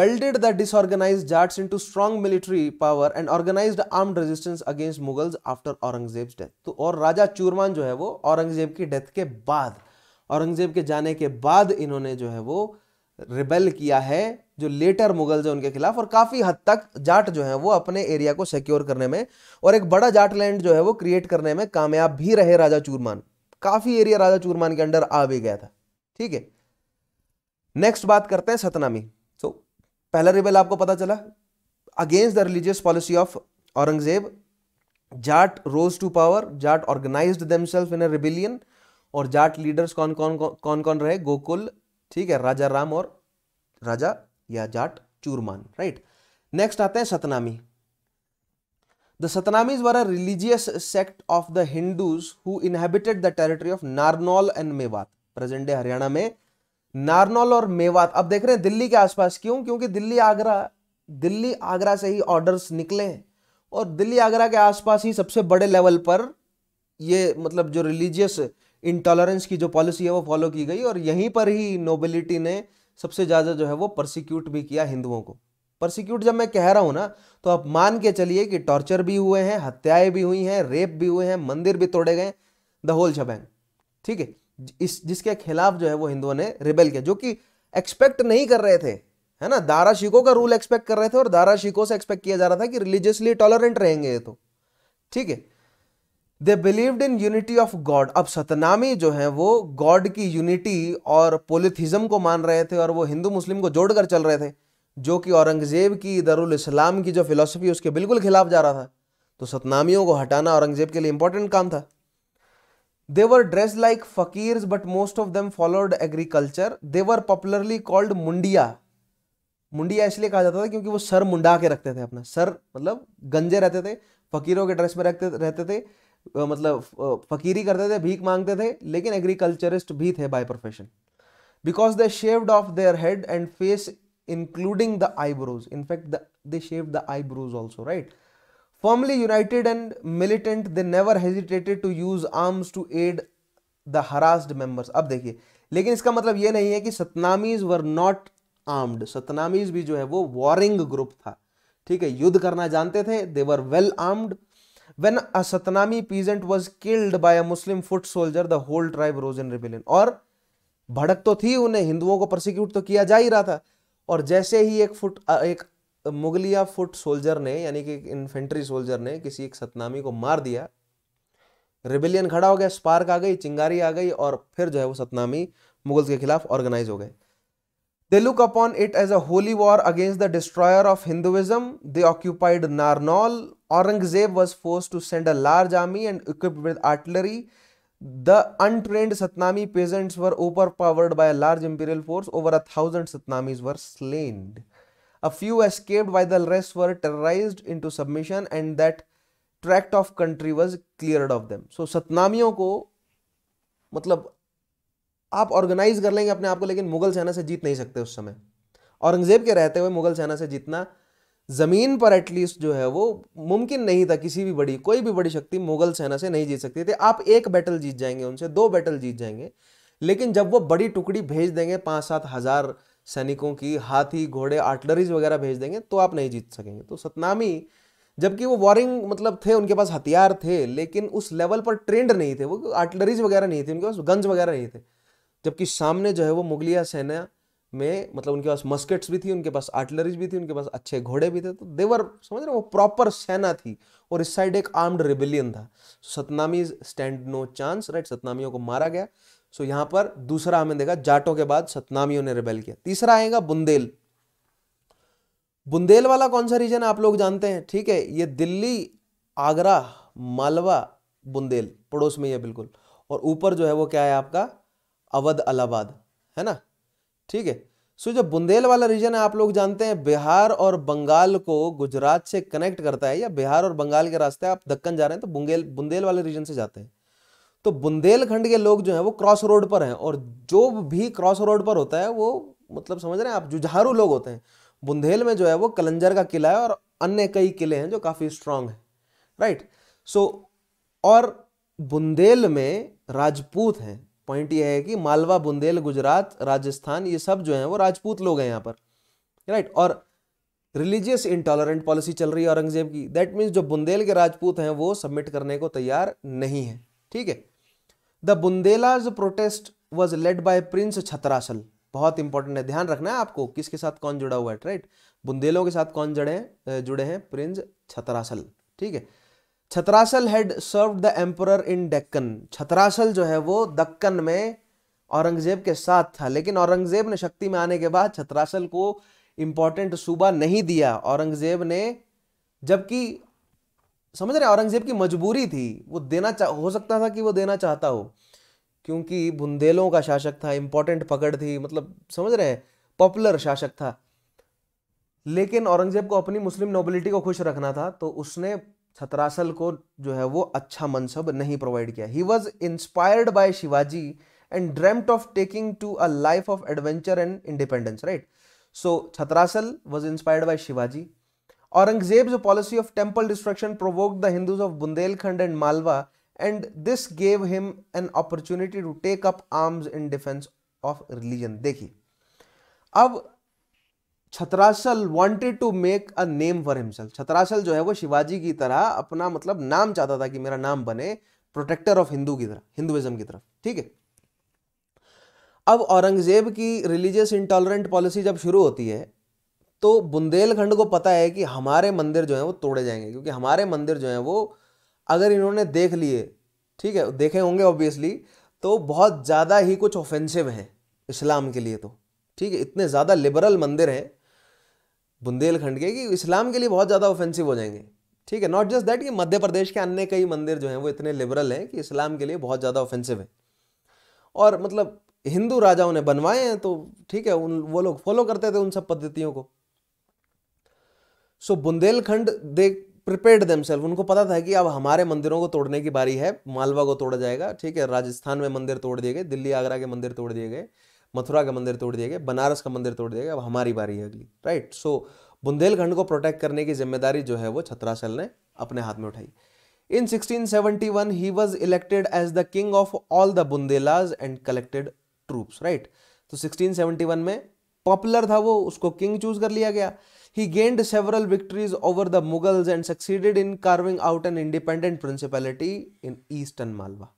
welded the disorganized into strong military power and organise armed resistance against Mughals after Aurangzeb death तो और राजा चूरमान जो है वो औरंगजेब की डेथ के बाद औरंगजेब के जाने के बाद इन्होंने जो है वो रिबेल किया है जो लेटर मुगल्स हैं उनके खिलाफ और काफ़ी हद तक जाट जो है वो अपने एरिया को सिक्योर करने में और एक बड़ा जाट लैंड जो है वो क्रिएट करने में कामयाब भी रहे राजा चूरमान काफ़ी एरिया राजा चूरमान के अंडर आ भी गया था ठीक है नेक्स्ट बात करते हैं सतनामी सो so, पहला रिबेल आपको पता चला against the religious policy of Aurangzeb Jat rose to power Jat organise themselves in rebellion और जाट लीडर्स कौन कौन कौन कौन रहे गोकुल ठीक है राजा राम और राजा या जाट चूरमान राइट नेक्स्ट आते हैं Satnami the Satnamis were a religious sect of the Hindus who inhabited the territory of Narnaul and Mewat present day Haryana में नारनौल और मेवात अब देख रहे हैं दिल्ली के आसपास क्यों क्योंकि दिल्ली आगरा दिल्ली आगरा से ही ऑर्डर्स निकले हैं और दिल्ली आगरा के आसपास ही सबसे बड़े लेवल पर ये मतलब जो रिलीजियस इंटॉलरेंस की जो पॉलिसी है वो फॉलो की गई और यहीं पर ही नोबिलिटी ने सबसे ज़्यादा जो है वो परसिक्यूट भी किया हिंदुओं को प्रोसिक्यूट जब मैं कह रहा हूं ना तो आप मान के चलिए कि टॉर्चर भी हुए हैं हत्याएं भी हुई हैं रेप भी हुए हैं मंदिर भी तोड़े गए द होल छबैंग ठीक है इस जिसके खिलाफ जो है वो हिंदुओं ने रिबेल किया जो कि एक्सपेक्ट नहीं कर रहे थे है ना दारा शिको का रूल एक्सपेक्ट कर रहे थे और दारा शिको से एक्सपेक्ट किया जा रहा था कि रिलीजियसली टॉलरेंट रहेंगे ये तो ठीक है they believed in unity of God अब सतनामी जो हैं वो गॉड की यूनिटी और पोलिथिज्म को मान रहे थे और वो हिंदू मुस्लिम को जोड़कर चल रहे थे जो कि औरंगज़ेब की दरुल इस्लाम की जो फिलोसफी उसके बिल्कुल खिलाफ जा रहा था तो सतनामियों को हटाना औरंगज़ेब के लिए इंपॉर्टेंट काम था they were dress like fakir but most of them followed agriculture they were popularly called Mundiya Mundiya इसलिए कहा जाता था क्योंकि वो सर मुंडा के रखते थे अपना सर मतलब गंजे रहते थे फकीरों के ड्रेस में रखते रहते थे मतलब फकीरी करते थे भीख मांगते थे लेकिन एग्रीकल्चरिस्ट भी थे by profession because they shaved off their head and face including the eyebrows in fact they shave the eyebrows also right formally united and militant they never hesitated to use arms to aid the harassed members अब देखिए लेकिन इसका मतलब ये नहीं है कि सतनामीज were not armed सतनामीज भी जो है वो वॉरिंग ग्रुप था ठीक है युद्ध करना जानते थे they were well armed when a Satnami peasant was killed by a Muslim foot soldier, the whole tribe rose in rebellion. और भड़क तो थी उन्हें हिंदुओं को प्रोसिक्यूट तो किया जा ही रहा था और जैसे ही एक फुट एक मुगलिया फुट सोल्जर ने यानी कि इन्फेंट्री सोल्जर ने किसी एक सतनामी को मार दिया रिबेलियन खड़ा हो गया स्पार्क आ गई चिंगारी आ गई और फिर जो है वो सतनामी मुगल्स के खिलाफ ऑर्गेनाइज हो गए they look upon it as a holy war against the destroyer of Hinduism they occupied Narnaul Aurangzeb was force to send a large army and equipped with artillery the untrained Satnami peasants were overpowered by large imperial force over a thousand Satnamis were slain a few escaped by the rest were terrorised into submission and that tract of country was clear of them सो सतनामियों को मतलब आप organise कर लेंगे अपने आप को लेकिन मुगल सेना से जीत नहीं सकते उस समय औरंगजेब के रहते हुए मुगल सेना से जीतना ज़मीन पर एटलीस्ट जो है वो मुमकिन नहीं था किसी भी बड़ी कोई भी बड़ी शक्ति मुगल सेना से नहीं जीत सकती थी आप एक बैटल जीत जाएंगे उनसे दो बैटल जीत जाएंगे लेकिन जब वो बड़ी टुकड़ी भेज देंगे पाँच सात हज़ार सैनिकों की हाथी घोड़े आर्टलरीज वगैरह भेज देंगे तो आप नहीं जीत सकेंगे तो सतनामी जबकि वो वॉरिंग मतलब थे उनके पास हथियार थे लेकिन उस लेवल पर ट्रेंड नहीं थे वो आर्टलरीज वगैरह नहीं थी उनके पास गंज वगैरह नहीं थे जबकि सामने जो है वो मुगलिया सेना में मतलब उनके पास मस्केट्स भी थी उनके पास आर्टिलरीज भी थी उनके पास अच्छे घोड़े भी थे तो देवर समझ रहे वो प्रॉपर सेना थी और इस साइड एक आर्म्ड रिबिलियन था Satnami stand no chance right सतनामियों को मारा गया सो यहाँ पर दूसरा हमें देखा जाटों के बाद सतनामियों ने रिबेल किया तीसरा आएगा बुंदेल बुंदेल वाला कौन सा रीजन आप लोग जानते हैं ठीक है ये दिल्ली आगरा मालवा बुंदेल पड़ोस में ही है बिल्कुल और ऊपर जो है वो क्या है आपका अवध अलाहाबाद है ना ठीक है सो जो बुंदेल वाला रीजन है आप लोग जानते हैं बिहार और बंगाल को गुजरात से कनेक्ट करता है या बिहार और बंगाल के रास्ते आप दक्कन जा रहे हैं तो बुंदेल बुंदेल वाले रीजन से जाते हैं तो बुंदेलखंड के लोग जो है वो क्रॉस रोड पर हैं और जो भी क्रॉस रोड पर होता है वो मतलब समझ रहे हैं आप जुझारू लोग होते हैं बुंदेल में जो है वो कलंजर का किला है और अन्य कई किले हैं जो काफ़ी स्ट्रांग है राइट सो और बुंदेल में राजपूत हैं पॉइंट ये है कि मालवा बुंदेल गुजरात राजस्थान ये सब जो है वो राजपूत लोग हैं यहाँ पर राइट और रिलीजियस इंटॉलरेंट पॉलिसी चल रही है औरंगजेब की दैट मीन्स जो बुंदेल के राजपूत हैं वो सबमिट करने को तैयार नहीं है ठीक है the Bundelas protest was led by prince Chhatrasal बहुत इंपॉर्टेंट है ध्यान रखना है आपको किसके साथ कौन जुड़ा हुआ है राइट बुंदेलों के साथ कौन जड़े हैं जुड़े हैं प्रिंस छत्रासल ठीक है Chhatrasal had serve the emperor in Deccan Chhatrasal जो है वो दक्कन में औरंगजेब के साथ था लेकिन औरंगजेब ने शक्ति में आने के बाद छत्रासल को इम्पोर्टेंट सूबा नहीं दिया औरंगजेब ने जबकि समझ रहे औरंगजेब की मजबूरी थी वो देना हो सकता था कि वो देना चाहता हो क्योंकि बुंदेलों का शासक था इंपॉर्टेंट पकड़ थी मतलब समझ रहे हैं पॉपुलर शासक था लेकिन औरंगजेब को अपनी मुस्लिम नोबिलिटी को खुश रखना था तो उसने छतरासल को जो है वो अच्छा मनसब नहीं प्रोवाइड किया he was inspired by Shivaji and dreamt of taking to a life of adventure and independence right so Chhatrasal was inspired by Shivaji Aurangzeb's policy of temple destruction provoke the Hindus of Bundelkhand and Malwa and this gave him an opportunity to take up arms in defence of religion देखिए अब Chhatrasal wanted to make a name for himself Chhatrasal जो है वो शिवाजी की तरह अपना मतलब नाम चाहता था कि मेरा नाम बने प्रोटेक्टर ऑफ हिंदू की तरह हिंदुइज्म की तरफ ठीक है अब औरंगजेब की रिलीजियस इंटॉलरेंट पॉलिसी जब शुरू होती है तो बुंदेलखंड को पता है कि हमारे मंदिर जो है वो तोड़े जाएंगे क्योंकि हमारे मंदिर जो हैं वो अगर इन्होंने देख लिए ठीक है देखे होंगे ऑब्वियसली तो बहुत ज़्यादा ही कुछ ऑफेंसिव हैं इस्लाम के लिए तो ठीक है इतने ज़्यादा लिबरल मंदिर हैं बुंदेलखंड के कि इस्लाम के लिए बहुत ज़्यादा ऑफेंसिव हो जाएंगे ठीक है नॉट जस्ट दैट कि मध्य प्रदेश के अन्य कई मंदिर जो हैं वो इतने लिबरल हैं कि इस्लाम के लिए बहुत ज़्यादा ऑफेंसिव है और मतलब हिंदू राजाओं ने बनवाए हैं तो ठीक है उन वो लोग फॉलो करते थे उन सब पद्धतियों को so so, Bundelkhand they prepared themselves उनको पता था कि अब हमारे मंदिरों को तोड़ने की बारी है मालवा को तोड़ा जाएगा ठीक है राजस्थान में मंदिर तोड़ दिए गए दिल्ली आगरा के मंदिर तोड़ दिए गए मथुरा का मंदिर तोड़ दिया गया बनारस का मंदिर तोड़ दिया गया अब हमारी बारी है अगली राइट सो बुंदेलखंड को प्रोटेक्ट करने की जिम्मेदारी जो है वो छत्रासल ने अपने हाथ में उठाई in 1671 he was elected as the king of all the Bundelas and collected troops right तो 1671 में पॉपुलर था वो उसको किंग चूज कर लिया गया he gained several victories over the Mughals and succeeded in carving out an independent principality in eastern Malwa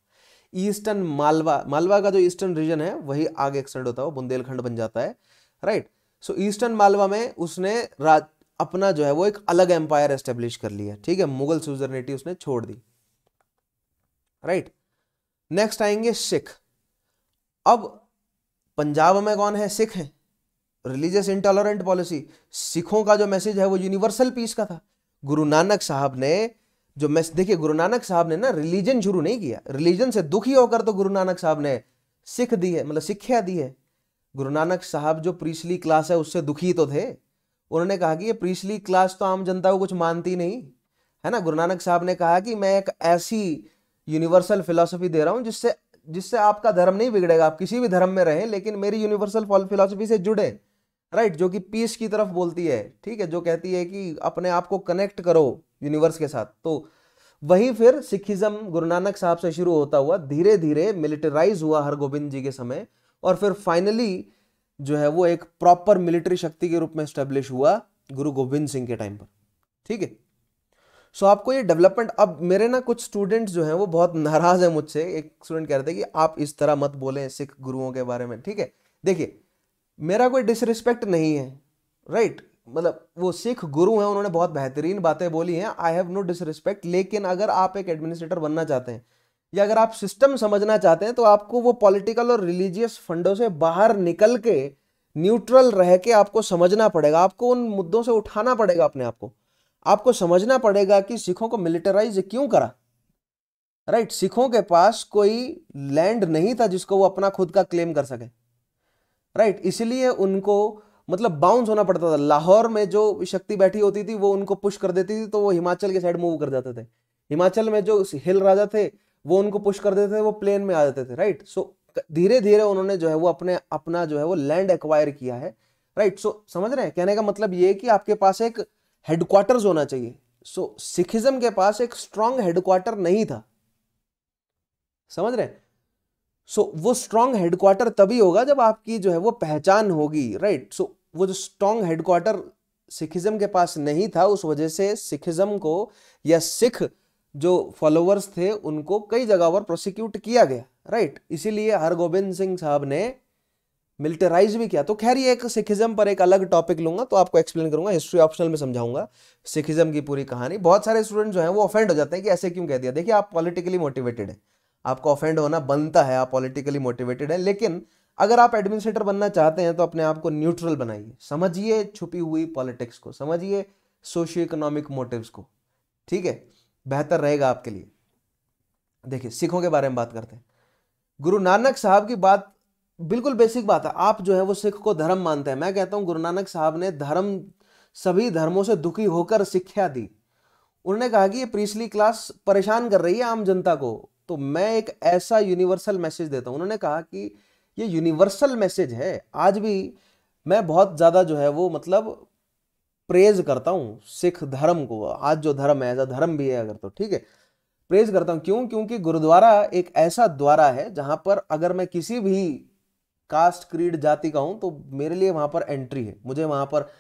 eastern Malwa Malwa का जो ईस्टर्न रीजन है वही आगे एक्सटेंड होता है बुंदेलखंड बन जाता है राइट सो ईस्टर्न मालवा में उसने राज अपना जो है वो एक अलग एम्पायर एस्टेब्लिश कर लिया ठीक है मुगल सुजरनेटी उसने छोड़ दी राइट नेक्स्ट आएंगे सिख अब पंजाब में कौन है सिख है रिलीजियस इंटॉलरेंट पॉलिसी सिखों का जो मैसेज है वो यूनिवर्सल पीस का था गुरु नानक साहब ने जो मैं देखिए गुरु नानक साहब ने ना रिलीजन शुरू नहीं किया रिलीजन से दुखी होकर तो गुरु नानक साहब ने सिख दी है मतलब शिक्षा दी है गुरु नानक साहब जो प्रीसली क्लास है उससे दुखी तो थे उन्होंने कहा कि ये प्रीसली क्लास तो आम जनता को कुछ मानती नहीं है ना गुरु नानक साहब ने कहा कि मैं एक ऐसी यूनिवर्सल फिलोसफी दे रहा हूँ जिससे जिससे आपका धर्म नहीं बिगड़ेगा आप किसी भी धर्म में रहें लेकिन मेरी यूनिवर्सल फिलोसफी से जुड़े राइट जो कि पीस की तरफ बोलती है ठीक है जो कहती है कि अपने आप को कनेक्ट करो यूनिवर्स के साथ तो वही फिर सिखिज्म गुरु नानक साहब से शुरू होता हुआ धीरे धीरे मिलिटराइज हुआ हरगोबिंद जी के समय और फिर फाइनली जो है वो एक प्रॉपर मिलिट्री शक्ति के रूप में स्टेब्लिश हुआ गुरु गोविंद सिंह के टाइम पर ठीक है सो आपको ये डेवलपमेंट अब मेरे ना कुछ स्टूडेंट्स जो हैं वो बहुत नाराज हैं मुझसे एक स्टूडेंट कह रहे थे कि आप इस तरह मत बोलें सिख गुरुओं के बारे में ठीक है देखिए मेरा कोई डिसरिस्पेक्ट नहीं है राइट right? मतलब वो सिख गुरु हैं उन्होंने बहुत बेहतरीन बातें बोली हैं आई हैव नो डिसरिस्पेक्ट लेकिन अगर आप एक एडमिनिस्ट्रेटर बनना चाहते हैं या अगर आप सिस्टम समझना चाहते हैं तो आपको वो पॉलिटिकल और रिलीजियस फंडों से बाहर निकल के न्यूट्रल रह के आपको समझना पड़ेगा आपको उन मुद्दों से उठाना पड़ेगा अपने आप को आपको समझना पड़ेगा कि सिखों को मिलिटराइज क्यों करा राइट right, सिखों के पास कोई लैंड नहीं था जिसको वो अपना खुद का क्लेम कर सके राइट right, इसलिए उनको मतलब बाउंस होना पड़ता था लाहौर में जो शक्ति बैठी होती थी वो उनको पुश कर देती थी तो वो हिमाचल के साइड मूव कर जाते थे हिमाचल में जो हिल राजा थे वो उनको पुश कर देते थे वो प्लेन में आ जाते थे राइट सो धीरे धीरे उन्होंने जो है वो अपने अपना जो है वो लैंड एक्वायर किया है राइट सो समझ रहे हैं कहने का मतलब ये कि आपके पास एक हेडक्वार्टर होना चाहिए सो सिखिज्म के पास एक स्ट्रांग हेडक्वार्टर नहीं था समझ रहे हैं सो so, वो स्ट्रांग हेडक्वार्टर तभी होगा जब आपकी जो है वो पहचान होगी राइट सो so, वो जो स्ट्रांग हेडक्वार्टर सिखिज्म के पास नहीं था उस वजह से सिखिज्म को या सिख जो फॉलोअर्स थे उनको कई जगह पर प्रोसिक्यूट किया गया राइट इसीलिए हरगोबिंद सिंह साहब ने मिलिटराइज भी किया तो खैर ये एक सिखिज्म पर एक अलग टॉपिक लूंगा तो आपको एक्सप्लेन करूंगा हिस्ट्री ऑप्शनल में समझाऊंगा सिखिज्म की पूरी कहानी बहुत सारे स्टूडेंट जो है वो ऑफेंड हो जाते हैं कि ऐसे क्यों कह दिया देखिए आप पॉलिटिकली मोटिवेटेड हैं आपको ऑफेंड होना बनता है आप पॉलिटिकली मोटिवेटेड है लेकिन अगर आप एडमिनिस्ट्रेटर बनना चाहते हैं तो अपने आप को न्यूट्रल बनाइए समझिए छुपी हुई पॉलिटिक्स को समझिए सोशियो इकोनॉमिक मोटिव्स को ठीक है बेहतर रहेगा आपके लिए देखिए सिखों के बारे में बात करते हैं गुरु नानक साहब की बात बिल्कुल बेसिक बात है आप जो है वो सिख को धर्म मानते हैं मैं कहता हूँ गुरु नानक साहब ने धर्म सभी धर्मों से दुखी होकर शिक्षा दी उन्होंने कहा कि ये प्रीसली क्लास परेशान कर रही है आम जनता को तो मैं एक ऐसा यूनिवर्सल मैसेज देता हूँ उन्होंने कहा कि ये यूनिवर्सल मैसेज है आज भी मैं बहुत ज़्यादा जो है वो मतलब प्रेज करता हूँ सिख धर्म को आज जो धर्म है ऐसा धर्म भी है अगर तो ठीक है प्रेज करता हूँ क्यों क्योंकि गुरुद्वारा एक ऐसा द्वारा है जहाँ पर अगर मैं किसी भी कास्ट क्रीड जाति का हूँ तो मेरे लिए वहाँ पर एंट्री है मुझे वहाँ पर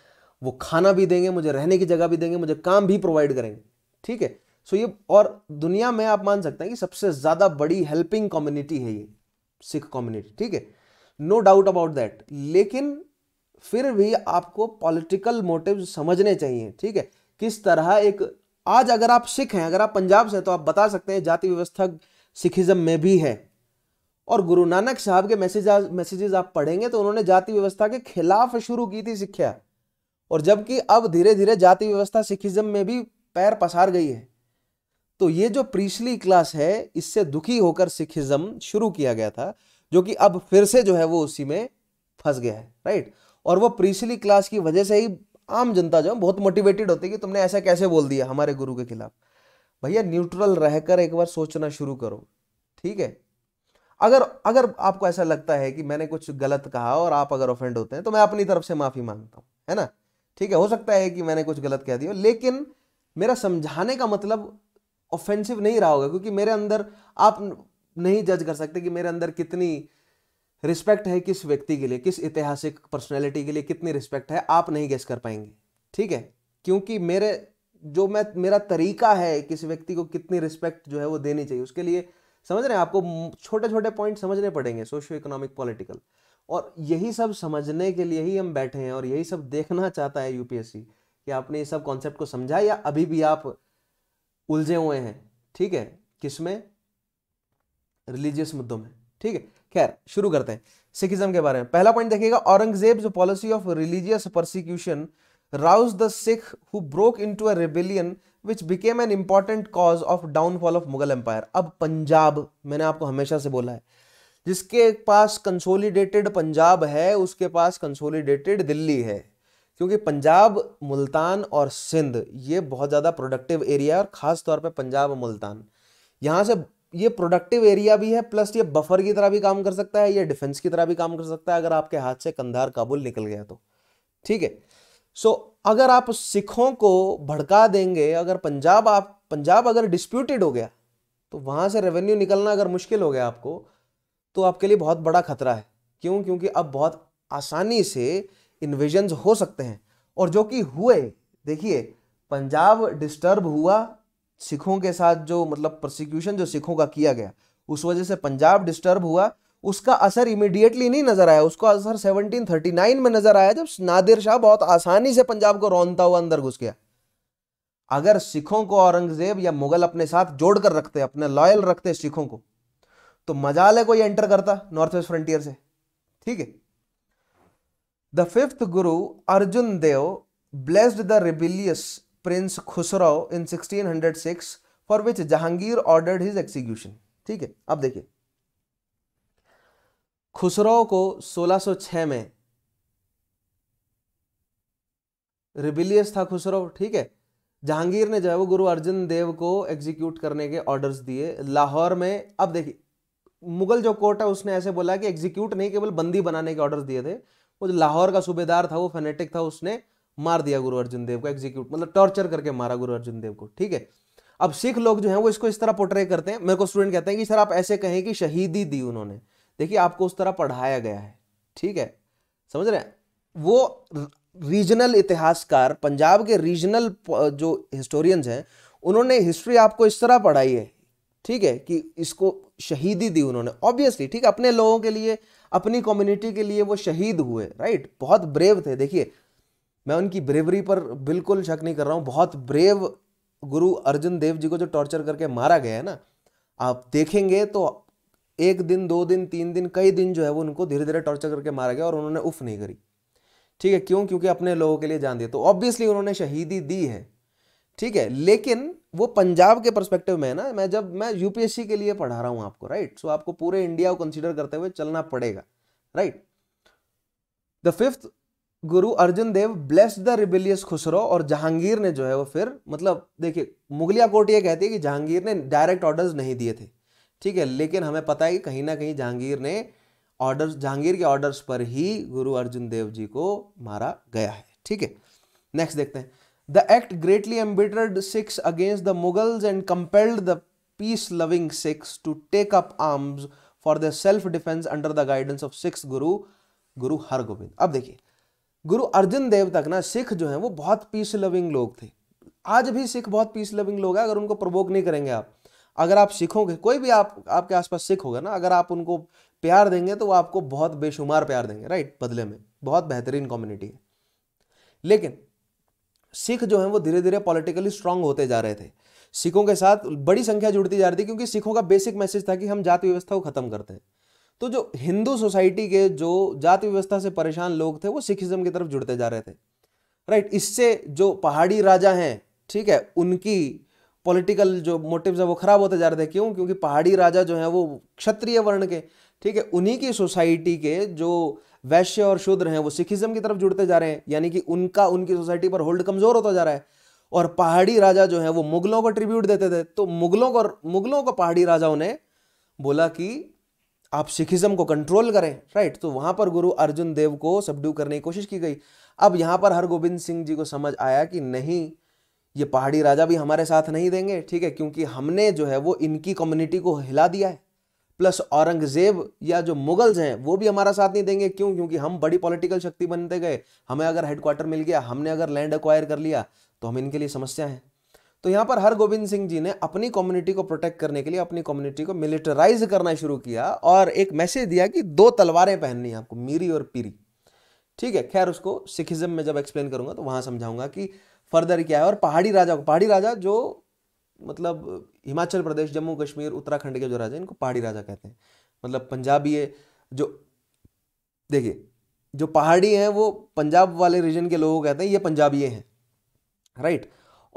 वो खाना भी देंगे मुझे रहने की जगह भी देंगे मुझे काम भी प्रोवाइड करेंगे ठीक है सो so ये और दुनिया में आप मान सकते हैं कि सबसे ज़्यादा बड़ी हेल्पिंग कम्युनिटी है ये सिख कम्युनिटी ठीक है नो डाउट अबाउट दैट लेकिन फिर भी आपको पॉलिटिकल मोटिव समझने चाहिए ठीक है किस तरह एक आज अगर आप सिख हैं अगर आप पंजाब से हैं तो आप बता सकते हैं जाति व्यवस्था सिखिज्म में भी है और गुरु नानक साहब के मैसेज मैसेजेस आप पढ़ेंगे तो उन्होंने जाति व्यवस्था के खिलाफ शुरू की थी शिक्षा और जबकि अब धीरे धीरे जाति व्यवस्था सिखिज्म में भी पैर पसार गई है तो ये जो प्रीसली क्लास है इससे दुखी होकर सिखिज्म शुरू किया गया था जो कि अब फिर से जो है वो उसी में फंस गया है राइट और वो प्रीसली क्लास की वजह से ही आम जनता जो है बहुत मोटिवेटेड होती है कि तुमने ऐसा कैसे बोल दिया हमारे गुरु के खिलाफ भैया न्यूट्रल रहकर एक बार सोचना शुरू करो ठीक है अगर अगर आपको ऐसा लगता है कि मैंने कुछ गलत कहा और आप अगर ऑफेंड होते हैं तो मैं अपनी तरफ से माफ़ी मांगता हूँ है ना ठीक है हो सकता है कि मैंने कुछ गलत कह दिया लेकिन मेरा समझाने का मतलब ऑफेंसिव नहीं रहा होगा क्योंकि मेरे अंदर आप नहीं जज कर सकते कि मेरे अंदर कितनी रिस्पेक्ट है किस व्यक्ति के लिए किस ऐतिहासिक पर्सनैलिटी के लिए कितनी रिस्पेक्ट है आप नहीं गेस कर पाएंगे ठीक है क्योंकि मेरे जो मैं मेरा तरीका है किस व्यक्ति को कितनी रिस्पेक्ट जो है वो देनी चाहिए उसके लिए समझ रहे हैं आपको छोटे छोटे पॉइंट समझने पड़ेंगे सोशियो इकोनॉमिक पॉलिटिकल और यही सब समझने के लिए ही हम बैठे हैं और यही सब देखना चाहता है यूपीएससी कि आपने ये सब कॉन्सेप्ट को समझा या अभी भी आप उलझे हुए हैं ठीक है किसमें रिलीजियस मुद्दों में ठीक है खैर शुरू करते हैं सिखिज्म के बारे में पहला पॉइंट देखिएगा औरंगजेब जो policy of religious persecution the Sikh who broke into a rebellion which became an important cause of downfall of Mughal empire अब पंजाब मैंने आपको हमेशा से बोला है जिसके पास कंसोलिडेटेड पंजाब है उसके पास कंसोलिडेटेड दिल्ली है क्योंकि पंजाब मुल्तान और सिंध ये बहुत ज़्यादा प्रोडक्टिव एरिया है और ख़ास तौर पे पंजाब और मुल्तान यहाँ से ये प्रोडक्टिव एरिया भी है प्लस ये बफर की तरह भी काम कर सकता है ये डिफेंस की तरह भी काम कर सकता है अगर आपके हाथ से कंधार काबुल निकल गया तो ठीक है सो so, अगर आप सिखों को भड़का देंगे अगर पंजाब आप पंजाब अगर डिस्प्यूटेड हो गया तो वहाँ से रेवेन्यू निकलना अगर मुश्किल हो गया आपको तो आपके लिए बहुत बड़ा खतरा है क्यों क्योंकि अब बहुत आसानी से इन्वेजन हो सकते हैं और जो कि हुए देखिए पंजाब डिस्टर्ब हुआ सिखों के साथ जो मतलब प्रोसिक्यूशन जो सिखों का किया गया उस वजह से पंजाब डिस्टर्ब हुआ उसका असर इमीडिएटली नहीं नजर आया उसको असर 1739 में नजर आया जब नादिर शाह बहुत आसानी से पंजाब को रौनता हुआ अंदर घुस गया अगर सिखों को औरंगजेब या मुगल अपने साथ जोड़कर रखते अपने लॉयल रखते सिखों को तो मजाले को ये एंटर करता नॉर्थ वेस्ट फ्रंटियर से ठीक है The fifth Guru, Arjun Dev, blessed the rebellious Prince Khusrau in 1606 for which Jahangir ordered his execution. ठीक है अब देखिए खुसरो को 1606 में रिबिलियस था खुसरो ठीक है जहांगीर ने जो है वो गुरु अर्जुन देव को एग्जीक्यूट करने के ऑर्डर्स दिए लाहौर में अब देखिए मुगल जो कोर्ट है उसने ऐसे बोला कि एग्जीक्यूट नहीं केवल बंदी बनाने के ऑर्डर्स दिए थे वो जो लाहौर का सूबेदार था वो फेनेटिक था उसने मार दिया गुरु अर्जुन देव को एग्जीक्यूट मतलब टॉर्चर करके मारा गुरु अर्जुन देव को ठीक है अब सिख लोग जो है वो इसको इस तरह पोर्ट्रे करते हैं मेरे को स्टूडेंट कहते हैं कि सर आप ऐसे कहें कि शहीदी दी उन्होंने देखिए आपको उस तरह पढ़ाया गया है ठीक है समझ रहे हैं वो रीजनल इतिहासकार पंजाब के रीजनल जो हिस्टोरियंस हैं उन्होंने हिस्ट्री आपको इस तरह पढ़ाई है ठीक है कि इसको शहीदी दी उन्होंने ऑब्वियसली ठीक है अपने लोगों के लिए अपनी कम्युनिटी के लिए वो शहीद हुए राइट बहुत ब्रेव थे देखिए मैं उनकी ब्रेवरी पर बिल्कुल शक नहीं कर रहा हूँ बहुत ब्रेव गुरु अर्जुन देव जी को जो टॉर्चर करके मारा गया है ना आप देखेंगे तो एक दिन दो दिन तीन दिन कई दिन जो है वो उनको धीरे धीरे टॉर्चर करके मारा गया और उन्होंने उफ नहीं करी ठीक है क्यों क्योंकि अपने लोगों के लिए जान दिया तो ऑब्वियसली उन्होंने शहीदी दी है ठीक है लेकिन वो पंजाब के परस्पेक्टिव में है ना मैं जब मैं यूपीएससी के लिए पढ़ा रहा हूं आपको राइट सो आपको पूरे इंडिया को कंसिडर करते हुए चलना पड़ेगा right the fifth guru Arjun Dev bless the rebellious Khusrau और जहांगीर ने जो है वो फिर मतलब देखिए मुगलिया कोर्ट ये कहती है कि जहांगीर ने डायरेक्ट ऑर्डर्स नहीं दिए थे ठीक है लेकिन हमें पता है कि कहीं ना कहीं जहांगीर ने ऑर्डर्स जहांगीर के ऑर्डर्स पर ही गुरु अर्जुन देव जी को मारा गया है ठीक है नेक्स्ट देखते हैं The act greatly embittered Sikhs against the Mughals and compelled the peace loving Sikhs to take up arms for their self defense under the guidance of Sikhs Guru Guru Hargobind. अब देखिए गुरु अर्जन देव तक ना सिख जो है वो बहुत पीस लविंग लोग थे आज भी सिख बहुत पीस लविंग लोग हैं अगर उनको प्रवोक नहीं करेंगे आप अगर आप सिखोगे कोई भी आप आपके आसपास सिख होगा ना अगर आप उनको प्यार देंगे तो वो आपको बहुत बेशुमार प्यार देंगे राइट बदले में बहुत बेहतरीन कम्युनिटी है लेकिन सिख जो है वो धीरे धीरे पॉलिटिकली स्ट्रांग होते जा रहे थे सिखों के साथ बड़ी संख्या जुड़ती जा रही थी क्योंकि सिखों का बेसिक मैसेज था कि हम जाति व्यवस्था को ख़त्म करते हैं तो जो हिंदू सोसाइटी के जो जाति व्यवस्था से परेशान लोग थे वो सिखिज्म की तरफ जुड़ते जा रहे थे राइट इससे जो पहाड़ी राजा हैं ठीक है उनकी पॉलिटिकल जो मोटिव्स है वो खराब होते जा रहे थे क्यों क्योंकि पहाड़ी राजा जो है वो क्षत्रिय वर्ण के ठीक है उन्हीं की सोसाइटी के जो वैश्य और शूद्र हैं वो सिखिज्म की तरफ जुड़ते जा रहे हैं यानी कि उनका उनकी सोसाइटी पर होल्ड कमजोर होता जा रहा है और पहाड़ी राजा जो है वो मुगलों को ट्रिब्यूट देते थे तो मुगलों को मुगलों को पहाड़ी राजाओं ने बोला कि आप सिखिज्म को कंट्रोल करें राइट तो वहां पर गुरु अर्जुन देव को सबड्यू करने की कोशिश की गई अब यहाँ पर हरगोबिंद सिंह जी को समझ आया कि नहीं ये पहाड़ी राजा भी हमारे साथ नहीं देंगे ठीक है क्योंकि हमने जो है वो इनकी कम्युनिटी को हिला दिया है प्लस औरंगजेब या जो मुगल्स हैं वो भी हमारा साथ नहीं देंगे क्यों क्योंकि हम बड़ी पॉलिटिकल शक्ति बनते गए हमें अगर हेडक्वार्टर मिल गया हमने अगर लैंड अक्वायर कर लिया तो हम इनके लिए समस्या है तो यहाँ पर हर गोविंद सिंह जी ने अपनी कम्युनिटी को प्रोटेक्ट करने के लिए अपनी कम्युनिटी को मिलिटराइज करना शुरू किया और एक मैसेज दिया कि दो तलवारें पहननी आपको मीरी और पीरी ठीक है खैर उसको सिखिज्म में जब एक्सप्लेन करूंगा तो वहां समझाऊंगा कि फर्दर क्या है और पहाड़ी राजा को पहाड़ी राजा जो मतलब हिमाचल प्रदेश जम्मू कश्मीर उत्तराखंड के जो राजा इनको पहाड़ी राजा कहते हैं मतलब पंजाबी है जो देखिए जो पहाड़ी हैं वो पंजाब वाले रीजन के लोग कहते हैं ये पंजाबी हैं राइट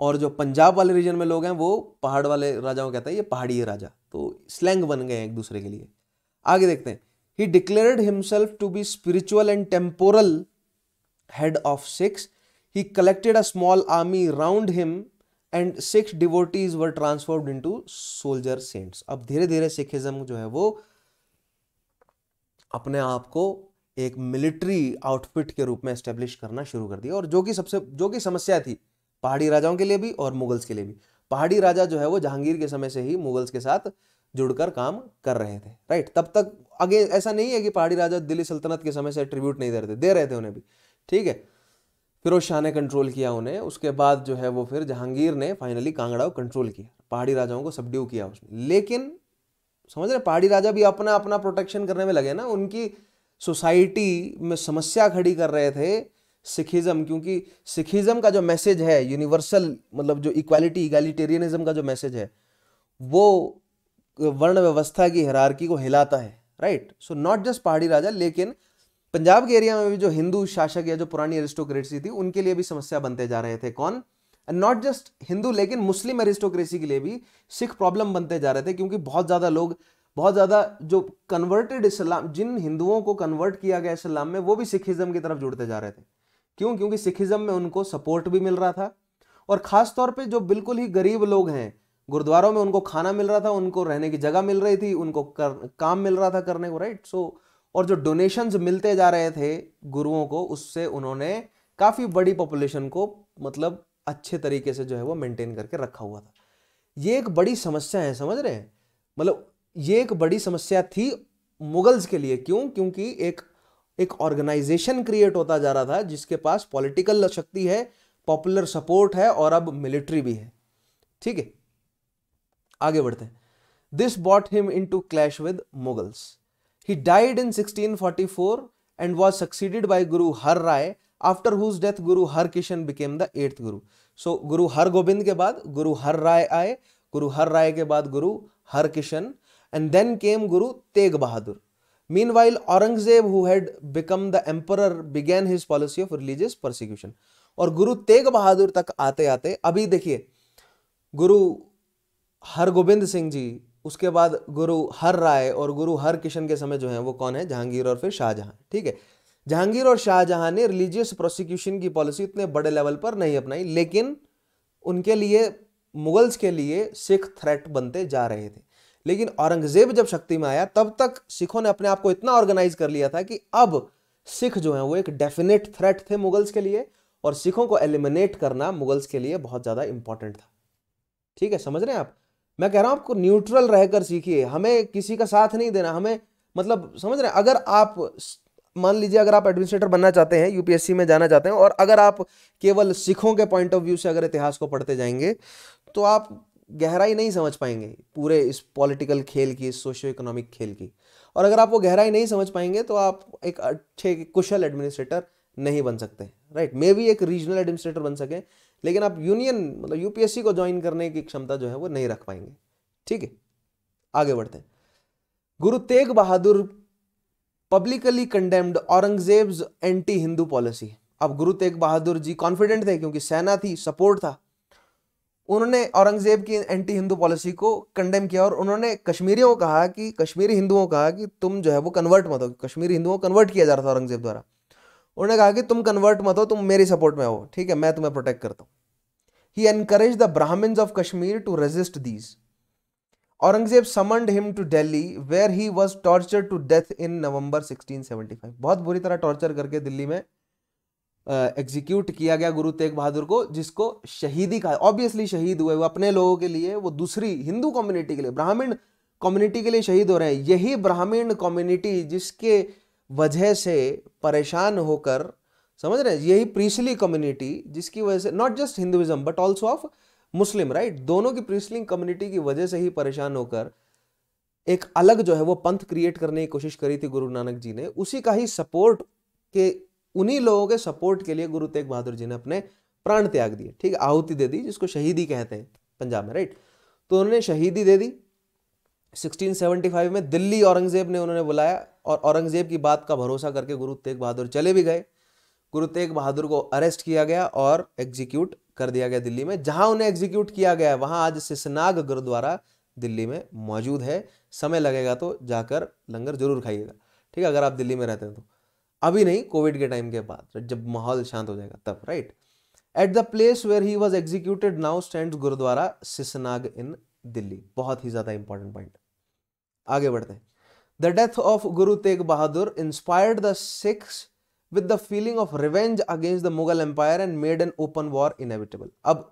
और जो पंजाब वाले रीजन में लोग हैं वो पहाड़ वाले राजाओं कहते हैं ये पहाड़ी है राजा तो स्लैंग बन गए हैं एक दूसरे के लिए आगे देखते हैं he declared himself to be spiritual and temporal head of Sikhs he collected a small army round him and Sikhs devotees were transformed into soldier saints अब धीरे धीरे सिखिज्म जो है वो अपने आप को एक मिलिट्री आउटफिट के रूप में एस्टेब्लिश करना शुरू कर दिया और जो कि सबसे जो कि समस्या थी पहाड़ी राजाओं के लिए भी और मुगल्स के लिए भी पहाड़ी राजा जो है वो जहांगीर के समय से ही मुगल्स के साथ जुड़कर काम कर रहे थे राइट तब तक आगे ऐसा नहीं है कि पहाड़ी राजा दिल्ली सल्तनत के समय से ट्रिब्यूट नहीं दे रहे थे दे रहे थे उन्हें भी ठीक है फिरोज शाह ने कंट्रोल किया उन्हें उसके बाद जो है वो फिर जहांगीर ने फाइनली कांगड़ा को कंट्रोल किया पहाड़ी राजाओं को सबड्यू किया उसने लेकिन समझ रहे पहाड़ी राजा भी अपना अपना प्रोटेक्शन करने में लगे ना उनकी सोसाइटी में समस्या खड़ी कर रहे थे सिखिज्म क्योंकि सिखिज्म का जो मैसेज है यूनिवर्सल मतलब जो इक्वालिटी इक्वालिटेरियनिज्म का जो मैसेज है वो वर्ण व्यवस्था की हरारकी को हिलाता है राइट सो नॉट जस्ट पहाड़ी राजा लेकिन पंजाब के एरिया में भी जो हिंदू शासक या जो पुरानी एरिस्टोक्रेसी थी उनके लिए भी समस्या बनते जा रहे थे कौन नॉट जस्ट हिंदू लेकिन मुस्लिम एरिस्टोक्रेसी के लिए भी सिख प्रॉब्लम बनते जा रहे थे क्योंकि बहुत ज़्यादा लोग बहुत ज़्यादा जो कन्वर्टेड इस्लाम जिन हिंदुओं को कन्वर्ट किया गया इस्लाम में वो भी सिखिज़म की तरफ जुड़ते जा रहे थे क्यों क्योंकि सिखिज़म में उनको सपोर्ट भी मिल रहा था और ख़ास तौर पे जो बिल्कुल ही गरीब लोग हैं गुरुद्वारों में उनको खाना मिल रहा था उनको रहने की जगह मिल रही थी उनको कर, काम मिल रहा था करने को राइट सो so, और जो डोनेशंस मिलते जा रहे थे गुरुओं को उससे उन्होंने काफ़ी बड़ी पॉपुलेशन को मतलब अच्छे तरीके से जो है वो मेंटेन करके रखा हुआ था ये एक बड़ी समस्या है समझ रहे हैं मतलब ये एक बड़ी समस्या थी मुगल्स के लिए क्यों क्योंकि एक एक ऑर्गेनाइजेशन क्रिएट होता जा रहा था जिसके पास पॉलिटिकल शक्ति है पॉपुलर सपोर्ट है और अब मिलिट्री भी है ठीक है आगे बढ़ते हैं this brought him into clash with Mughals He died in 1644 and was succeeded by Guru Har Rai, after whose death Guru Har Kishan became the eighth Guru. So Guru Har Gobind के बाद Guru Har Rai आए Guru Har Rai के बाद Guru Har Kishan and then came Guru Tegh Bahadur. Meanwhile, Aurangzeb, who had become the emperor, began his policy of religious persecution. और गुरु तेग बहादुर तक आते आते अभी देखिए गुरु हरगोबिंद सिंह जी उसके बाद गुरु हर राय और गुरु हर किशन के समय जो है वो कौन है जहांगीर और फिर शाहजहां ठीक है जहांगीर और शाहजहां ने रिलीजियस प्रोसिक्यूशन की पॉलिसी इतने बड़े लेवल पर नहीं अपनाई लेकिन उनके लिए मुगल्स के लिए सिख थ्रेट बनते जा रहे थे लेकिन औरंगजेब जब शक्ति में आया तब तक सिखों ने अपने आप को इतना ऑर्गेनाइज कर लिया था कि अब सिख जो है वो एक डेफिनेट थ्रेट थे मुगल्स के लिए और सिखों को एलिमिनेट करना मुगल्स के लिए बहुत ज़्यादा इंपॉर्टेंट था ठीक है समझ रहे हैं आप मैं कह रहा हूँ आपको न्यूट्रल रहकर सीखिए हमें किसी का साथ नहीं देना हमें मतलब समझ रहे हैं अगर आप मान लीजिए अगर आप एडमिनिस्ट्रेटर बनना चाहते हैं यूपीएससी में जाना चाहते हैं और अगर आप केवल सिखों के पॉइंट ऑफ व्यू से अगर इतिहास को पढ़ते जाएंगे तो आप गहराई नहीं समझ पाएंगे पूरे इस पॉलिटिकल खेल की इस सोशियो इकोनॉमिक खेल की और अगर आप वो गहराई नहीं समझ पाएंगे तो आप एक अच्छे कुशल एडमिनिस्ट्रेटर नहीं बन सकते राइट मे बी एक रीजनल एडमिनिस्ट्रेटर बन सकें लेकिन आप यूनियन मतलब यूपीएससी को ज्वाइन करने की क्षमता जो है वो नहीं रख पाएंगे ठीक है आगे बढ़ते हैं guru Tegh Bahadur publicly condemned Aurangzeb anti Hindu policy अब गुरु तेग बहादुर जी कॉन्फिडेंट थे क्योंकि सेना थी सपोर्ट था उन्होंने औरंगजेब की एंटी हिंदू पॉलिसी को कंडेम किया और उन्होंने कश्मीरियों को कहा कि कश्मीरी हिंदुओं कहा कि तुम जो है वो कन्वर्ट मत हो कश्मीरी हिंदुओं को कन्वर्ट किया जा रहा था औरंगजेब द्वारा उन्होंने कहा कि तुम कन्वर्ट मत हो तुम मेरी सपोर्ट में हो ठीक है मैं तुम्हें प्रोटेक्ट करता हूँ he encouraged the Brahmins of Kashmir to resist these. Aurangzeb summoned him to Delhi where he was torture to death in November 1675 बहुत बुरी तरह टॉर्चर करके दिल्ली में एग्जीक्यूट uh, किया गया गुरु तेग बहादुर को जिसको शहीदी कहा ऑब्वियसली शहीद हुए वो अपने लोगों के लिए वो दूसरी हिंदू कम्युनिटी के लिए ब्राह्मण कम्युनिटी के लिए शहीद हो रहे हैं यही ब्राह्मण कम्युनिटी जिसके वजह से परेशान होकर समझ रहे हैं यही प्रीसली कम्युनिटी जिसकी वजह से not just Hinduism but also of Muslim right दोनों की प्रीसली कम्युनिटी की वजह से ही परेशान होकर एक अलग जो है वो पंथ क्रिएट करने की कोशिश करी थी गुरु नानक जी ने उसी का ही सपोर्ट के उन्हीं लोगों के सपोर्ट के लिए गुरु तेग बहादुर जी ने अपने प्राण त्याग दिए ठीक आहुति दे दी जिसको शहीदी कहते हैं पंजाब में राइट तो उन्होंने शहीदी दे दी 1675 में दिल्ली औरंगजेब ने उन्होंने बुलाया और औरंगजेब की बात का भरोसा करके गुरु तेग बहादुर चले भी गए गुरु तेग बहादुर को अरेस्ट किया गया और एग्जीक्यूट कर दिया गया दिल्ली में जहां उन्हें एग्जीक्यूट किया गया वहां आज सिसनाग गुरुद्वारा दिल्ली में मौजूद है समय लगेगा तो जाकर लंगर जरूर खाइएगा ठीक है अगर आप दिल्ली में रहते हैं तो अभी नहीं कोविड के टाइम के बाद जब माहौल शांत हो जाएगा तब right at the place where he was executed now stand Gurudwara सिसनाग इन दिल्ली बहुत ही ज़्यादा इंपॉर्टेंट पॉइंट आगे बढ़ते हैं the death of guru Tegh Bahadur inspired the Sikhs with the feeling of revenge against the Mughal empire and made an open war inevitable अब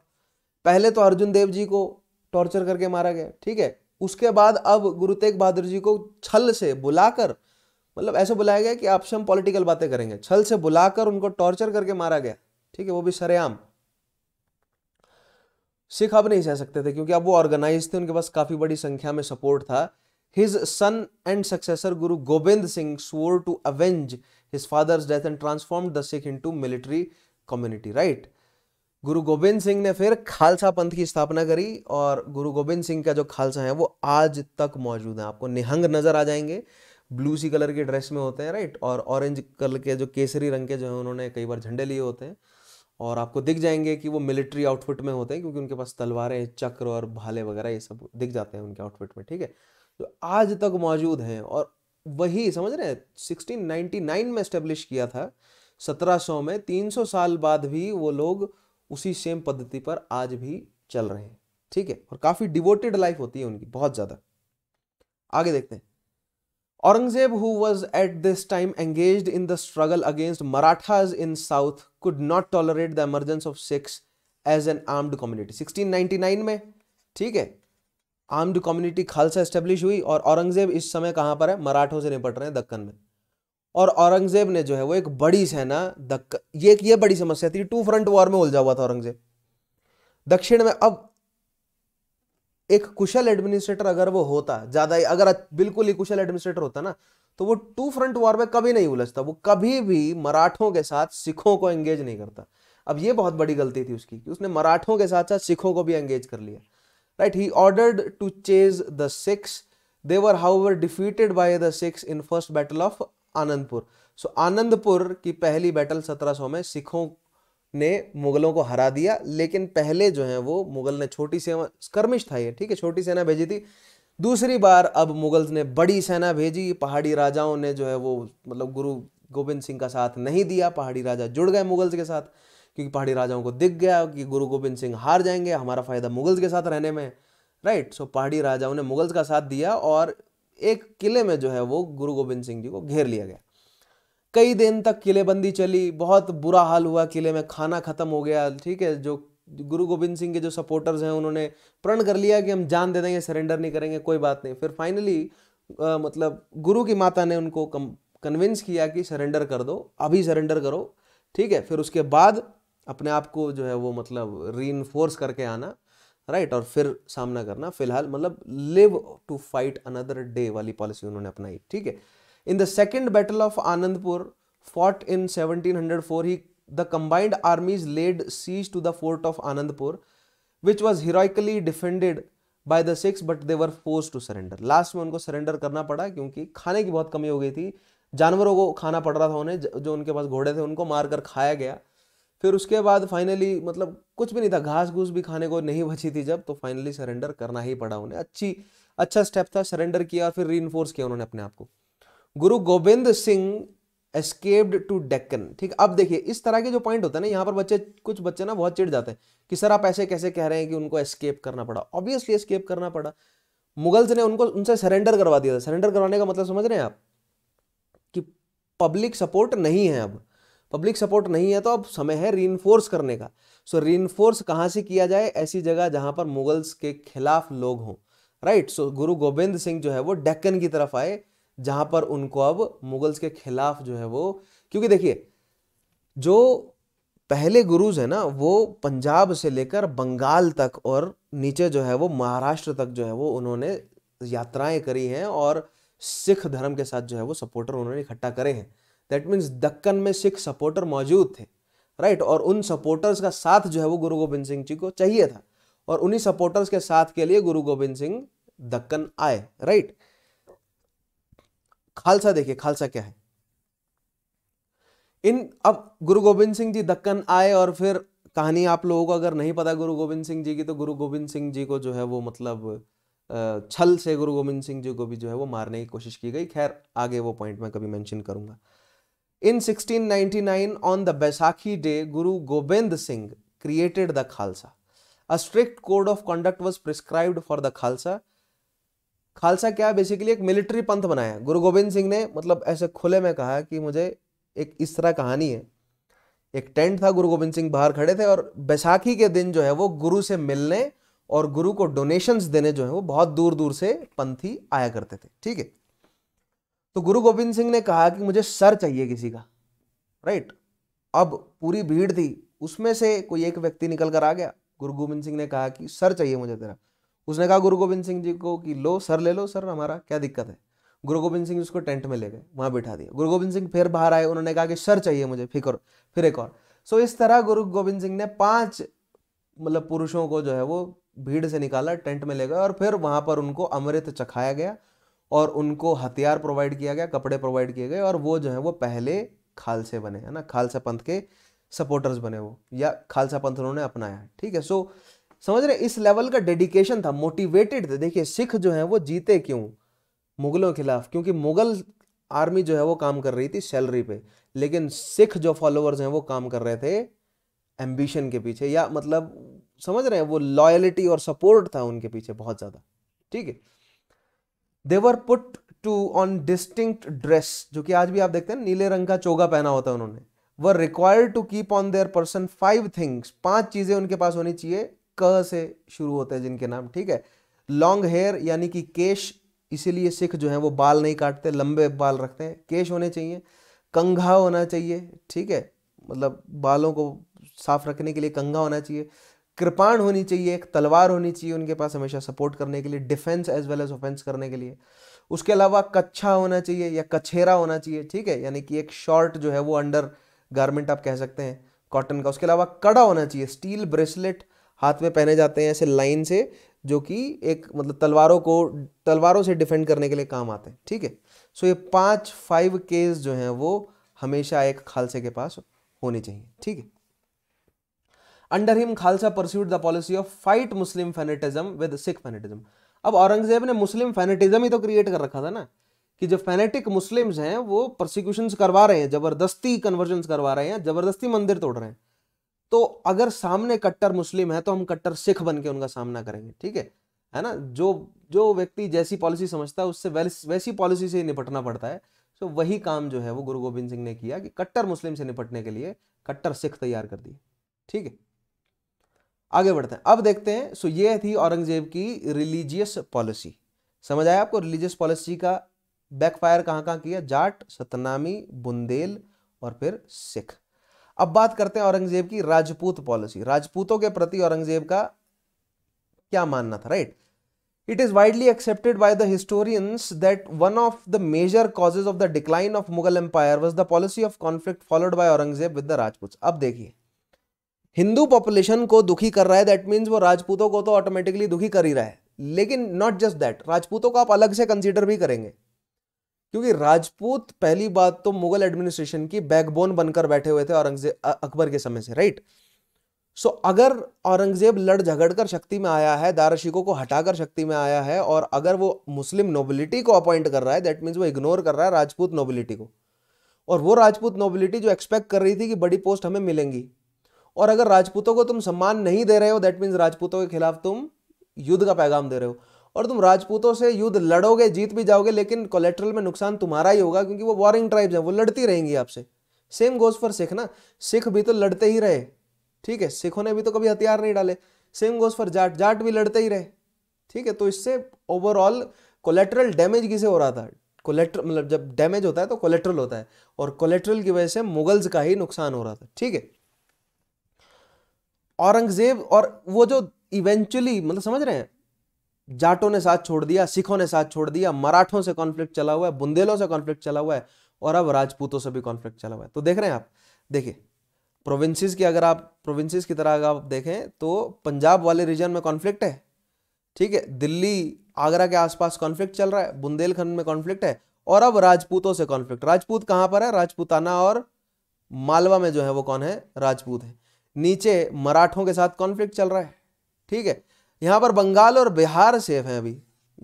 पहले तो अर्जुन देव जी को टॉर्चर करके मारा गया ठीक है उसके बाद अब गुरु तेग बहादुर जी को छल से बुलाकर मतलब ऐसे बुलाया गया कि आपसे हम पॉलिटिकल बातें करेंगे छल से बुलाकर उनको टॉर्चर करके मारा गया ठीक है वो भी सरेआम सिख अब नहीं सह सकते थे क्योंकि अब वो ऑर्गेनाइज थे उनके पास काफी बड़ी संख्या में सपोर्ट था his son and successor guru Gobind Singh swore to avenge his father's death and transformed the Sikh into military community, right? गुरु गोविंद सिंह ने फिर खालसा पंथ की स्थापना करी और गुरु गोविंद सिंह का जो खालसा है वो आज तक मौजूद है आपको निहंग नजर आ जाएंगे ब्लू सी कलर के ड्रेस में होते हैं राइट और ऑरेंज कलर के जो केसरी रंग के जो है उन्होंने कई बार झंडे लिए होते हैं और आपको दिख जाएंगे कि वो मिलिट्री आउटफिट में होते हैं क्योंकि उनके पास तलवारें चक्र और भाले वगैरह ये सब दिख जाते हैं उनके आउटफिट में ठीक है तो आज तक मौजूद हैं और वही समझ रहे हैं 1699 में स्टेब्लिश किया था 1700 में 300 साल बाद भी वो लोग उसी सेम पद्धति पर आज भी चल रहे हैं ठीक है और काफी डिवोटेड लाइफ होती है उनकी बहुत ज्यादा आगे देखते हैं Aurangzeb who was at this time engage in the struggle against Marathas in south could not tolerate the emergence of Sikhs as an armed community 1699 में ठीक है आर्म्ड कम्युनिटी खालसा एस्टेब्लिश हुई और औरंगजेब इस समय कहाँ पर है मराठों से निपट रहे हैं दक्कन में और औरंगजेब ने जो है वो एक बड़ी सेना दक्कन ये ये बड़ी समस्या थी टू फ्रंट वॉर में उलझा हुआ था औरंगजेब दक्षिण में अब एक कुशल एडमिनिस्ट्रेटर अगर वो होता ज्यादा अगर बिल्कुल ही कुशल एडमिनिस्ट्रेटर होता ना तो वो टू फ्रंट वॉर में कभी नहीं उलझता वो कभी भी मराठों के साथ सिखों को एंगेज नहीं करता अब ये बहुत बड़ी गलती थी उसकी कि उसने मराठों के साथ साथ सिखों को भी एंगेज कर लिया right he ordered to chase the Sikhs they were however defeated by the Sikhs in first battle of Anandpur so so, Anandpur की पहली बैटल 1700 में सिखों ने मुगलों को हरा दिया लेकिन पहले जो है वो मुगल ने छोटी सेना स्कर्मिश था ये ठीक है छोटी सेना भेजी थी दूसरी बार अब मुगल्स ने बड़ी सेना भेजी पहाड़ी राजाओं ने जो है वो मतलब गुरु गोविंद सिंह का साथ नहीं दिया पहाड़ी राजा जुड़ गए मुगल्स के साथ क्योंकि पहाड़ी राजाओं को दिख गया कि गुरु गोबिंद सिंह हार जाएंगे हमारा फ़ायदा मुगल्स के साथ रहने में राइट सो पहाड़ी राजाओं ने मुगल्स का साथ दिया और एक किले में जो है वो गुरु गोबिंद सिंह जी को घेर लिया गया कई दिन तक किलेबंदी चली बहुत बुरा हाल हुआ किले में खाना ख़त्म हो गया ठीक है जो गुरु गोबिंद सिंह के जो सपोर्टर्स हैं उन्होंने प्रण कर लिया कि हम जान दे देंगे सरेंडर नहीं करेंगे कोई बात नहीं फिर फाइनली आ, मतलब गुरु की माता ने उनको कन्विंस किया कि सरेंडर कर दो अभी सरेंडर करो ठीक है फिर उसके बाद अपने आप को जो है वो मतलब री करके आना राइट और फिर सामना करना फिलहाल मतलब live to fight another day वाली पॉलिसी उन्होंने अपनाई ठीक है in the second battle of Anandpur seventeen hundred 1704 he the combined armies laid siege to the fort of Anandpur which was heroically defended by the Sikhs but they were force to surrender last में उनको surrender करना पड़ा क्योंकि खाने की बहुत कमी हो गई थी जानवरों को खाना पड़ रहा था उन्हें जो उनके पास घोड़े थे उनको मारकर खाया गया फिर उसके बाद फाइनली मतलब कुछ भी नहीं था घास घूस भी खाने को नहीं बची थी जब तो फाइनली सरेंडर करना ही पड़ा उन्हें अच्छी अच्छा स्टेप था सरेंडर किया और फिर री किया उन्होंने अपने आप को गुरु गोविंद सिंह एस्केप्ड टू डेक्कन ठीक अब देखिए इस तरह के जो पॉइंट होते हैं ना यहाँ पर बच्चे कुछ बच्चे ना बहुत चिढ़ जाते हैं कि सर आप ऐसे कैसे कह रहे हैं कि उनको एस्केप करना पड़ा ऑब्वियसली एस्केप करना पड़ा मुगल्स ने उनको उनसे सरेंडर करवा दिया था सरेंडर करवाने का मतलब समझ रहे हैं आप कि पब्लिक सपोर्ट नहीं है अब पब्लिक सपोर्ट नहीं है तो अब समय है री करने का सो री कहाँ से किया जाए ऐसी जगह जहाँ पर मुगल्स के खिलाफ लोग हों राइट सो गुरु गोविंद सिंह जो है वो डेक्कन की तरफ आए जहाँ पर उनको अब मुगल्स के खिलाफ जो है वो क्योंकि देखिए जो पहले गुरुज है ना वो पंजाब से लेकर बंगाल तक और नीचे जो है वो महाराष्ट्र तक जो है वो उन्होंने यात्राएं करी हैं और सिख धर्म के साथ जो है वो सपोर्टर उन्होंने इकट्ठा करे हैं दैट मीन्स दक्कन में सिख सपोर्टर मौजूद थे राइट और उन सपोर्टर्स का साथ जो है वो गुरु गोबिंद सिंह जी को चाहिए था और उन्हीं सपोर्टर्स के साथ के लिए गुरु गोविंद सिंह दक्कन आए राइट खालसा देखिए खालसा क्या है इन अब गुरु गोबिंद सिंह जी दक्कन आए और फिर कहानी आप लोगों को अगर नहीं पता गुरु गोविंद सिंह जी की तो गुरु गोविंद सिंह जी को जो है वो मतलब छल से गुरु गोविंद सिंह जी को भी जो है वो मारने की कोशिश की गई खैर आगे वो पॉइंट मैं कभी मेंशन करूंगा In 1699, on the Baisakhi day, Guru Gobind Singh created the Khalsa. A strict code of conduct was prescribed for the Khalsa. Khalsa क्या बेसिकली एक मिलिट्री पंथ बनाया गुरु गोबिंद सिंह ने मतलब ऐसे खुले में कहा कि मुझे एक इस तरह कहानी है एक टेंट था गुरु गोबिंद सिंह बाहर खड़े थे और बैसाखी के दिन जो है वो गुरु से मिलने और गुरु को डोनेशंस देने जो है वो बहुत दूर दूर से पंथी आया करते थे ठीक है तो गुरु गोविंद सिंह ने कहा कि मुझे सर चाहिए किसी का राइट अब पूरी भीड़ थी उसमें से कोई एक व्यक्ति निकल कर आ गया गुरु गोविंद सिंह ने कहा कि सर चाहिए मुझे तेरा उसने कहा गुरु गोविंद सिंह जी को कि लो सर ले लो सर हमारा क्या दिक्कत है गुरु गोविंद सिंह उसको टेंट में ले गए वहाँ बिठा दिया गुरु गोविंद सिंह फिर बाहर आए उन्होंने कहा कि सर चाहिए मुझे फिकर फिर एक और सो इस तरह गुरु गोविंद सिंह ने पांच मतलब पुरुषों को जो है वो भीड़ से निकाला टेंट में ले गए और फिर वहाँ पर उनको अमृत चखाया गया और उनको हथियार प्रोवाइड किया गया कपड़े प्रोवाइड किए गए और वो जो है वो पहले खालसे बने है ना खालसा पंथ के सपोर्टर्स बने वो या खालसा पंथ उन्होंने अपनाया ठीक है सो समझ रहे इस लेवल का डेडिकेशन था मोटिवेटेड थे देखिए सिख जो है वो जीते क्यों मुगलों के खिलाफ क्योंकि मुगल आर्मी जो है वो काम कर रही थी सैलरी पे लेकिन सिख जो फॉलोअर्स हैं वो काम कर रहे थे एम्बिशन के पीछे या मतलब समझ रहे हैं वो लॉयलिटी और सपोर्ट था उनके पीछे बहुत ज़्यादा ठीक है they were put to on distinct dress जो कि आज भी आप देखते हैं नीले रंग का चोगा पहना होता है उन्होंने were required to keep on their person five things पांच चीजें उनके पास होनी चाहिए क से शुरू होते हैं जिनके नाम ठीक है लॉन्ग हेयर यानी कि केश इसीलिए सिख जो है वो बाल नहीं काटते लंबे बाल रखते हैं केश होने चाहिए कंघा होना चाहिए ठीक है मतलब बालों को साफ रखने के लिए कंघा होना चाहिए कृपाण होनी चाहिए एक तलवार होनी चाहिए उनके पास हमेशा सपोर्ट करने के लिए defence as well as offence करने के लिए उसके अलावा कच्छा होना चाहिए या कछेरा होना चाहिए ठीक है यानी कि एक शॉर्ट जो है वो अंडर गारमेंट आप कह सकते हैं कॉटन का उसके अलावा कड़ा होना चाहिए स्टील ब्रेसलेट हाथ में पहने जाते हैं ऐसे लाइन से जो कि एक मतलब तलवारों को तलवारों से डिफेंड करने के लिए काम आते हैं ठीक है सो ये पांच फाइव केस जो हैं वो हमेशा एक खालसे के पास होने चाहिए ठीक है under him Khalsa pursued the policy of fight Muslim fanaticism with Sikh fanaticism अब औरंगजेब ने मुस्लिम फैनेटिज्म ही तो क्रिएट कर रखा था ना कि जो फैनेटिक मुस्लिम्स हैं वो प्रोसिक्यूशन करवा रहे हैं जबरदस्ती कन्वर्जन करवा रहे हैं जबरदस्ती मंदिर तोड़ रहे हैं तो अगर सामने कट्टर मुस्लिम है तो हम कट्टर सिख बन के उनका सामना करेंगे ठीक है है ना जो जो व्यक्ति जैसी पॉलिसी समझता है उससे वैसी पॉलिसी से ही निपटना पड़ता है तो वही काम जो है वो गुरु गोविंद सिंह ने किया कि कट्टर मुस्लिम से निपटने के लिए कट्टर सिख तैयार कर दिए ठीक है आगे बढ़ते हैं अब देखते हैं सो ये थी औरंगजेब की रिलीजियस पॉलिसी समझ आया आपको रिलीजियस पॉलिसी का बैकफायर कहाँ कहाँ किया जाट सतनामी बुंदेल और फिर सिख अब बात करते हैं औरंगजेब की राजपूत पॉलिसी राजपूतों के प्रति औरंगजेब का क्या मानना था right it is widely accepted by the historians that one of the major causes of the decline of Mughal empire was the policy of conflict followed by Aurangzeb with the Rajput अब देखिए हिंदू पॉपुलेशन को दुखी कर रहा है दैट मीन्स वो राजपूतों को तो ऑटोमेटिकली दुखी कर ही रहा है लेकिन नॉट जस्ट दैट राजपूतों को आप अलग से कंसिडर भी करेंगे क्योंकि राजपूत पहली बात तो मुगल एडमिनिस्ट्रेशन की बैकबोन बनकर बैठे हुए थे औरंगजेब अकबर के समय से राइट सो so, अगर औरंगजेब लड़ झगड़ कर शक्ति में आया है दारशिको को हटाकर शक्ति में आया है और अगर वो मुस्लिम नोबिलिटी को अपॉइंट कर रहा है दैट मीन्स वो इग्नोर कर रहा है राजपूत नोबिलिटी को और वो राजपूत नोबिलिटी जो एक्सपेक्ट कर रही थी कि बड़ी पोस्ट हमें मिलेंगी और अगर राजपूतों को तुम सम्मान नहीं दे रहे हो दैट मीन्स राजपूतों के खिलाफ तुम युद्ध का पैगाम दे रहे हो और तुम राजपूतों से युद्ध लड़ोगे जीत भी जाओगे लेकिन कोलेट्रल में नुकसान तुम्हारा ही होगा क्योंकि वो वॉरिंग ट्राइब्स हैं वो लड़ती रहेंगी आपसे सेम गोज फॉर सिख ना सिख भी तो लड़ते ही रहे ठीक है सिखों ने भी तो कभी हथियार नहीं डाले same goes for Jat Jat भी लड़ते ही रहे ठीक है तो इससे ओवरऑल कोलेट्रल डैमेज किसे हो रहा था कोलेट्रल मतलब जब डैमेज होता है तो कोलेट्रल होता है और कोलेट्रल की वजह से मुगल्स का ही नुकसान हो रहा था ठीक है औरंगजेब और वो जो इवेंचुअली मतलब समझ रहे हैं जाटों ने साथ छोड़ दिया सिखों ने साथ छोड़ दिया मराठों से कॉन्फ्लिक्ट चला हुआ है बुंदेलों से कॉन्फ्लिक्ट चला हुआ है और अब राजपूतों से भी कॉन्फ्लिक्ट चला हुआ है तो देख रहे हैं आप देखिए प्रोविंसेस की अगर आप प्रोविंसेस की तरह अगर आप देखें तो पंजाब वाले रीजन में कॉन्फ्लिक्ट है ठीक है दिल्ली आगरा के आसपास कॉन्फ्लिक्ट चल रहा है बुंदेलखंड में कॉन्फ्लिक्ट है और अब राजपूतों से कॉन्फ्लिक्ट राजपूत कहाँ पर है राजपूताना और मालवा में जो है वो कौन है राजपूत है नीचे मराठों के साथ कॉन्फ्लिक्ट चल रहा है ठीक है यहाँ पर बंगाल और बिहार सेफ हैं अभी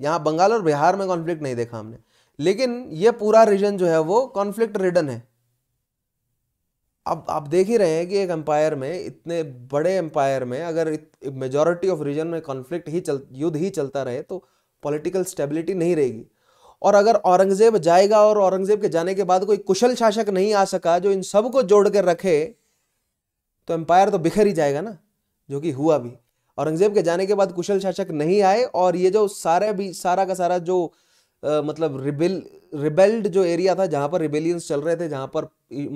यहाँ बंगाल और बिहार में कॉन्फ्लिक्ट नहीं देखा हमने लेकिन ये पूरा रीजन जो है वो कॉन्फ्लिक्ट रिडन है अब आप देख ही रहे हैं कि एक एम्पायर में इतने बड़े एम्पायर में अगर मेजोरिटी ऑफ रीजन में कॉन्फ्लिक्ट ही चल युद्ध ही चलता रहे तो पॉलिटिकल स्टेबिलिटी नहीं रहेगी और अगर औरंगजेब जाएगा और औरंगजेब के जाने के बाद कोई कुशल शासक नहीं आ सका जो इन सब को जोड़ कर रखे तो एम्पायर तो बिखर ही जाएगा ना जो कि हुआ भी औरंगजेब के जाने के बाद कुशल शासक नहीं आए और ये जो सारे भी सारा का सारा जो आ, मतलब रिबेल रिबेल्ड जो एरिया था जहाँ पर रिबेलियंस चल रहे थे जहाँ पर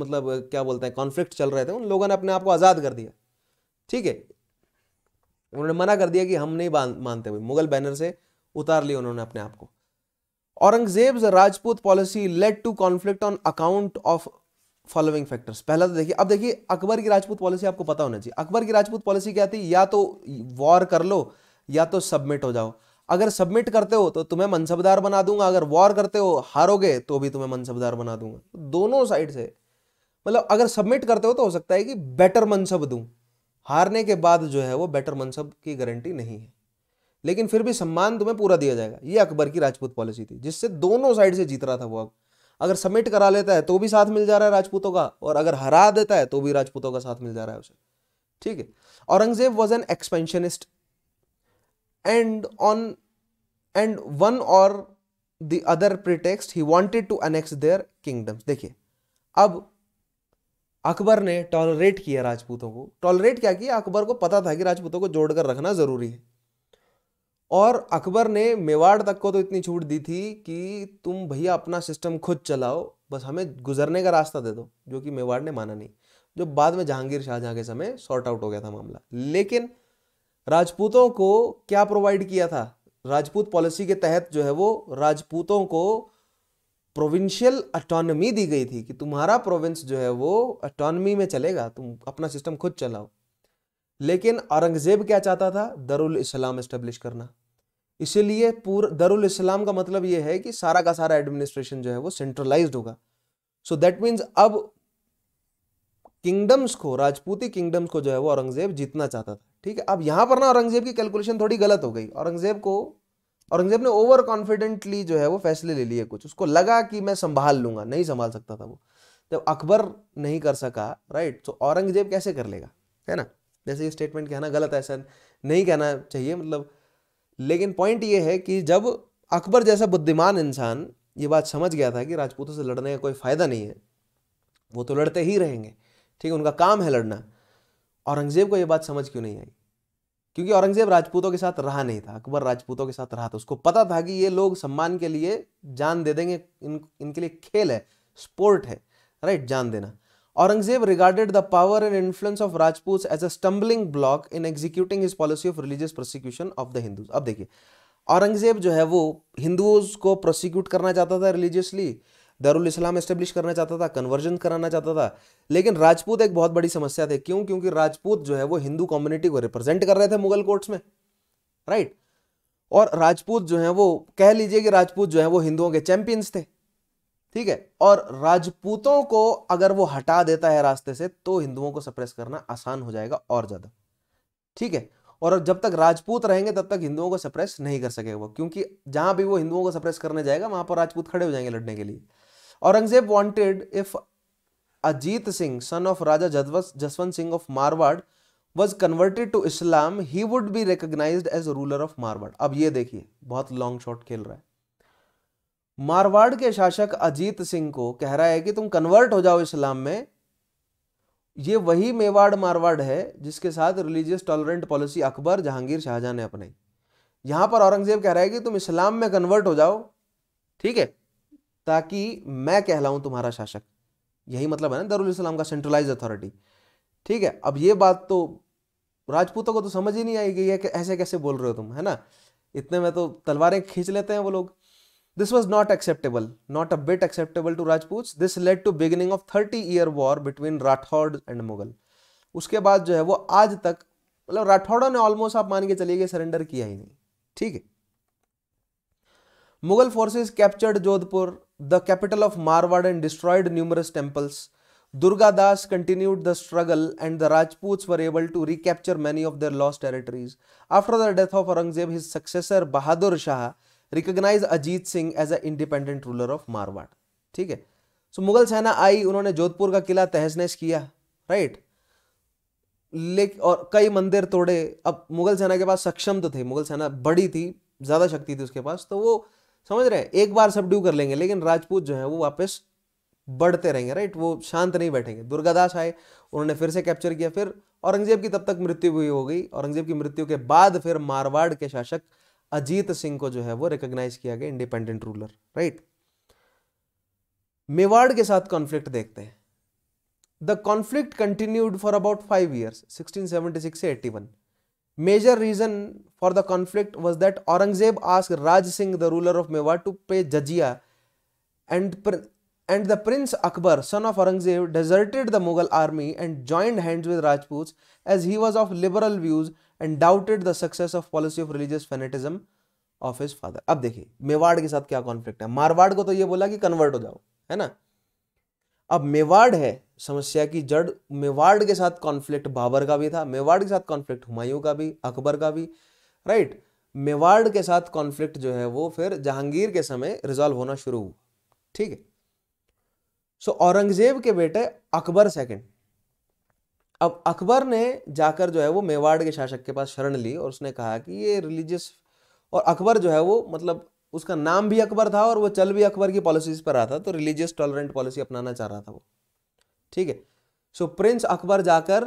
मतलब क्या बोलते हैं कॉन्फ्लिक्ट चल रहे थे उन लोगों ने अपने आप को आज़ाद कर दिया ठीक है उन्होंने मना कर दिया कि हम नहीं मानते हुए मुगल बैनर से उतार लिया उन्होंने अपने आप को Aurangzeb Rajput policy led to conflict on account of following factors पहला तो देखिए अब देखिए अकबर की राजपूत पॉलिसी आपको पता होना चाहिए अकबर की राजपूत पॉलिसी क्या थी या तो वॉर कर लो या तो सबमिट हो जाओ अगर सबमिट करते हो तो तुम्हें मनसबदार बना दूंगा अगर वॉर करते हो हारोगे तो भी तुम्हें मनसबदार बना दूंगा तो दोनों साइड से मतलब अगर सबमिट करते हो तो हो सकता है कि बेटर मनसब दूं हारने के बाद जो है वो बेटर मनसब की गारंटी नहीं है लेकिन फिर भी सम्मान तुम्हें पूरा दिया जाएगा ये अकबर की राजपूत पॉलिसी थी जिससे दोनों साइड से जीत रहा था वो अगर सबमिट करा लेता है तो भी साथ मिल जा रहा है राजपूतों का और अगर हरा देता है तो भी राजपूतों का साथ मिल जा रहा है उसे ठीक है Aurangzeb was an expansionist and on and one or the other pretext he wanted to annex their kingdoms देखिए अब अकबर ने टॉलरेट किया राजपूतों को टॉलरेट क्या किया अकबर को पता था कि राजपूतों को जोड़कर रखना जरूरी है और अकबर ने मेवाड़ तक को तो इतनी छूट दी थी कि तुम भैया अपना सिस्टम खुद चलाओ बस हमें गुजरने का रास्ता दे दो जो कि मेवाड़ ने माना नहीं जो बाद में जहांगीर शाहजहाँ के समय सॉर्ट आउट हो गया था मामला लेकिन राजपूतों को क्या प्रोवाइड किया था राजपूत पॉलिसी के तहत जो है वो राजपूतों को प्रोविंशियल अटोनमी दी गई थी कि तुम्हारा प्रोविंस जो है वो अटोनमी में चलेगा तुम अपना सिस्टम खुद चलाओ लेकिन औरंगजेब क्या चाहता था दरुल इस्लाम इस्टेब्लिश करना इसीलिए पूरा दरुल इस्लाम का मतलब ये है कि सारा का सारा एडमिनिस्ट्रेशन जो है वो सेंट्रलाइज्ड होगा सो दैट मीन्स अब किंगडम्स को राजपूती किंगडम्स को जो है वो औरंगजेब जीतना चाहता था ठीक है अब यहाँ पर ना औरंगजेब की कैलकुलेशन थोड़ी गलत हो गई औरंगजेब को औरंगजेब ने ओवर कॉन्फिडेंटली जो है वो फैसले ले लिए कुछ उसको लगा कि मैं संभाल लूंगा नहीं संभाल सकता था वो जब अकबर नहीं कर सका राइट तो औरंगजेब कैसे कर लेगा है ना जैसे ये स्टेटमेंट कहना गलत है ऐसा नहीं कहना चाहिए मतलब लेकिन पॉइंट ये है कि जब अकबर जैसा बुद्धिमान इंसान ये बात समझ गया था कि राजपूतों से लड़ने का कोई फ़ायदा नहीं है वो तो लड़ते ही रहेंगे ठीक है उनका काम है लड़ना औरंगज़ेब को ये बात समझ क्यों नहीं आई क्योंकि औरंगज़ेब राजपूतों के साथ रहा नहीं था अकबर राजपूतों के साथ रहा था उसको पता था कि ये लोग सम्मान के लिए जान दे देंगे इन इनके लिए खेल है स्पोर्ट है राइट जान देना Aurangzeb regarded the power and influence of Rajput as a stumbling block in executing his policy of religious prosecution of the Hindus अब देखिए औरंगजेब जो है वो हिंदूज को प्रोसिक्यूट करना चाहता था रिलीजियसली दारुल इस्लाम एस्टेब्लिश करना चाहता था कन्वर्जन कराना चाहता था लेकिन राजपूत एक बहुत बड़ी समस्या थे क्यों क्योंकि राजपूत जो है वो हिंदू कम्युनिटी को रिप्रेजेंट कर रहे थे मुगल कोर्ट्स में राइट और राजपूत जो है वो कह लीजिए कि राजपूत जो है वो हिंदुओं के चैंपियंस थे ठीक है और राजपूतों को अगर वो हटा देता है रास्ते से तो हिंदुओं को सप्रेस करना आसान हो जाएगा और ज़्यादा ठीक है और जब तक राजपूत रहेंगे तब तक हिंदुओं को सप्रेस नहीं कर सकेगा वो क्योंकि जहां भी वो हिंदुओं को सप्रेस करने जाएगा वहां पर राजपूत खड़े हो जाएंगे लड़ने के लिए Aurangzeb wanted if Ajit Singh son of Raja Jaswant Singh of Marwar was converted to Islam he would be recognise as ruler of Marwar अब ये देखिए बहुत लॉन्ग शॉट खेल रहा है मारवाड़ के शासक अजीत सिंह को कह रहा है कि तुम कन्वर्ट हो जाओ इस्लाम में ये वही मेवाड़ मारवाड़ है जिसके साथ religious tolerant policy Akbar Jahangir Shahjahan ने अपनाई यहां पर औरंगजेब कह रहा है कि तुम इस्लाम में कन्वर्ट हो जाओ ठीक है ताकि मैं कहलाऊं तुम्हारा शासक यही मतलब है ना दरुल इस्लाम का सेंट्रलाइज अथॉरिटी ठीक है अब ये बात तो राजपूतों को तो समझ ही नहीं आई कि ऐसे कैसे बोल रहे हो तुम है ना इतने में तो तलवारें खींच लेते हैं वो लोग this was not acceptable not a bit acceptable to rajputs this led to beginning of 30 year war between rathod and mughal uske baad jo hai wo aaj tak मतलब राठौड़ों ने ऑलमोस्ट आप मान के चलिए कि सरेंडर किया ही नहीं ठीक है Mughal forces captured Jodhpur the capital of Marwar and destroyed numerous temples Durgadas continued the struggle and the Rajputs were able to recapture many of their lost territories after the death of Aurangzeb his successor Bahadur Shah recognise Ajit Singh as a independent ruler of Marwar ठीक है सो so, Mughal सेना आई उन्होंने जोधपुर का किला तहस नहस किया right लेकिन और कई मंदिर तोड़े अब मुगल सेना के पास सक्षम तो थे मुगल सेना बड़ी थी ज़्यादा शक्ति थी उसके पास तो वो समझ रहे हैं एक बार सब ड्यू कर लेंगे लेकिन राजपूत जो है वो वापस बढ़ते रहेंगे राइट वो शांत नहीं बैठेंगे दुर्गादास आए उन्होंने फिर से कैप्चर किया फिर औरंगजेब की तब तक मृत्यु हुई हो गई औरंगजेब की मृत्यु के बाद फिर मारवाड़ के शासक अजीत सिंह को जो है वो रिकॉग्नाइज किया गया इंडिपेंडेंट रूलर राइट मेवाड़ के साथ कॉन्फ्लिक्ट देखते हैं the conflict continued for about five years 1676 से 81 major reason for the conflict was that Aurangzeb ask Raj Singh the ruler of Mewar to pay jizya and and the prince Akbar son of Aurangzeb deserted the Mughal army and joint hands with Rajput as he was of liberal views and doubted the success of policy of religious fanaticism of his father अब देखिए मेवाड़ के साथ क्या conflict है मारवाड़ को तो ये बोला कि कन्वर्ट हो जाओ है ना अब मेवाड़ है समस्या की जड़ मेवाड़ के साथ कॉन्फ्लिक्ट बाबर का भी था मेवाड़ के साथ कॉन्फ्लिक्ट हुमायूं का भी अकबर का भी राइट मेवाड़ के साथ कॉन्फ्लिक्ट जो है वो फिर जहांगीर के समय रिजॉल्व होना शुरू हुआ ठीक है सो औरंगजेब के बेटे अकबर सेकंड अब अकबर ने जाकर जो है वो मेवाड़ के शासक के पास शरण ली और उसने कहा कि ये रिलीजियस और अकबर जो है वो मतलब उसका नाम भी अकबर था और वो चल भी अकबर की पॉलिसीज पर रहा था तो रिलीजियस टॉलरेंट पॉलिसी अपनाना चाह रहा था वो ठीक है सो प्रिंस अकबर जाकर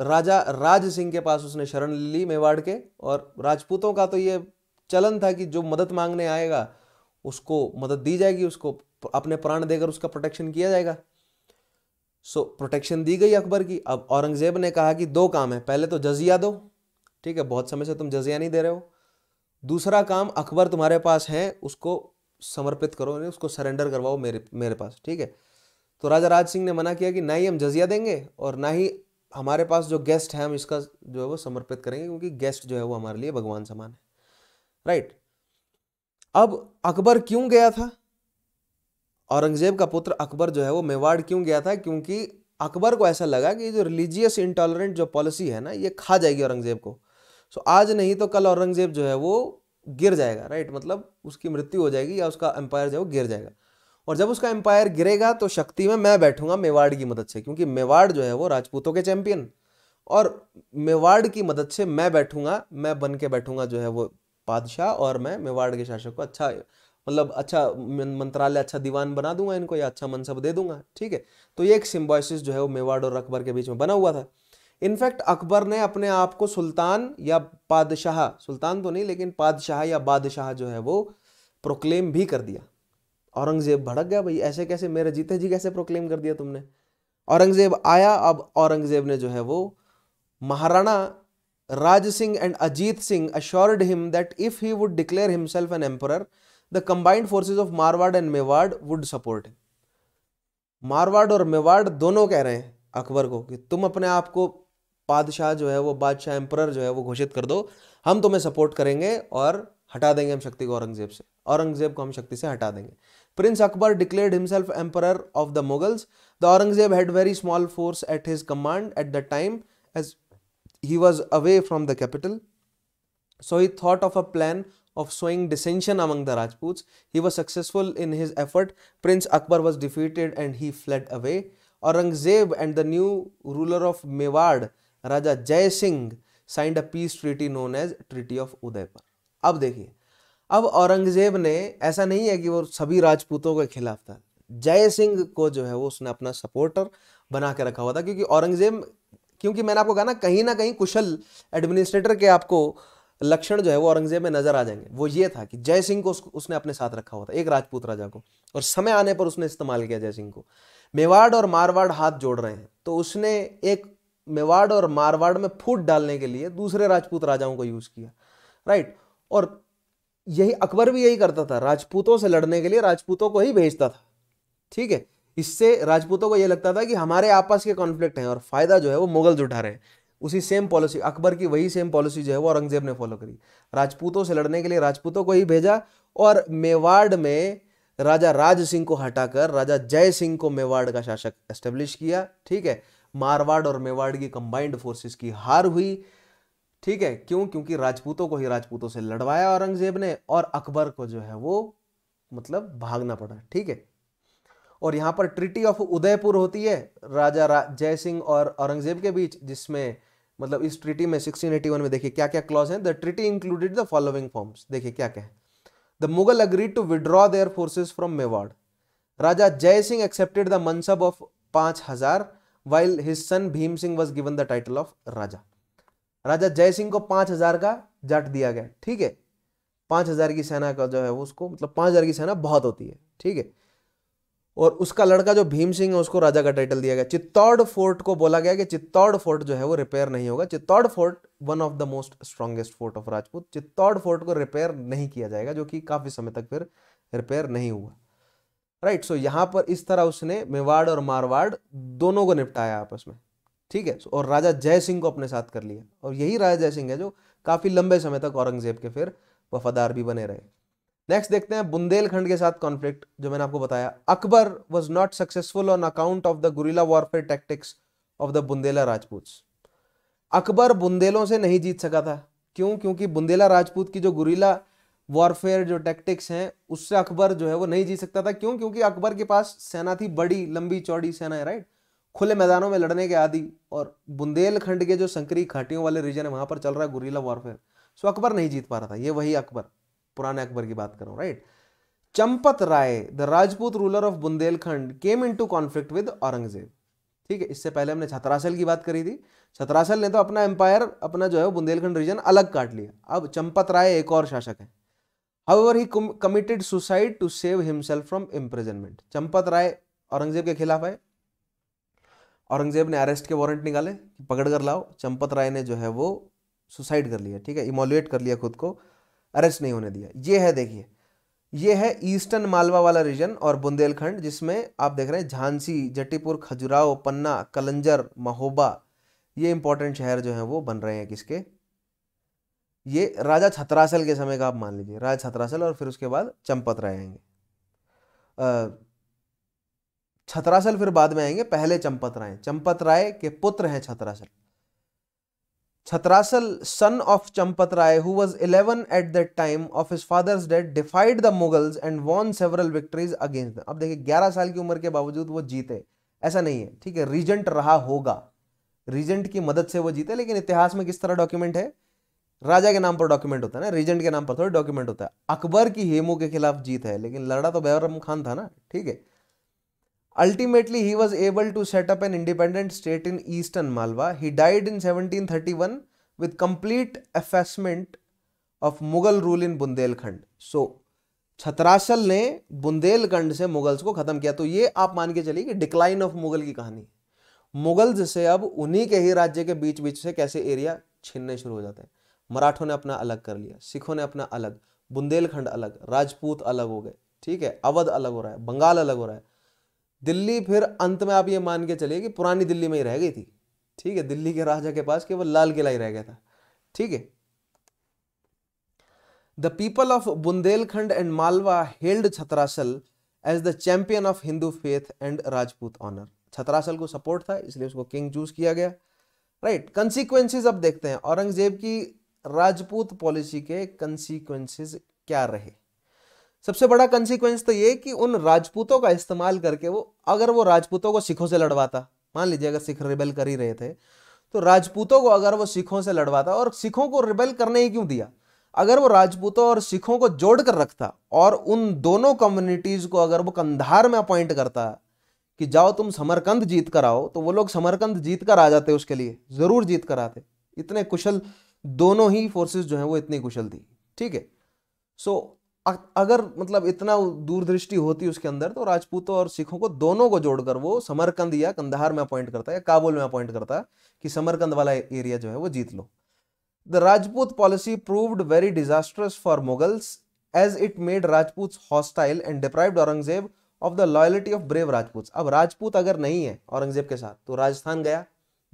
राजा राज सिंह के पास उसने शरण ली मेवाड़ के और राजपूतों का तो ये चलन था कि जो मदद मांगने आएगा उसको मदद दी जाएगी उसको अपने प्राण देकर उसका प्रोटेक्शन किया जाएगा सो प्रोटेक्शन दी गई अकबर की अब औरंगज़ेब ने कहा कि दो काम है पहले तो जजिया दो ठीक है बहुत समय से तुम जजिया नहीं दे रहे हो दूसरा काम अकबर तुम्हारे पास है उसको समर्पित करो उसको सरेंडर करवाओ मेरे मेरे पास ठीक है तो राजा राज सिंह ने मना किया कि ना ही हम जजिया देंगे और ना ही हमारे पास जो गेस्ट है हम इसका जो है वो समर्पित करेंगे क्योंकि गेस्ट जो है वो हमारे लिए भगवान समान है राइट अब अकबर क्यों गया था औरंगज़ेब का पुत्र अकबर जो है वो मेवाड़ क्यों गया था क्योंकि अकबर को ऐसा लगा कि जो रिलीजियस इंटॉलरेंट जो पॉलिसी है ना ये खा जाएगी औरंगज़ेब को सो आज नहीं तो कल औरंगज़ेब जो है वो गिर जाएगा राइट मतलब उसकी मृत्यु हो जाएगी या उसका एम्पायर जो है वो गिर जाएगा और जब उसका एम्पायर गिरेगा तो शक्ति में मैं बैठूंगा मेवाड़ की मदद से क्योंकि मेवाड़ जो है वो राजपूतों के चैंपियन और मेवाड़ की मदद से मैं बैठूंगा मैं बन के बैठूंगा जो है वो बादशाह और मैं मेवाड़ के शासक को अच्छा मतलब अच्छा मंत्रालय अच्छा दीवान बना दूंगा इनको या अच्छा मनसब दे दूंगा ठीक है तो ये एक सिम्बॉयसिस जो है वो मेवाड़ और अकबर के बीच में बना हुआ था इनफैक्ट अकबर ने अपने आप को सुल्तान या पादशाह सुल्तान तो नहीं लेकिन पादशाह या बादशाह जो है वो प्रोक्लेम भी कर दिया औरंगजेब भड़क गया भाई ऐसे कैसे मेरे जीते जी कैसे प्रोक्लेम कर दिया तुमने औरंगजेब आया अब औरंगजेब ने जो है वो Maharana Raj Singh and Ajit Singh assured him that if he would declare himself an emperor the combined forces of Marwar and Mewar would support Marwar और मेवाड़ दोनों कह रहे हैं अकबर को कि तुम अपने आप को बादशाह जो है वो बादशाह एम्पर जो है वो घोषित कर दो हम तुम्हें सपोर्ट करेंगे और हटा देंगे हम शक्ति को औरंगजेब से औरंगजेब को हम शक्ति से हटा देंगे prince Akbar declare himself emperor of the Mughals the Aurangzeb had very small force at his command at the time as he was away from the capital so he thought of a plan of sowing dissension among the Rajputs. He was successful in his effort. Prince Akbar was defeated and he fled away. Aurangzeb and the new ruler of Mewad, Raja Jai Singh, signed a peace treaty known as Treaty of Udaipur. अब देखिए अब औरंगजेब ने ऐसा नहीं है कि वो सभी राजपूतों के खिलाफ था जय सिंह को जो है वो उसने अपना सपोर्टर बना के रखा हुआ था क्योंकि औरंगजेब क्योंकि मैंने आपको कहा ना कहीं ना कहीं कुशल एडमिनिस्ट्रेटर के आपको लक्षण जो है वो औरंगजेब में नजर आ जाएंगे वो ये था कि जय सिंह को उसने अपने साथ रखा हुआ था एक राजपूत राजा को और समय आने पर उसने इस्तेमाल किया जय सिंह को मेवाड़ और मारवाड़ हाथ जोड़ रहे हैं तो उसने एक मेवाड़ और मारवाड़ में फूट डालने के लिए दूसरे राजपूत राजाओं को यूज किया राइट और यही अकबर भी यही करता था राजपूतों से लड़ने के लिए राजपूतों को ही भेजता था ठीक है इससे राजपूतों को यह लगता था कि हमारे आपस के कॉन्फ्लिक्ट हैं और फायदा जो है वो मुगल्स उठा रहे हैं उसी सेम पॉलिसी अकबर की वही सेम पॉलिसी जो है वो औरंगजेब ने फॉलो करी राजपूतों से लड़ने के लिए राजपूतों को ही भेजा और मेवाड़ में राजा राज सिंह को हटाकर राजा जय सिंह को मेवाड़ का शासक एस्टेब्लिश किया ठीक है मारवाड़ और मेवाड़ की कंबाइंड फोर्सेस की हार हुई ठीक है क्यों क्योंकि राजपूतों को ही राजपूतों से लड़वाया औरंगजेब ने और अकबर को जो है वो मतलब भागना पड़ा ठीक है और यहाँ पर ट्रिटी ऑफ उदयपुर होती है राजा रा, जय सिंह और औरंगजेब के बीच जिसमें मतलब इस ट्रिटी में 1681 में देखिए क्या क्या क्लॉज हैं the treaty included the following forms देखिए क्या क्या है the Mughal agreed to withdraw their forces from Mewar Raja Jai Singh accepted the मनसब ऑफ पांच हजार while his son Bhim Singh was given the title of Raja Raja Jai Singh को पांच हजार का जट दिया गया ठीक है पांच हजार की सेना का जो है वो उसको मतलब पांच हजार की सेना बहुत होती है ठीक है और उसका लड़का जो भीम सिंह है उसको राजा का टाइटल दिया गया चित्तौड़ फोर्ट को बोला गया कि चित्तौड़ फोर्ट जो है वो रिपेयर नहीं होगा Chittor fort one of the most strongest fort of Rajput Chittor fort को रिपेयर नहीं किया जाएगा जो कि काफ़ी समय तक फिर रिपेयर नहीं हुआ राइट सो यहाँ पर इस तरह उसने मेवाड़ और मारवाड़ दोनों को निपटाया आपस में ठीक है और राजा जय सिंह को अपने साथ कर लिया और यही राजा जय सिंह है जो काफ़ी लंबे समय तक औरंगजेब के फिर वफादार भी बने रहे नेक्स्ट देखते हैं बुंदेलखंड के साथ कॉन्फ्लिक्ट जो मैंने आपको बताया Akbar was not successful on account of the guerrilla warfare tactics of the Bundela Rajput Akbar बुंदेलों से नहीं जीत सका था क्यों क्योंकि बुंदेला राजपूत की जो गुरीला वॉरफेयर जो टैक्टिक्स हैं उससे अकबर जो है वो नहीं जीत सकता था क्यों क्योंकि अकबर के पास सेना थी बड़ी लंबी चौड़ी सेना है राइट खुले मैदानों में लड़ने के आदि और बुंदेलखंड के जो संकरी घाटियों वाले रीजन है वहां पर चल रहा है गुरीला वॉरफेयर सो अकबर नहीं जीत पा रहा था ये वही अकबर पुराने अकबर की बात कर रहा हूँ right Champat Rai the Rajput ruler of Bundelkhand came into conflict with Aurangzeb ठीक है इससे पहले हमने छतरासल की बात करी थी छतरासल ने तो अपना एम्पायर अपना जो है बुंदेलखंड रीजन अलग काट लिया अब चंपत राय एक और शासक है however he committed suicide to save himself from imprisonment Champat Rai Aurangzeb के खिलाफ है औरंगजेब ने अरेस्ट के वारंट निकाले पकड़ कर लाओ चंपत राय ने जो है वो सुसाइड कर लिया ठीक है इमोलुएट कर लिया खुद को अरेस्ट नहीं होने दिया ये है देखिए ये है ईस्टर्न मालवा वाला रीजन और बुंदेलखंड जिसमें आप देख रहे हैं झांसी जटीपुर खजुराहो पन्ना कलंजर महोबा ये इंपॉर्टेंट शहर जो है वो बन रहे हैं किसके ये राजा छत्रासल के समय का आप मान लीजिए राजा छत्रासल और फिर उसके बाद चंपत आएंगे छत्रासल फिर बाद में आएंगे पहले चंपत राय चंपत राय के पुत्र हैं Chhatrasal Chhatrasal son of Champat Rai who was eleven at that time of his father's death, defied the Mughals and won several victories against अब देखिए ग्यारह साल की उम्र के बावजूद वो जीते ऐसा नहीं है ठीक है रीजेंट रहा होगा रीजेंट की मदद से वो जीते लेकिन इतिहास में किस तरह डॉक्यूमेंट है राजा के नाम पर डॉक्यूमेंट होता है ना रीजेंट के नाम पर थोड़ा डॉक्यूमेंट होता है अकबर की हेमू के खिलाफ जीत है लेकिन लड़ा तो बैरम खान था ना ठीक है Ultimately, he was able to set up an independent state in eastern Malwa. He died in 1731 with complete effacement of Mughal rule in Bundelkhand. So, छतराशल ने बुंदेलखंड से मुगल्स को ख़त्म किया तो ये आप मान के चलिए कि डिक्लाइन ऑफ मुगल की कहानी मुगल्स से अब उन्हीं के ही राज्य के बीच बीच से कैसे एरिया छीनने शुरू हो जाते हैं मराठों ने अपना अलग कर लिया सिखों ने अपना अलग बुंदेलखंड अलग राजपूत अलग हो गए ठीक है अवध अलग हो रहा है बंगाल अलग हो रहा है दिल्ली फिर अंत में आप ये मान के चलिए कि पुरानी दिल्ली में ही रह गई थी ठीक है दिल्ली के राजा के पास केवल लाल किला ही रह गया था ठीक है the people of Bundelkhand and Malwa held Chhatrasal as the champion of Hindu faith and Rajput honour Chhatrasal को सपोर्ट था इसलिए उसको किंग चूज किया गया राइट कंसिक्वेंसिस अब देखते हैं औरंगजेब की राजपूत पॉलिसी के कंसिक्वेंसिस क्या रहे सबसे बड़ा कंसिक्वेंस तो ये कि उन राजपूतों का इस्तेमाल करके वो अगर वो राजपूतों को सिखों से लड़वाता मान लीजिए अगर सिख रिबेल कर ही रहे थे तो राजपूतों को अगर वो सिखों से लड़वाता और सिखों को रिबेल करने ही क्यों दिया अगर वो राजपूतों और सिखों को जोड़ कर रखता और उन दोनों कम्युनिटीज़ को अगर वो कंधार में अपॉइंट करता कि जाओ तुम समरकंद जीत कर आओ तो वो लोग समरकंद जीत कर आ जाते उसके लिए ज़रूर जीत कर आते इतने कुशल दोनों ही फोर्सेस जो हैं वो इतनी कुशल थी ठीक है सो अगर मतलब इतना दूरदृष्टि होती उसके अंदर तो राजपूतों और सिखों को दोनों को जोड़कर वो समरकंद या कंधार में अपॉइंट करता है या काबुल में अपॉइंट करता कि समरकंद वाला एरिया जो है वो जीत लो the Rajput policy proved very disasters for Mughals as it made Rajput hostile and deprived Aurangzeb of the loyalty of brave Rajput अब राजपूत अगर नहीं है औरंगजेब के साथ तो राजस्थान गया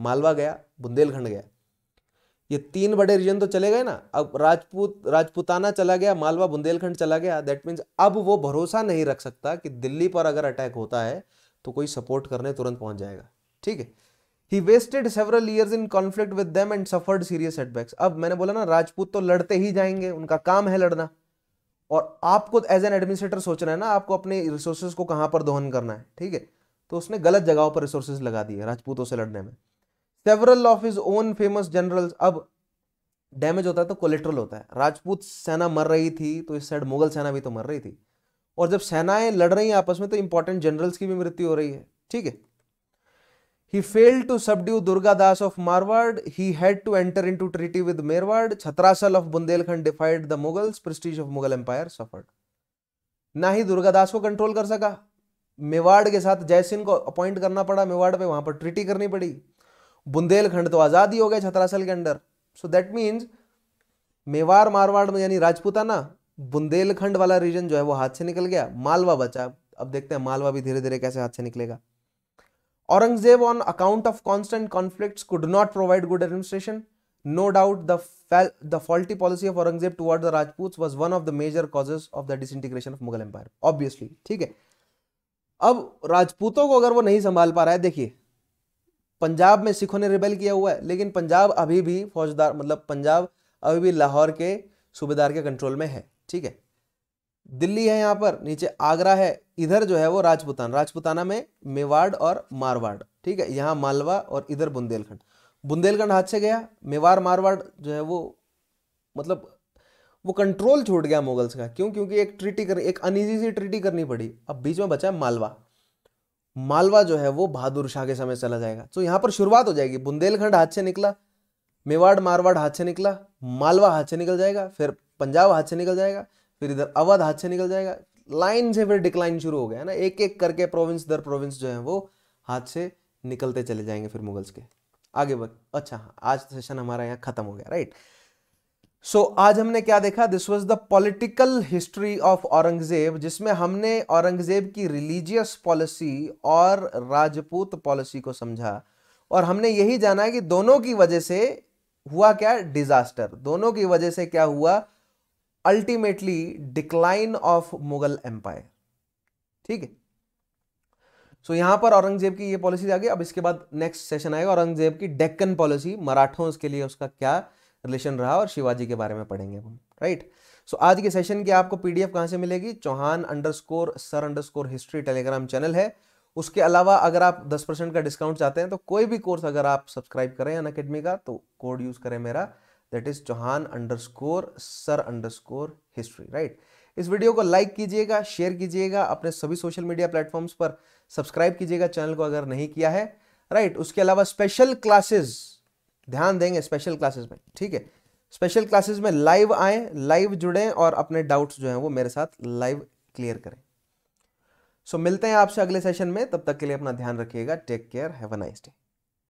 मालवा गया बुंदेलखंड गया ये तीन बड़े रीजन तो चले गए ना अब राजपूत राजपूताना चला गया मालवा बुंदेलखंड चला गया दैट मीन्स अब वो भरोसा नहीं रख सकता कि दिल्ली पर अगर अटैक होता है तो कोई सपोर्ट करने तुरंत पहुंच जाएगा ठीक है he wasted several years in conflict with them and suffered serious setbacks अब मैंने बोला ना राजपूत तो लड़ते ही जाएंगे उनका काम है लड़ना और आपको एज एन एडमिनिस्ट्रेटर सोचना है ना आपको अपने रिसोर्सेज को कहां पर दोहन करना है ठीक है तो उसने गलत जगहों पर रिसोर्सेज लगा दिए राजपूतों से लड़ने में several of his own famous generals अब डैमेज होता है तो कोलेट्रल होता है राजपूत सेना मर रही थी तो इस साइड मुगल सेना भी तो मर रही थी और जब सेनाएं लड़ रही हैं आपस में तो इंपॉर्टेंट जनरल्स की भी मृत्यु हो रही है ठीक है he fail to subdue Durga Das of Marwar he had to enter in to treaty with Mewar Chhatrasal of Bundelkhand defied the Mughals prestige of Mughal empire suffered ना ही दास को कंट्रोल कर सका मेवाड़ के साथ जयसिंह को अपॉइंट करना पड़ा मेवाड़ पे वहां पर ट्रीटी करनी पड़ी बुंदेलखंड तो आज़ाद ही हो गया छत्रासल के under so that means Mewar Marwar में यानी राजपूताना बुंदेलखंड वाला रीजन जो है वो हाथ से निकल गया मालवा बचा अब देखते हैं मालवा भी धीरे धीरे कैसे हाथ से निकलेगा Aurangzeb on account of constant conflict could not provide good administration no doubt the faulty policy of Aurangzeb aurangzeb the Rajput was one of the major major of the the disintegration of mughal empire ठीक है अब राजपूतों को अगर वो नहीं संभाल पा रहा है देखिए पंजाब में सिखों ने रिबेल किया हुआ है लेकिन पंजाब अभी भी फौजदार मतलब पंजाब अभी भी लाहौर के सूबेदार के कंट्रोल में है ठीक है दिल्ली है यहाँ पर नीचे आगरा है इधर जो है वो राजपुताना राजपुताना में मेवाड़ और मारवाड़ ठीक है यहाँ मालवा और इधर बुंदेलखंड बुंदेलखंड हाथ से गया मेवाड़ मारवाड़ जो है वो मतलब वो कंट्रोल छूट गया मुगल्स का क्यों क्योंकि एक ट्रिटी कर एक अनईजी सी ट्रिटी करनी पड़ी अब बीच में बचा है मालवा मालवा जो है वो बहादुर शाह के समय चला जाएगा तो यहाँ पर शुरुआत हो जाएगी बुंदेलखंड हाथ से निकला मेवाड़ मारवाड़ हाथ से निकला मालवा हाथ से निकल जाएगा फिर पंजाब हाथ से निकल जाएगा फिर इधर अवध हाथ से निकल जाएगा लाइन से फिर डिक्लाइन शुरू हो गया ना एक एक करके प्रोविंस दर प्रोविंस जो है वो हाथ से निकलते चले जाएंगे फिर मुगल्स के आगे बढ़ अच्छा हाँ, आज सेशन हमारा यहाँ खत्म हो गया राइट सो so, आज हमने क्या देखा this was the political history of Aurangzeb जिसमें हमने औरंगजेब की रिलीजियस पॉलिसी और राजपूत पॉलिसी को समझा और हमने यही जाना कि दोनों की वजह से हुआ क्या डिजास्टर दोनों की वजह से क्या हुआ ultimately decline of Mughal empire ठीक है सो यहां पर औरंगजेब की ये पॉलिसी आ गई अब इसके बाद नेक्स्ट सेशन आएगा औरंगजेब की डेक्कन पॉलिसी मराठों के लिए उसका क्या रिलेशन रहा और शिवाजी के बारे में पढ़ेंगे हम राइट सो आज के सेशन की आपको पीडीएफ कहां से मिलेगी Chauhan underscore sir underscore history Telegram channel है उसके अलावा अगर आप 10 परसेंट का डिस्काउंट चाहते हैं तो कोई भी कोर्स अगर आप सब्सक्राइब करें अन अकेडमी का तो कोड यूज़ करें मेरा that is Chauhan underscore sir underscore history right इस वीडियो को लाइक कीजिएगा शेयर कीजिएगा अपने सभी सोशल मीडिया प्लेटफॉर्म्स पर सब्सक्राइब कीजिएगा चैनल को अगर नहीं किया है राइट right, उसके अलावा स्पेशल क्लासेज ध्यान देंगे स्पेशल क्लासेस में ठीक है स्पेशल क्लासेस में लाइव आए लाइव जुड़ें और अपने डाउट्स जो हैं वो मेरे साथ लाइव क्लियर करें सो so, मिलते हैं आपसे अगले सेशन में तब तक के लिए अपना ध्यान रखिएगा take care have a nice day